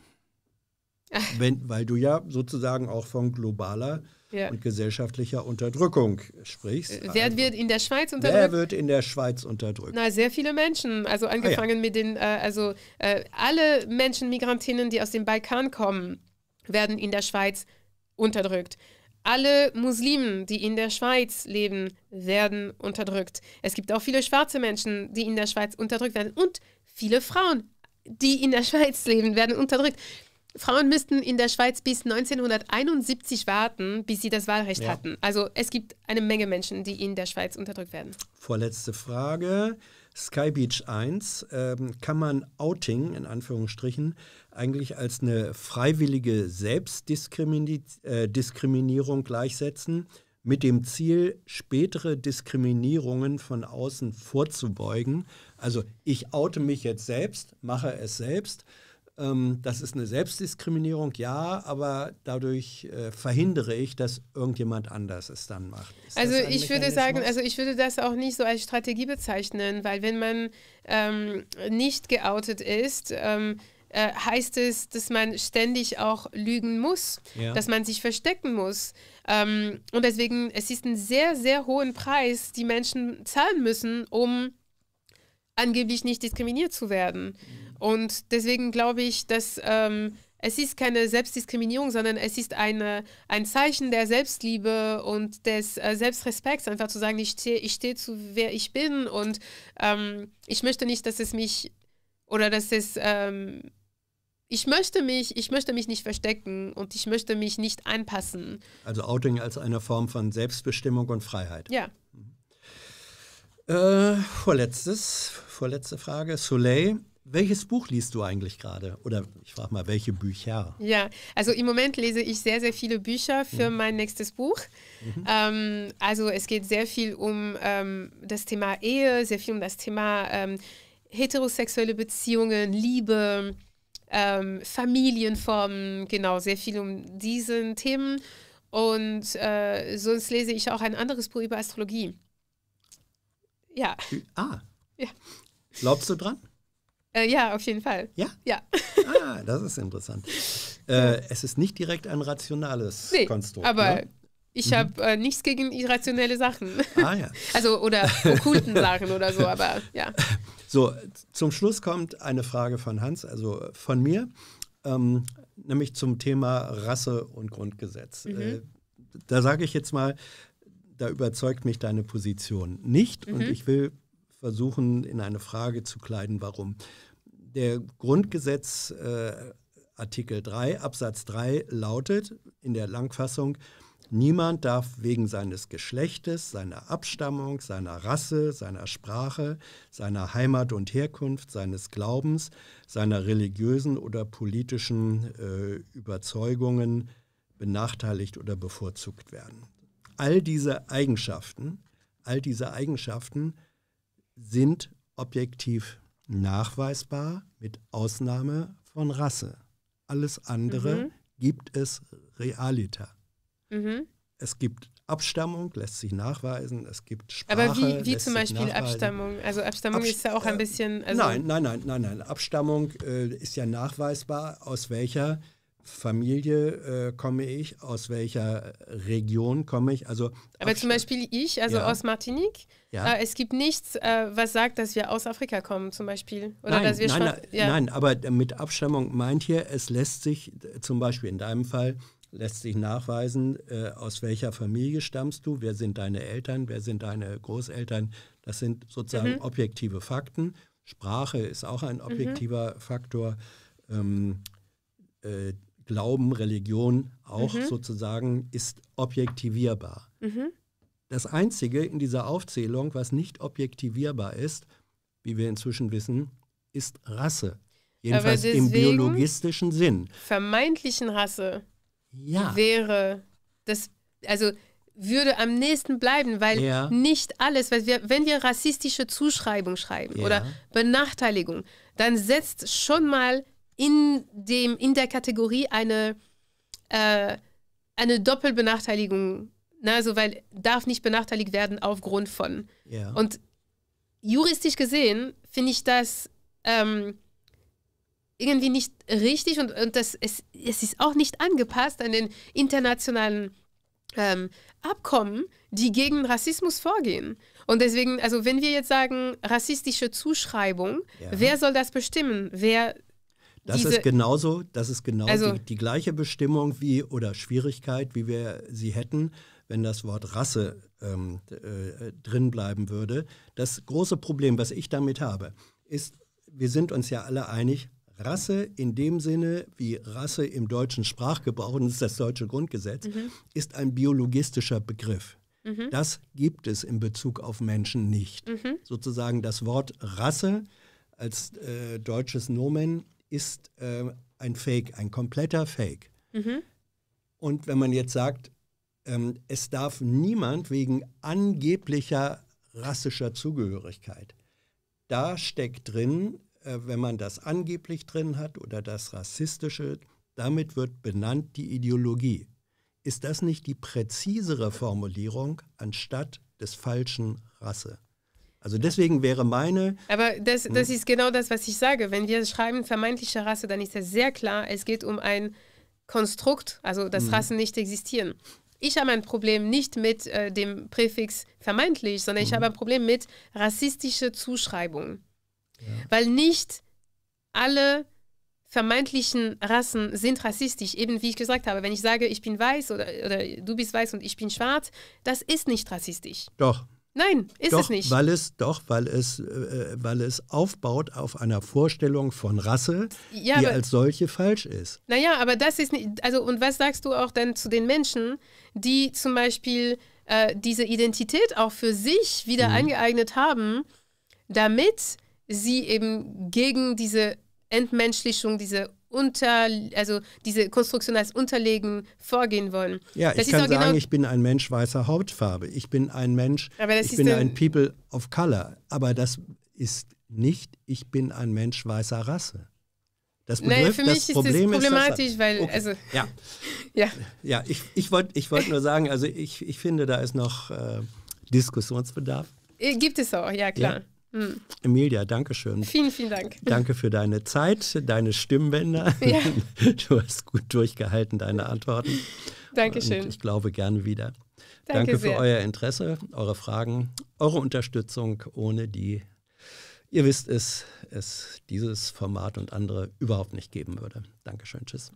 Wenn, weil du ja sozusagen auch von globaler ja. und gesellschaftlicher Unterdrückung sprichst. Äh, wer also, wird in der Schweiz unterdrückt? Wer wird in der Schweiz unterdrückt? Na, sehr viele Menschen. Also angefangen ah, ja. mit den, äh, also äh, alle Menschen, Migrantinnen, die aus dem Balkan kommen, werden in der Schweiz unterdrückt. Alle Muslimen, die in der Schweiz leben, werden unterdrückt. Es gibt auch viele schwarze Menschen, die in der Schweiz unterdrückt werden. Und viele Frauen, die in der Schweiz leben, werden unterdrückt. Frauen müssten in der Schweiz bis 1971 warten, bis sie das Wahlrecht ja. hatten. Also es gibt eine Menge Menschen, die in der Schweiz unterdrückt werden. Vorletzte Frage. Sky Beach 1, ähm, kann man Outing in Anführungsstrichen eigentlich als eine freiwillige Selbstdiskriminierung äh, gleichsetzen, mit dem Ziel, spätere Diskriminierungen von außen vorzubeugen also ich oute mich jetzt selbst, mache es selbst. Ähm, das ist eine Selbstdiskriminierung, ja, aber dadurch äh, verhindere ich, dass irgendjemand anders es dann macht. Ist also ich würde sagen, also ich würde das auch nicht so als Strategie bezeichnen, weil wenn man ähm, nicht geoutet ist, ähm, äh, heißt es, dass man ständig auch lügen muss, ja. dass man sich verstecken muss. Ähm, und deswegen, es ist ein sehr, sehr hohen Preis, die Menschen zahlen müssen, um angeblich nicht diskriminiert zu werden. Mhm. Und deswegen glaube ich, dass ähm, es ist keine Selbstdiskriminierung, sondern es ist eine, ein Zeichen der Selbstliebe und des äh, Selbstrespekts, einfach zu sagen, ich stehe ich steh zu, wer ich bin und ähm, ich möchte nicht, dass es mich oder dass es... Ähm, ich möchte mich, ich möchte mich nicht verstecken und ich möchte mich nicht anpassen. Also Outing als eine Form von Selbstbestimmung und Freiheit. Ja. Äh, vorletztes, vorletzte Frage. Soleil, welches Buch liest du eigentlich gerade? Oder ich frage mal, welche Bücher? Ja, also im Moment lese ich sehr, sehr viele Bücher für mhm. mein nächstes Buch. Mhm. Ähm, also es geht sehr viel um ähm, das Thema Ehe, sehr viel um das Thema ähm, heterosexuelle Beziehungen, Liebe, ähm, Familienformen, genau, sehr viel um diesen Themen. Und äh, sonst lese ich auch ein anderes Buch über Astrologie. Ja. Ah. Ja. Glaubst du dran? Äh, ja, auf jeden Fall. Ja? Ja. Ah, das ist interessant. äh, es ist nicht direkt ein rationales nee, Konstrukt. Aber ne? ich mhm. habe äh, nichts gegen irrationelle Sachen. Ah, ja. Also, oder okkulten Sachen oder so, aber ja. So, zum Schluss kommt eine Frage von Hans, also von mir, ähm, nämlich zum Thema Rasse und Grundgesetz. Mhm. Äh, da sage ich jetzt mal, da überzeugt mich deine Position nicht mhm. und ich will versuchen, in eine Frage zu kleiden, warum. Der Grundgesetz äh, Artikel 3 Absatz 3 lautet in der Langfassung, niemand darf wegen seines Geschlechtes, seiner Abstammung, seiner Rasse, seiner Sprache, seiner Heimat und Herkunft, seines Glaubens, seiner religiösen oder politischen äh, Überzeugungen benachteiligt oder bevorzugt werden all diese Eigenschaften, all diese Eigenschaften sind objektiv nachweisbar, mit Ausnahme von Rasse. Alles andere mhm. gibt es realiter. Mhm. Es gibt Abstammung, lässt sich nachweisen, es gibt Sprache. Aber wie, wie zum Beispiel Abstammung? Also Abstammung Abst ist ja auch ein äh, bisschen. Also nein, nein, nein, nein, nein. Abstammung äh, ist ja nachweisbar, aus welcher Familie äh, komme ich, aus welcher Region komme ich. Also Aber zum Beispiel ich, also ja. aus Martinique. Ja. Äh, es gibt nichts, äh, was sagt, dass wir aus Afrika kommen zum Beispiel. Oder nein, dass wir nein, ja. nein, aber mit Abstammung meint hier, es lässt sich äh, zum Beispiel in deinem Fall, lässt sich nachweisen, aus welcher Familie stammst du, wer sind deine Eltern, wer sind deine Großeltern. Das sind sozusagen mhm. objektive Fakten. Sprache ist auch ein mhm. objektiver mhm. Faktor. Ähm, Glauben, Religion auch mhm. sozusagen ist objektivierbar. Mhm. Das Einzige in dieser Aufzählung, was nicht objektivierbar ist, wie wir inzwischen wissen, ist Rasse. Jedenfalls im biologistischen Sinn. Vermeintlichen Rasse ja. wäre das, also würde am nächsten bleiben, weil ja. nicht alles, weil wir, wenn wir rassistische Zuschreibung schreiben ja. oder Benachteiligung, dann setzt schon mal in, dem, in der Kategorie eine, äh, eine Doppelbenachteiligung. Na, ne? also, weil darf nicht benachteiligt werden aufgrund von. Ja. Und juristisch gesehen finde ich das ähm, irgendwie nicht richtig und, und das, es, es ist auch nicht angepasst an den internationalen ähm, Abkommen, die gegen Rassismus vorgehen. Und deswegen, also wenn wir jetzt sagen, rassistische Zuschreibung, ja. wer soll das bestimmen? Wer das diese, ist genauso, das ist genau also, die, die, gleiche Bestimmung wie oder Schwierigkeit, wie wir sie hätten, wenn das Wort Rasse ähm, äh, drin bleiben würde. Das große Problem, was ich damit habe, ist, wir sind uns ja alle einig, Rasse in dem Sinne, wie Rasse im deutschen Sprachgebrauch, und das ist das deutsche Grundgesetz, mhm. ist ein biologistischer Begriff. Mhm. Das gibt es in Bezug auf Menschen nicht. Mhm. Sozusagen das Wort Rasse als äh, deutsches Nomen ist äh, ein Fake, ein kompletter Fake. Mhm. Und wenn man jetzt sagt, ähm, es darf niemand wegen angeblicher rassischer Zugehörigkeit, da steckt drin, äh, wenn man das angeblich drin hat oder das Rassistische, damit wird benannt die Ideologie. Ist das nicht die präzisere Formulierung anstatt des falschen Rasse? Also deswegen wäre meine. Aber das, hm. das ist genau das, was ich sage. Wenn wir schreiben vermeintliche Rasse, dann ist das sehr klar, es geht um ein Konstrukt, also dass hm. Rassen nicht existieren. Ich habe ein Problem nicht mit äh, dem Präfix vermeintlich, sondern ich mhm. habe ein Problem mit rassistischer Zuschreibung. Ja. Weil nicht alle vermeintlichen Rassen sind rassistisch, eben wie ich gesagt habe. Wenn ich sage, ich bin weiß oder, oder du bist weiß und ich bin schwarz, das ist nicht rassistisch. Doch. Nein, ist doch, es nicht. Weil es, doch, weil es, äh, weil es aufbaut auf einer Vorstellung von Rasse, ja, die aber, als solche falsch ist. Naja, aber das ist nicht. Also, und was sagst du auch dann zu den Menschen, die zum Beispiel äh, diese Identität auch für sich wieder mhm. angeeignet haben, damit sie eben gegen diese Entmenschlichung, diese unter, also diese Konstruktion als Unterlegen vorgehen wollen. Ja, das ich kann genau sagen, genau ich bin ein Mensch weißer Hautfarbe, ich bin ein Mensch, ich bin ein People of Color, aber das ist nicht, ich bin ein Mensch weißer Rasse. Das Begriff, Nein, für mich das ist Problem das problematisch, ist, weil okay. also ja, ja, ja. Ich, ich wollte ich wollt nur sagen, also ich, ich finde, da ist noch äh, Diskussionsbedarf. Äh, gibt es auch, ja klar. Ja. Hm. Emilia, danke schön. Vielen, vielen Dank. Danke für deine Zeit, deine Stimmbänder. Ja. Du hast gut durchgehalten, deine Antworten. Dankeschön. Und ich glaube gerne wieder. Danke, danke für sehr. euer Interesse, eure Fragen, eure Unterstützung, ohne die ihr wisst es, es dieses Format und andere überhaupt nicht geben würde. Dankeschön, tschüss.